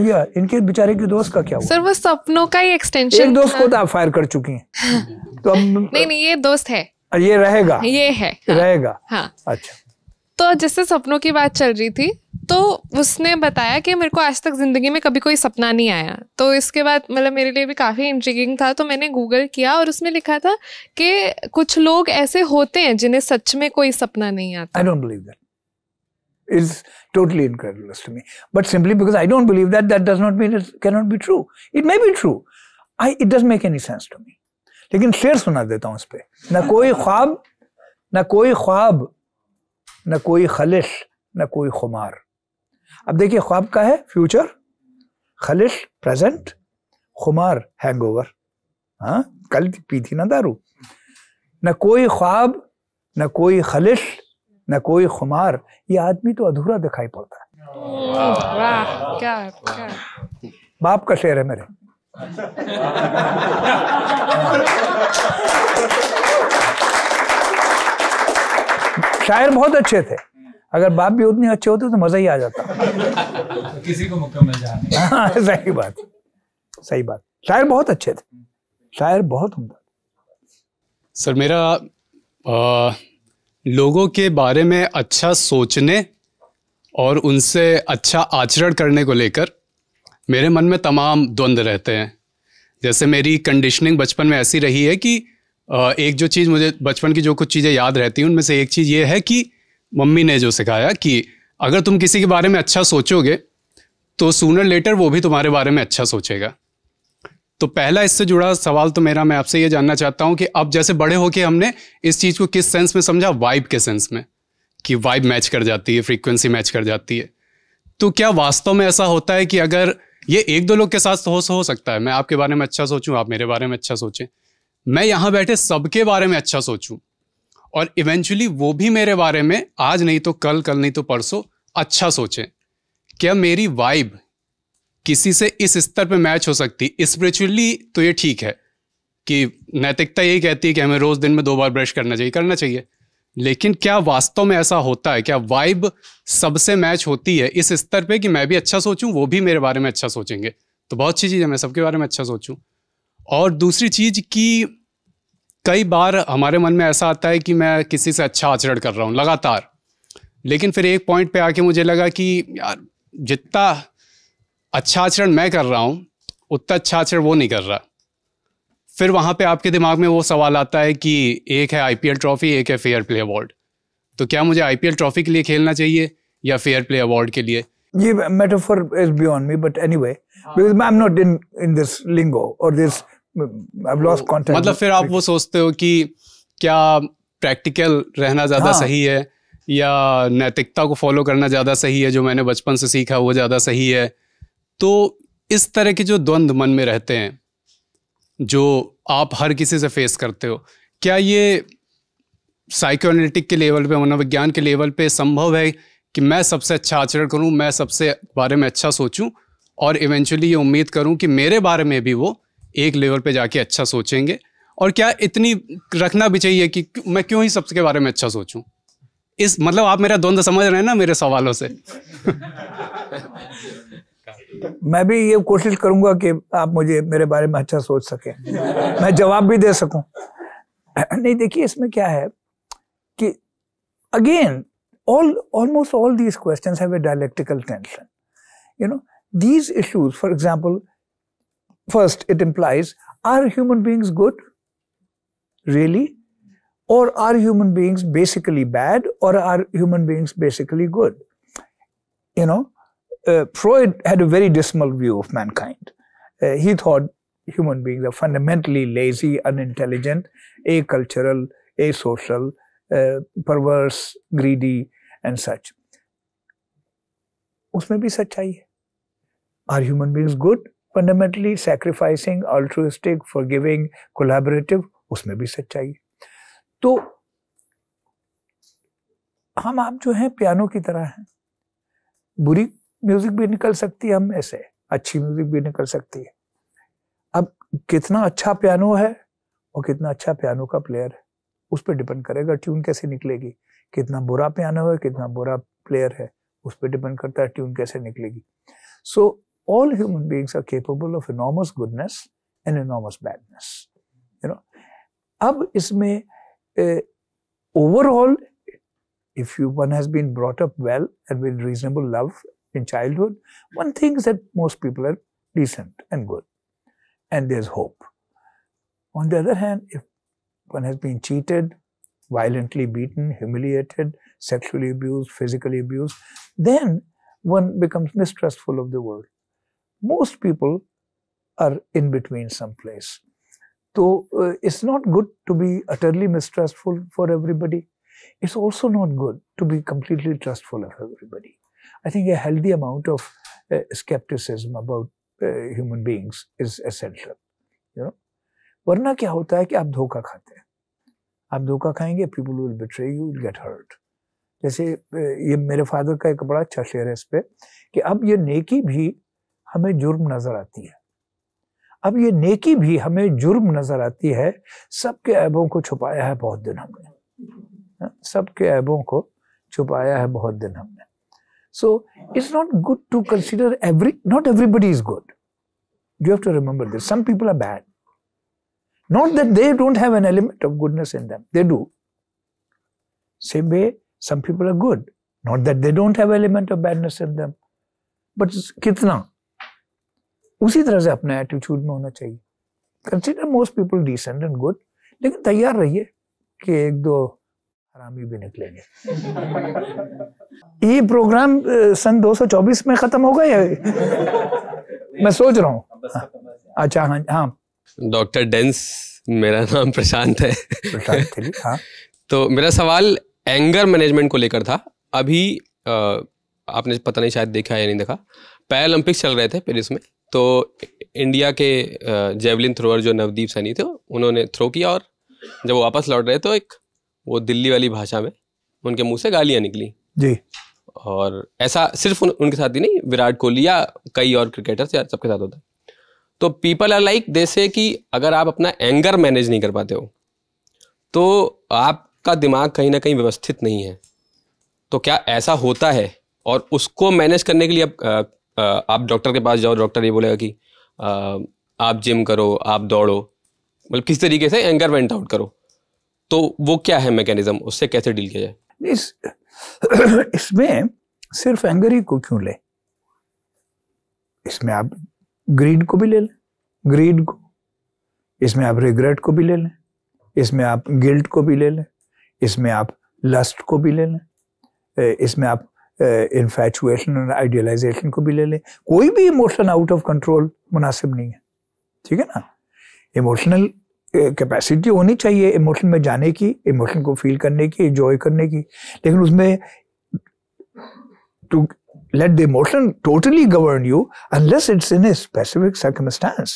या इनके बेचारे के दोस्त का क्या हुआ सर वो सपनों का ही एक्सटेंशन एक दोस्त को तो आप फायर कर चुकी हैं तो अब नहीं नहीं ये दोस्त है ये रहेगा ये है रहेगा हाँ अच्छा तो जैसे सपनों की बात चल रही थी तो उसने बताया कि मेरे को आज तक ज़िंदगी में कभी कोई सपना नहीं आया तो इसके बाद मतलब मेरे लिए भी काफ़ी इंट्रिगिंग था तो मैंने गूगल किया और उसमें लिखा था कि कुछ लोग ऐसे होते हैं जिन्हें सच में कोई सपना नहीं आता I don't believe that is totally incredible to me but simply because I don't believe that that does not mean it can not be true it may be true I it does make any sense to me लेकिन शेर सुना देता हूँ उस पर ना कोई ख्वाब ना कोई ख्वाब न कोई खलिश न कोई खुमार अब देखिए ख्वाब का है फ्यूचर खलिश प्रेजेंट खुमार हैंगओवर हाँ कल पी थी ना दारू न कोई ख्वाब न कोई खलिश न कोई खुमार ये आदमी तो अधूरा दिखाई पड़ता है बाप का शेर है मेरे शायर बहुत अच्छे थे अगर बाप भी उतने अच्छे होते तो मजा ही आ जाता किसी को मुकम्मल जाने हाँ, सही बात सही बात शायर बहुत अच्छे थे शायर बहुत उमदा सर मेरा आ, लोगों के बारे में अच्छा सोचने और उनसे अच्छा आचरण करने को लेकर मेरे मन में तमाम द्वंद्व रहते हैं जैसे मेरी कंडीशनिंग बचपन में ऐसी रही है कि एक जो चीज़ मुझे बचपन की जो कुछ चीज़ें याद रहती हैं उनमें से एक चीज़ ये है कि मम्मी ने जो सिखाया कि अगर तुम किसी के बारे में अच्छा सोचोगे तो सूनर लेटर वो भी तुम्हारे बारे में अच्छा सोचेगा तो पहला इससे जुड़ा सवाल तो मेरा मैं आपसे ये जानना चाहता हूँ कि अब जैसे बड़े होके हमने इस चीज़ को किस सेंस में समझा वाइब के सेंस में कि वाइब मैच कर जाती है फ्रीक्वेंसी मैच कर जाती है तो क्या वास्तव में ऐसा होता है कि अगर ये एक दो लोग के साथ हो हो सकता है मैं आपके बारे में अच्छा सोचूं आप मेरे बारे में अच्छा सोचें मैं यहाँ बैठे सबके बारे में अच्छा सोचूं और इवेंचुअली वो भी मेरे बारे में आज नहीं तो कल कल नहीं तो परसों अच्छा सोचें क्या मेरी वाइब किसी से इस स्तर पे मैच हो सकती स्पिरिचुअली तो ये ठीक है कि नैतिकता यही कहती है कि हमें रोज़ दिन में दो बार ब्रश करना चाहिए करना चाहिए लेकिन क्या वास्तव में ऐसा होता है क्या वाइब सबसे मैच होती है इस स्तर पे कि मैं भी अच्छा सोचूं वो भी मेरे बारे में अच्छा सोचेंगे तो बहुत अच्छी चीज़ है मैं सबके बारे में अच्छा सोचूं और दूसरी चीज़ कि कई बार हमारे मन में ऐसा आता है कि मैं किसी से अच्छा आचरण कर रहा हूँ लगातार लेकिन फिर एक पॉइंट पे आके मुझे लगा कि यार जितना अच्छा आचरण मैं कर रहा हूँ उतना अच्छा आचरण वो नहीं कर रहा फिर वहाँ पे आपके दिमाग में वो सवाल आता है कि एक है आईपीएल ट्रॉफी एक है फेयर प्ले अवार्ड तो क्या मुझे आईपीएल ट्रॉफी के लिए खेलना चाहिए या फेयर प्ले अवार्ड के लिए ये metaphor is beyond me but anyway because I am not in in this lingo और दिस I've lost मतलब फिर आप वो सोचते हो कि क्या प्रैक्टिकल रहना ज़्यादा हाँ. सही है या नैतिकता को फॉलो करना ज़्यादा सही है जो मैंने बचपन से सीखा वो ज़्यादा सही है तो इस तरह के जो द्वंद्व मन में रहते हैं जो आप हर किसी से फेस करते हो क्या ये साइकोनेटिक के लेवल पे मनोविज्ञान के लेवल पे संभव है कि मैं सबसे अच्छा आचरण करूं मैं सबसे बारे में अच्छा सोचूं और इवेंचुअली ये उम्मीद करूं कि मेरे बारे में भी वो एक लेवल पे जाके अच्छा सोचेंगे और क्या इतनी रखना भी चाहिए कि मैं क्यों ही सबके बारे में अच्छा सोचूं इस मतलब आप मेरा द्वंद्व समझ रहे हैं ना मेरे सवालों से मैं भी ये कोशिश करूंगा कि आप मुझे मेरे बारे में अच्छा सोच सकें मैं जवाब भी दे सकूं नहीं देखिए इसमें क्या है कि again all almost all these question dialectical tension you know these issues for example First, it implies are human beings good? Really? Or are human beings basically bad? Or are human beings basically good? You know, uh, Freud had a very dismal view of mankind. Uh, he thought human beings are fundamentally lazy, unintelligent, acultural, asocial, uh, perverse, greedy, and such. उसमें भी सच्चाई है Are human beings good? Fundamentally sacrificing for forgiving collaborative उसमें भी सच्चाई है तो हम आप जो हैं पियानो की तरह हैं बुरी म्यूजिक भी निकल सकती है हम ऐसे अच्छी म्यूजिक भी निकल सकती है अब कितना अच्छा पियानो है और कितना अच्छा पियानो का प्लेयर है उस पर डिपेंड करेगा ट्यून कैसे निकलेगी कितना बुरा पियानो है कितना बुरा प्लेयर है उस पर डिपेंड करता है ट्यून कैसे निकलेगी सो so, all human beings are capable of enormous goodness and enormous badness. You know, अब इसमें overall, if you one has been brought up well and with reasonable love in childhood, one thinks that most people are decent and good, and there's hope. On the other hand, if one has been cheated, violently beaten, humiliated, sexually abused, physically abused, then one becomes mistrustful of the world most people are in between someplace. So uh, it's not good to be utterly mistrustful for everybody. It's also not good to be completely trustful of everybody. I think a healthy amount of uh, skepticism about uh, human beings is essential. You know, वरना क्या होता है कि आप धोखा खाते हैं आप धोखा खाएंगे people will betray you will get hurt जैसे ये मेरे father का एक बड़ा अच्छा शेयर है इस पर कि अब ये नेकी भी हमें जुर्म नजर आती है अब ये नेकी भी हमें जुर्म नजर आती है सबके ऐबों को छुपाया है बहुत दिन हमने हाँ, सबके ऐबों को छुपाया है बहुत दिन हमने so it's not good to consider every not everybody is good you have to remember this some people are bad not that they don't have an element of goodness in them they do same way some people are good not that they don't have element of badness in them but कितना उसी तरह से अपना attitude में होना चाहिए consider most people decent and good लेकिन तैयार रहिए कि एक दो हरामी भी निकलेंगे ये प्रोग्राम सन 224 में ख़त्म होगा या मैं सोच रहा हूँ हाँ। अच्छा हाँ हाँ डॉक्टर डेंस मेरा नाम प्रशांत है प्रशांत हाँ तो मेरा सवाल एंगर मैनेजमेंट को लेकर था अभी आ, आपने पता नहीं शायद देखा या नहीं देखा पैरालंपिक्स चल रहे थे पेरिस में तो इंडिया के जेवलिन थ्रोअर जो नवदीप सैनी थे उन्होंने थ्रो किया और जब वो वापस लौट रहे तो एक वो दिल्ली वाली भाषा में उनके मुंह से गालियां निकली जी और ऐसा सिर्फ उन, उनके साथ ही नहीं विराट कोहली या कई और क्रिकेटर्स या सबके साथ होता है तो पीपल आर लाइक दे से कि अगर आप अपना एंगर मैनेज नहीं कर पाते हो तो आपका दिमाग कहीं ना कहीं व्यवस्थित नहीं है तो क्या ऐसा होता है और उसको मैनेज करने के लिए अब आप डॉक्टर के पास जाओ डॉक्टर ये बोलेगा कि आप जिम करो आप दौड़ो मतलब किस तरीके से एंगर वेंट आउट करो तो वो क्या है मैकेनिज्म उससे कैसे डील किया जाए इस इसमें सिर्फ एंगर ही को क्यों ले इसमें आप ग्रीड को भी ले लें ग्रीड को इसमें आप रिग्रेट को भी ले लें इसमें आप गिल्ट को भी ले लें इसमें आप लस्ट को भी ले लें इसमें आप इन्फेचुएशन और आइडियलाइजेशन को भी ले लें कोई भी इमोशन आउट ऑफ कंट्रोल मुनासिब नहीं है ठीक है ना इमोशनल कैपेसिटी uh, होनी चाहिए इमोशन में जाने की इमोशन को फील करने की इंजॉय करने की लेकिन उसमें to let the emotion totally govern you unless it's in a specific circumstance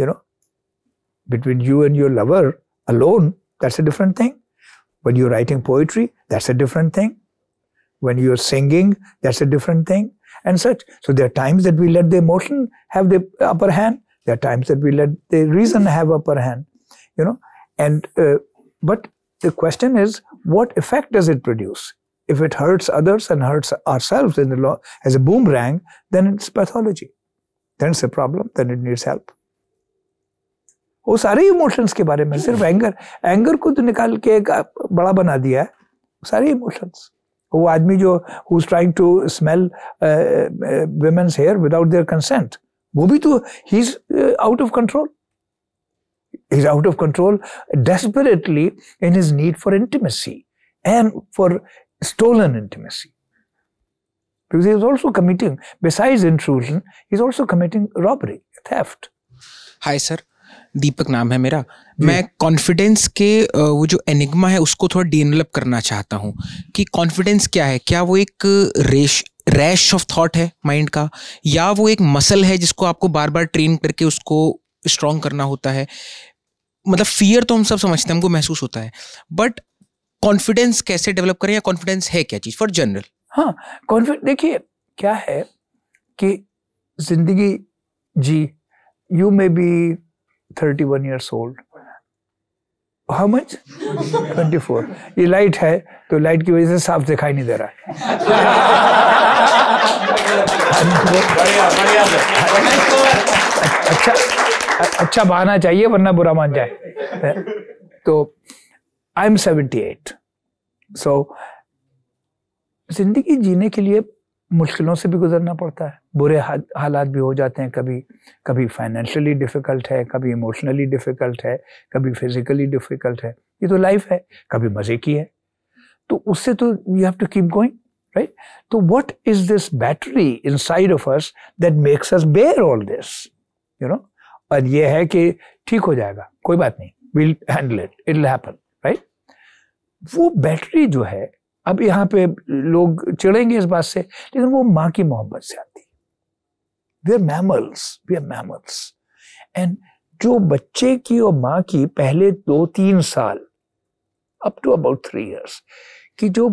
you know between you and your lover alone that's a different thing one you writing poetry that's a different thing When you are singing, that's a different thing and such. So there are times that we let the emotion have the upper hand. There are times that we let the reason have upper hand, you know. And uh, but the question is, what effect does it produce? If it hurts others and hurts ourselves in the law as a boomerang, then it's pathology. Then it's a problem. Then it needs help. वो सारे emotions के बारे में सिर्फ anger anger को तो निकाल के एक बड़ा बना दिया है सारे emotions who is trying to smell uh, uh, women's hair without their consent? He's uh, out of control. he's out of control desperately in his need for intimacy and for stolen intimacy. Because he is also committing, besides intrusion, he's also committing robbery, theft. Hi, sir. Deepak नाम है मेरा मैं confidence के वो जो enigma है उसको थोड़ा डेवलप करना चाहता हूँ कि कॉन्फिडेंस क्या है क्या वो एक रेश रैश ऑफ थॉट है माइंड का या वो एक मसल है जिसको आपको बार बार ट्रेन करके उसको स्ट्रॉन्ग करना होता है मतलब फियर तो हम सब समझते हैं हमको महसूस होता है बट कॉन्फिडेंस कैसे डेवलप करें या कॉन्फिडेंस है क्या चीज़ फॉर जनरल हाँ कॉन्फिडेंस देखिए क्या है कि जिंदगी जी you may be 31 years old. How much? 24. ये लाइट है तो लाइट की वजह से साफ दिखाई नहीं दे रहा अच्छा अच्छा बहाना चाहिए वरना बुरा मान जाए तो I am seventy eight so जिंदगी जीने के लिए मुश्किलों से भी गुजरना पड़ता है बुरे हालात भी हो जाते हैं कभी कभी फाइनेंशियली डिफ़िकल्ट है कभी इमोशनली डिफ़िकल्ट है कभी फिज़िकली डिफ़िकल्ट है ये तो लाइफ है कभी मज़े की है तो उससे तो you have to keep going right तो what is this battery inside of us that makes us bear all this you know और ये है कि ठीक हो जाएगा कोई बात नहीं will handle it it happen right वो बैटरी जो है अब यहाँ पे लोग चिड़ेंगे इस बात से लेकिन वो माँ की मोहब्बत से आती we are mammals we are mammals and जो बच्चे की और माँ की पहले दो तीन साल up to about three years कि जो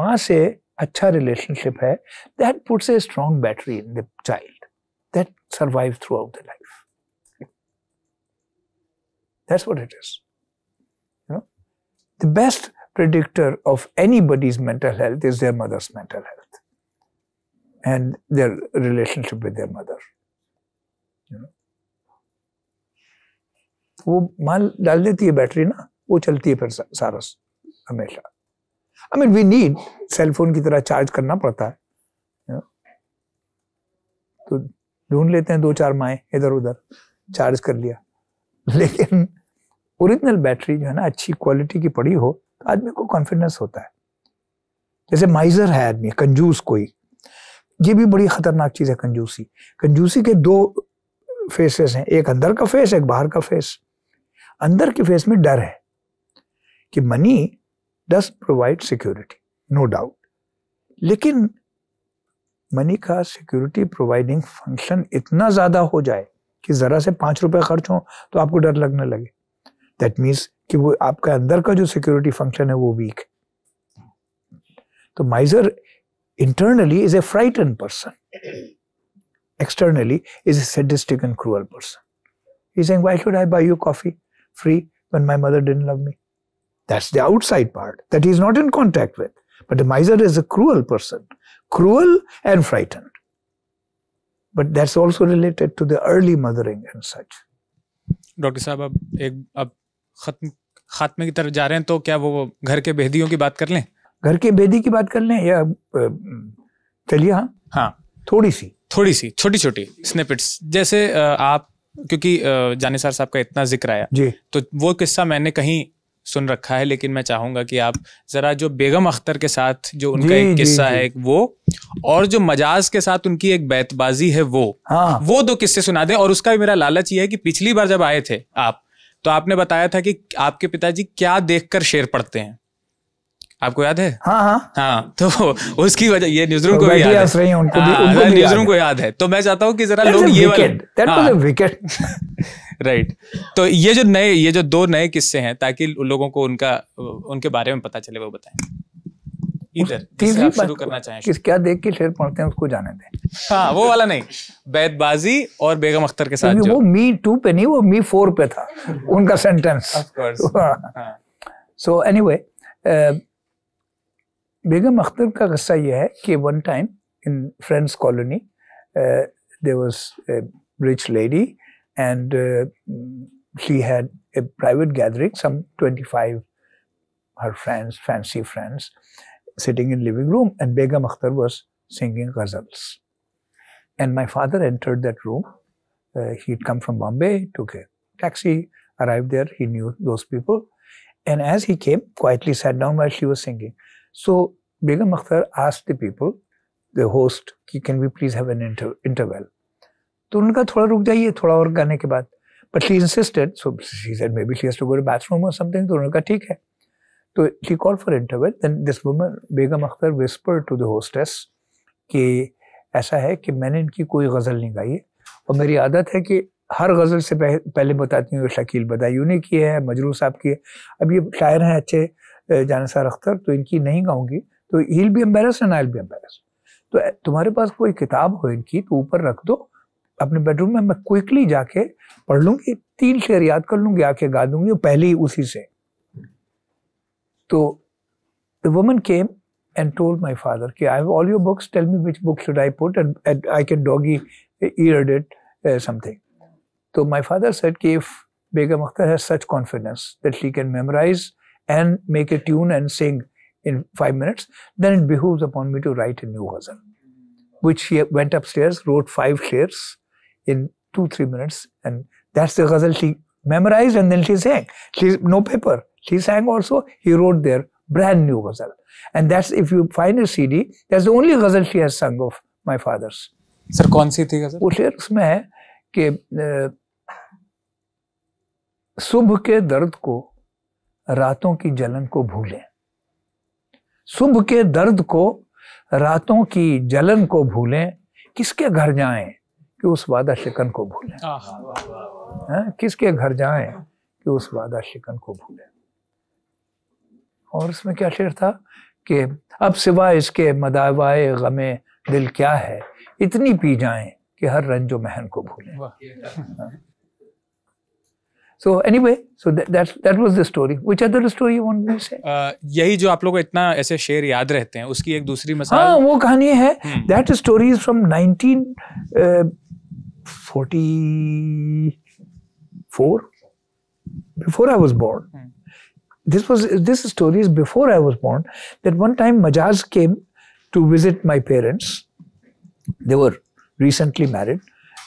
माँ से अच्छा रिलेशनशिप है that puts a strong battery in the child that survive throughout the life that's what it is the best predictor of anybody's mental health is their mother's mental health and their relationship with their mother. वो माल डाल देती है battery ना वो चलती है फिर सारस हमेशा I mean we need cellphone की तरह चार्ज करना पड़ता है तो ढूंढ लेते हैं दो चार माए इधर उधर चार्ज कर लिया लेकिन ओरिजिनल बैटरी जो है ना अच्छी क्वालिटी की पड़ी हो आदमी को कॉन्फिडेंस होता है जैसे माइजर है आदमी कंजूस कोई ये भी बड़ी खतरनाक चीज़ है कंजूसी कंजूसी के दो फेसेस हैं एक अंदर का फेस एक बाहर का फेस अंदर के फेस में डर है कि money does provide security no doubt लेकिन मनी का सिक्योरिटी प्रोवाइडिंग फंक्शन इतना ज़्यादा हो जाए कि ज़रा से पांच रुपए खर्च हो तो आपको डर लगने लगे दैट मीन्स कि वो आपका अंदर का जो सिक्योरिटी फंक्शन है वो वीक तो miser internally is a frightened person externally is a sadistic and cruel person is एंग why should I buy you coffee free when my mother didn't love me that's the outside part that he's not in contact with but the miser is a cruel person cruel and frightened but that's also related to the early mothering and such doctor साहब अब एक अब खत्म खात्मे की तरफ जा रहे हैं तो क्या वो घर के बेहदियों की बात कर लें घर के बेदी की बात कर लें या चलिए हाँ हाँ थोड़ी सी थोड़ी सी छोटी छोटी स्निपिट्स जैसे आप क्योंकि जानेसार साहब का इतना जिक्र आया जी तो वो किस्सा मैंने कहीं सुन रखा है लेकिन मैं चाहूंगा कि आप जरा जो बेगम अख्तर के साथ जो उनका एक किस्सा है वो और जो मजाज के साथ उनकी एक बैतबाजी है वो हाँ। वो दो किस्से सुना दें और उसका भी मेरा लालच ये है कि पिछली बार जब आए थे आप तो आपने बताया था कि आपके पिताजी क्या देखकर शेर पढ़ते हैं आपको याद है हाँ हाँ हाँ तो उसकी वजह ये न्यूज रूम तो को भी याद है उनको भी, हाँ, उनको भी न्यूज रूम को याद है तो मैं चाहता हूँ कि जरा लोग ये विकेट राइट हाँ। तो ये जो नए ये जो दो नए किस्से हैं ताकि लोगों को उनका उनके बारे में पता चले वो बताएं इधर शुरू करना चाहें क्या देख के शेर पढ़ते हैं उसको जाने दें हाँ वो वाला नहीं और बेगम अख्तर के साथ वो मी टू पे नहीं वो मी फोर पे था उनका सेंटेंस सो हाँ। हाँ। uh, बेगम अख्तर का किस्सा यह है कि one time in friends colony there was rich lady and she had a private gathering some twenty five her friends fancy friends sitting in living room and Begum Akhtar was singing ghazals. And my father entered that room. Uh, he'd come from Bombay, took a taxi, arrived there. He knew those people. And as he came, quietly sat down while she was singing. So Begum Akhtar asked the people, the host, can we please have an inter interval? तो उनका थोड़ा रुक जाइए थोड़ा और गाने के बाद go to insisted so she said तो ठीक है तो she call for interval Then this woman, Begum Akhtar whisper to the hostess कि ऐसा है कि मैंने इनकी कोई गज़ल नहीं गाई है और मेरी आदत है कि हर गज़ल से पह, पहले बताती हूँ शकील बदायू ने की है मजरू साहब की है अब ये शायर हैं अच्छे जानसार अख्तर तो इनकी नहीं गाऊँगी तो हील भी एम्बेरस एंड आई भी एम्बेरस तो तुम्हारे पास कोई किताब हो इनकी तो ऊपर रख दो अपने बेडरूम में मैं क्विकली जाके पढ़ लूँगी तीन शेर याद कर लूँगी आके गा दूँगी और पहले ही उसी से So the woman came and told my father, okay, I have all your books, tell me which book should I put and, and I can doggy eared it uh, something. So my father said, okay, if Begum Akhtar has such confidence that she can memorize and make a tune and sing in five minutes, then it behooves upon me to write a new ghazal, which she went upstairs, wrote five shares in two, three minutes and that's the ghazal she memorized and then she sang. She, no paper. She sang also, he wrote their brand new ghazal. And that's, if you find a CD, that's the only ghazal she has sung of my father's. sir kaun si thi ghazal? वो शेर usme hai ke subh ke dard ko raaton ki jalan ko bhule subh ke dard ko raaton ki jalan ko bhule किसके घर जाएं कि उस वादा शिकन को भूलें किसके घर जाएं कि उस वादा शिकन को भूलें और उसमें क्या शेर था कि अब सिवा इसके मदावाए गमे दिल क्या है इतनी पी जाएं कि हर रंजो महन को भूलें so anyway so that was the story which other story यही जो आप लोग को इतना ऐसे शेर याद रहते हैं उसकी एक दूसरी मसाल हाँ वो कहानी है that story is from nineteen forty four before I was born this was this story is before I was born. That one time Majaz came to visit my parents. They were recently married,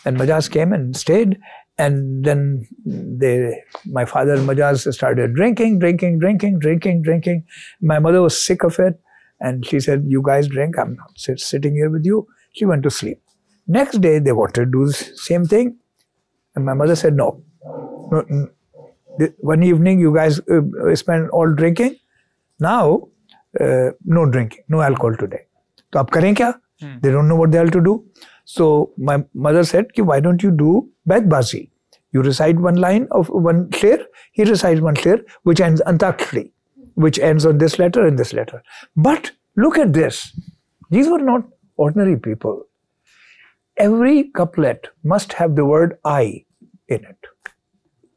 and Majaz came and stayed. And then they, my father and Majaz started drinking, drinking, drinking, drinking, drinking. My mother was sick of it, and she said, "You guys drink. I'm not sit, sitting here with you." She went to sleep. Next day, they wanted to do the same thing, and my mother said, "No, no, one evening you guys uh, uh, spend all drinking. Now, uh, no drinking, no alcohol today. तो आप करें क्या they don't know what they to do so my mother said कि why don't you do बैतबाजी you recite one line of one शेर he recite one शेर which and Antakshari which ends on this letter and this letter. But look at this. These were not ordinary people. Every couplet must have the word I in it.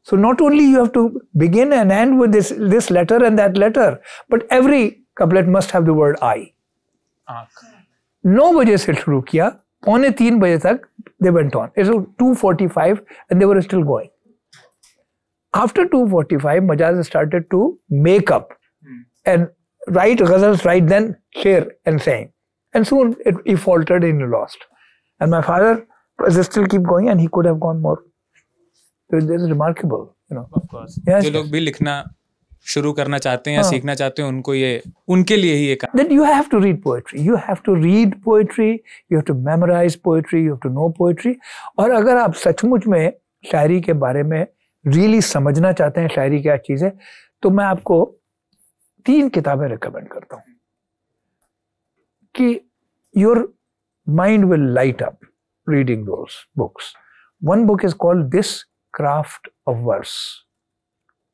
So not only you have to begin and end with this, this letter and that letter, but every couplet must have the word I. Ah. नौ बजे से शुरू On पौने तीन बजे they went on. On it's two forty five and they were still going after two forty five Majaz write ghazals, write then share and sang. And soon it, he faltered and he lost. And my father was still keep going and he could have gone more. तो they're remarkable you जो लोग भी लिखना शुरू करना चाहते हैं या हाँ. सीखना चाहते हैं उनको ये उनके लिए ही ये then you have to read poetry you have to read poetry you have to memorise poetry you have to know poetry और अगर आप सचमुच में शायरी के बारे में रियली really समझना चाहते हैं शायरी क्या चीज़ है तो मैं आपको तीन किताबें रिकमेंड करता हूँ कि your mind will light up reading those books one book is called this craft of verse.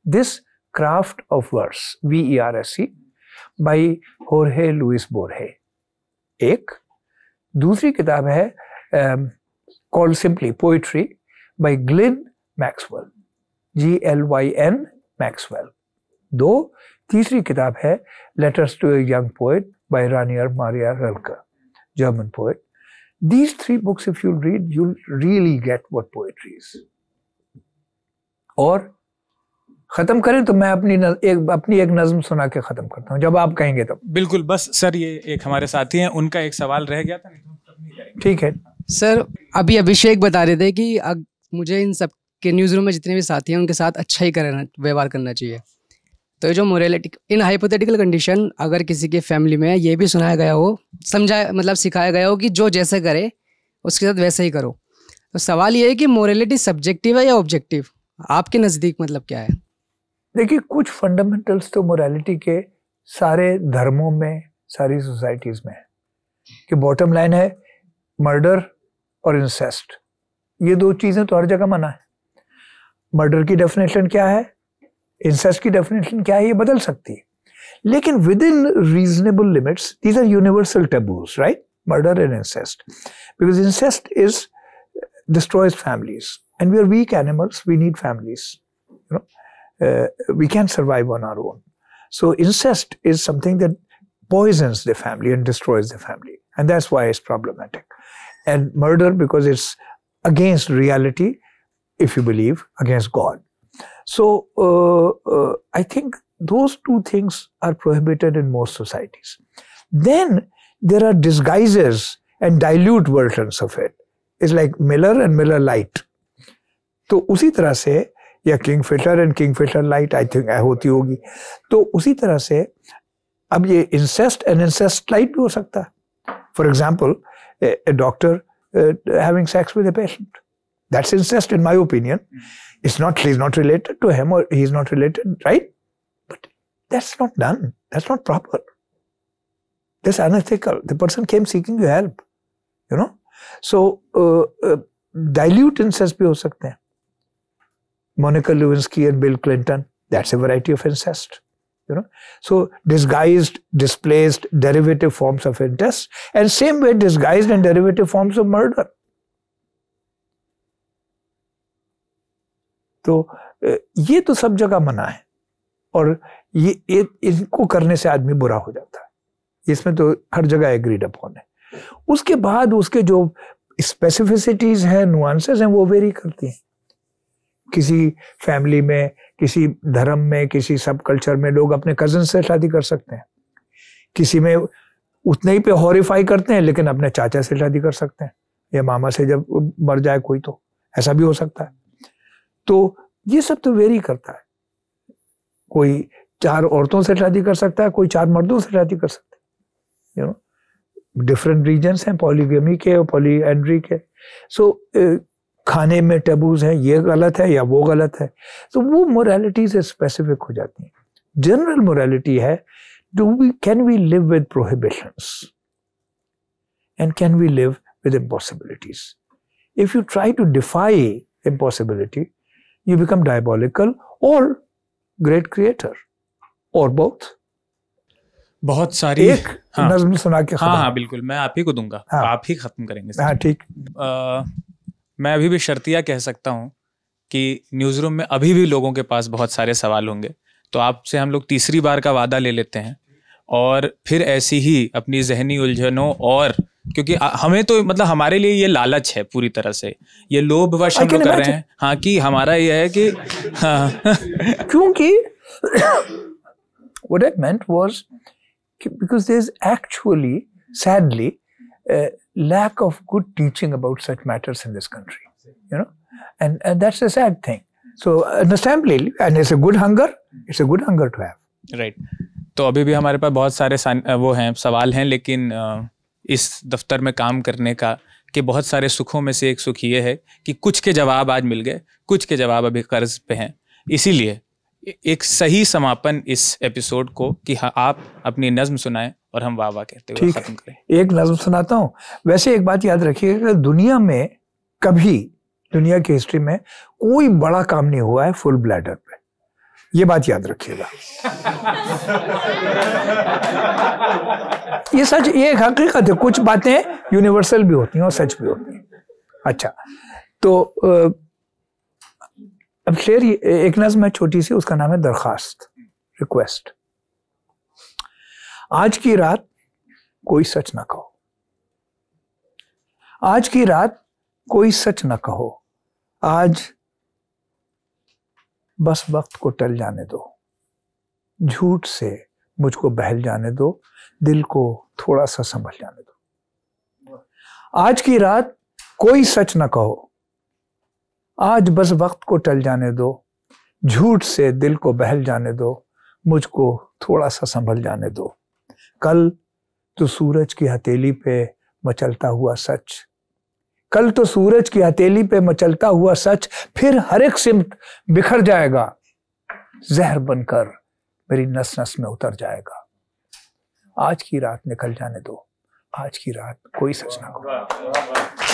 This craft of verse, V-E-R-S-E, e, by Jorge Luis Borges. एक दूसरी किताब है called simply poetry by Glyn Maxwell G L Y N Maxwell दो तीसरी किताब है letters to a young poet by Rainer Maria Rilke German poet these three books if you read you really get what poetry is और ख़त्म करें तो मैं अपनी नज, एक अपनी एक नज़म सुना के ख़त्म करता हूँ जब आप कहेंगे तब बिल्कुल बस सर ये एक हमारे साथी हैं उनका एक सवाल रह गया था तो ठीक है सर अभी अभिषेक बता रहे थे कि अग, मुझे इन सब के न्यूज़ रूम में जितने भी साथी हैं उनके साथ अच्छा ही करना व्यवहार करना चाहिए तो ये जो मोरेलिटी इन हाइपोथेटिकल कंडीशन अगर किसी के फैमिली में ये भी सुनाया गया हो समझाया मतलब सिखाया गया हो कि जो जैसे करे उसके साथ वैसे ही करो तो सवाल ये है कि मोरेलिटी सब्जेक्टिव है या ऑब्जेक्टिव आपके नज़दीक मतलब क्या है देखिए कुछ फंडामेंटल्स तो मोरालिटी के सारे धर्मों में सारी सोसाइटीज़ में है कि बॉटम लाइन है मर्डर और इंसेस्ट ये दो चीज़ें तो हर जगह मना है मर्डर की डेफिनेशन क्या है इंसेस्ट की डेफिनेशन क्या है ये बदल सकती है लेकिन within reasonable limits these are universal taboos right murder and incest because incest is destroys families and we are weak animals we need families you know uh, we can't survive on our own so incest is something that poisons the family and destroys the family and that's why it's problematic and murder because it's against reality if you believe against god so uh, uh, I think those two things are prohibited in most societies. Then there are disguises and dilute versions of it. It's like Miller and Miller Light. तो उसी तरह से या king filter and king filter light I think होती होगी तो उसी तरह से अब ये इंसेस्ट एंड इंसेस्ट लाइट भी हो सकता है for example doctor having sex with a patient that's incest in my opinion is not he is not related to him और he is not related right but that's not done that's not proper this unethical the person came seeking you help you know so dilute incest भी हो सकते हैं Monica Lewinsky and Bill Clinton. That's a variety of incest. You know, so disguised, displaced, derivative forms of incest, and same way disguised and derivative forms of murder. तो ये तो सब जगह मना है और ये, ये इनको करने से आदमी बुरा हो जाता है इसमें तो हर जगह एग्रीड अपॉन है उसके बाद उसके जो स्पेसिफिसिटीज हैं नुआंसेस हैं वो वेरी करती हैं किसी फैमिली में किसी धर्म में किसी सब कल्चर में लोग अपने कजन से शादी कर सकते हैं किसी में उतने ही पे हॉरीफाई करते हैं लेकिन अपने चाचा से शादी कर सकते हैं या मामा से जब मर जाए कोई तो ऐसा भी हो सकता है तो ये सब तो वेरी करता है कोई चार औरतों से शादी कर सकता है कोई चार मर्दों से शादी कर सकता है यू नो डिफरेंट रीजन्स हैं पॉलीगेमी के और पॉली एंड्री के सो so, uh, खाने में टेबूज है ये गलत है या वो गलत है तो वो मोरालिटी से स्पेसिफिक हो जाती है जनरल मोरालिटी है do we can we live with prohibitions and can we live with impossibilities if you try to defy impossibility you become diabolical और ग्रेट क्रिएटर और बोथ बहुत सारी एक हाँ, नज्म सुना के हाँ, हाँ बिल्कुल मैं आप ही को दूंगा हाँ, आप ही खत्म करेंगे हाँ ठीक मैं अभी भी शर्तिया कह सकता हूँ कि न्यूज़ रूम में अभी भी लोगों के पास बहुत सारे सवाल होंगे तो आपसे हम लोग तीसरी बार का वादा ले लेते हैं और फिर ऐसी ही अपनी जहनी उलझनों और क्योंकि हमें तो मतलब हमारे लिए ये लालच है पूरी तरह से ये वश हम लोग कर रहे हैं हाँ कि हमारा ये है कि हाँ क्योंकि what I meant was because there's actually, sadly, uh, lack of good teaching about such matters in this country. You know, and, and that's a sad thing. So understandably, and it's a good hunger. It's a good hunger to have. Right. तो अभी भी हमारे पास बहुत सारे वो हैं सवाल हैं लेकिन इस दफ्तर में काम करने का के बहुत सारे सुखों में से एक सुख ये है कि कुछ के जवाब आज मिल गए कुछ के जवाब अभी कर्ज पे हैं इसीलिए एक सही समापन इस एपिसोड को कि आप अपनी नज्म सुनाएं और हम वाह वाह कहते हुए खत्म करें एक नज्म सुनाता हूँ वैसे एक बात याद रखिएगा दुनिया में कभी दुनिया की हिस्ट्री में कोई बड़ा काम नहीं हुआ है फुल ब्लैडर पे ये बात याद रखिएगा ये सच ये एक हकीकत है कुछ बातें यूनिवर्सल भी होती हैं और सच भी होती हैं अच्छा तो अब शेर एक नज्म है छोटी सी उसका नाम है दरखास्त रिक्वेस्ट आज की रात कोई सच ना कहो आज की रात कोई सच ना कहो आज बस वक्त को टल जाने दो झूठ से मुझको बहल जाने दो दिल को थोड़ा सा संभल जाने दो आज की रात कोई सच ना कहो आज बस वक्त को टल जाने दो झूठ से दिल को बहल जाने दो मुझको थोड़ा सा संभल जाने दो कल तो सूरज की हथेली पे मचलता हुआ सच कल तो सूरज की हथेली पे मचलता हुआ सच फिर हर एक सिमट बिखर जाएगा जहर बनकर मेरी नस नस में उतर जाएगा आज की रात निकल जाने दो आज की रात कोई सच ना करो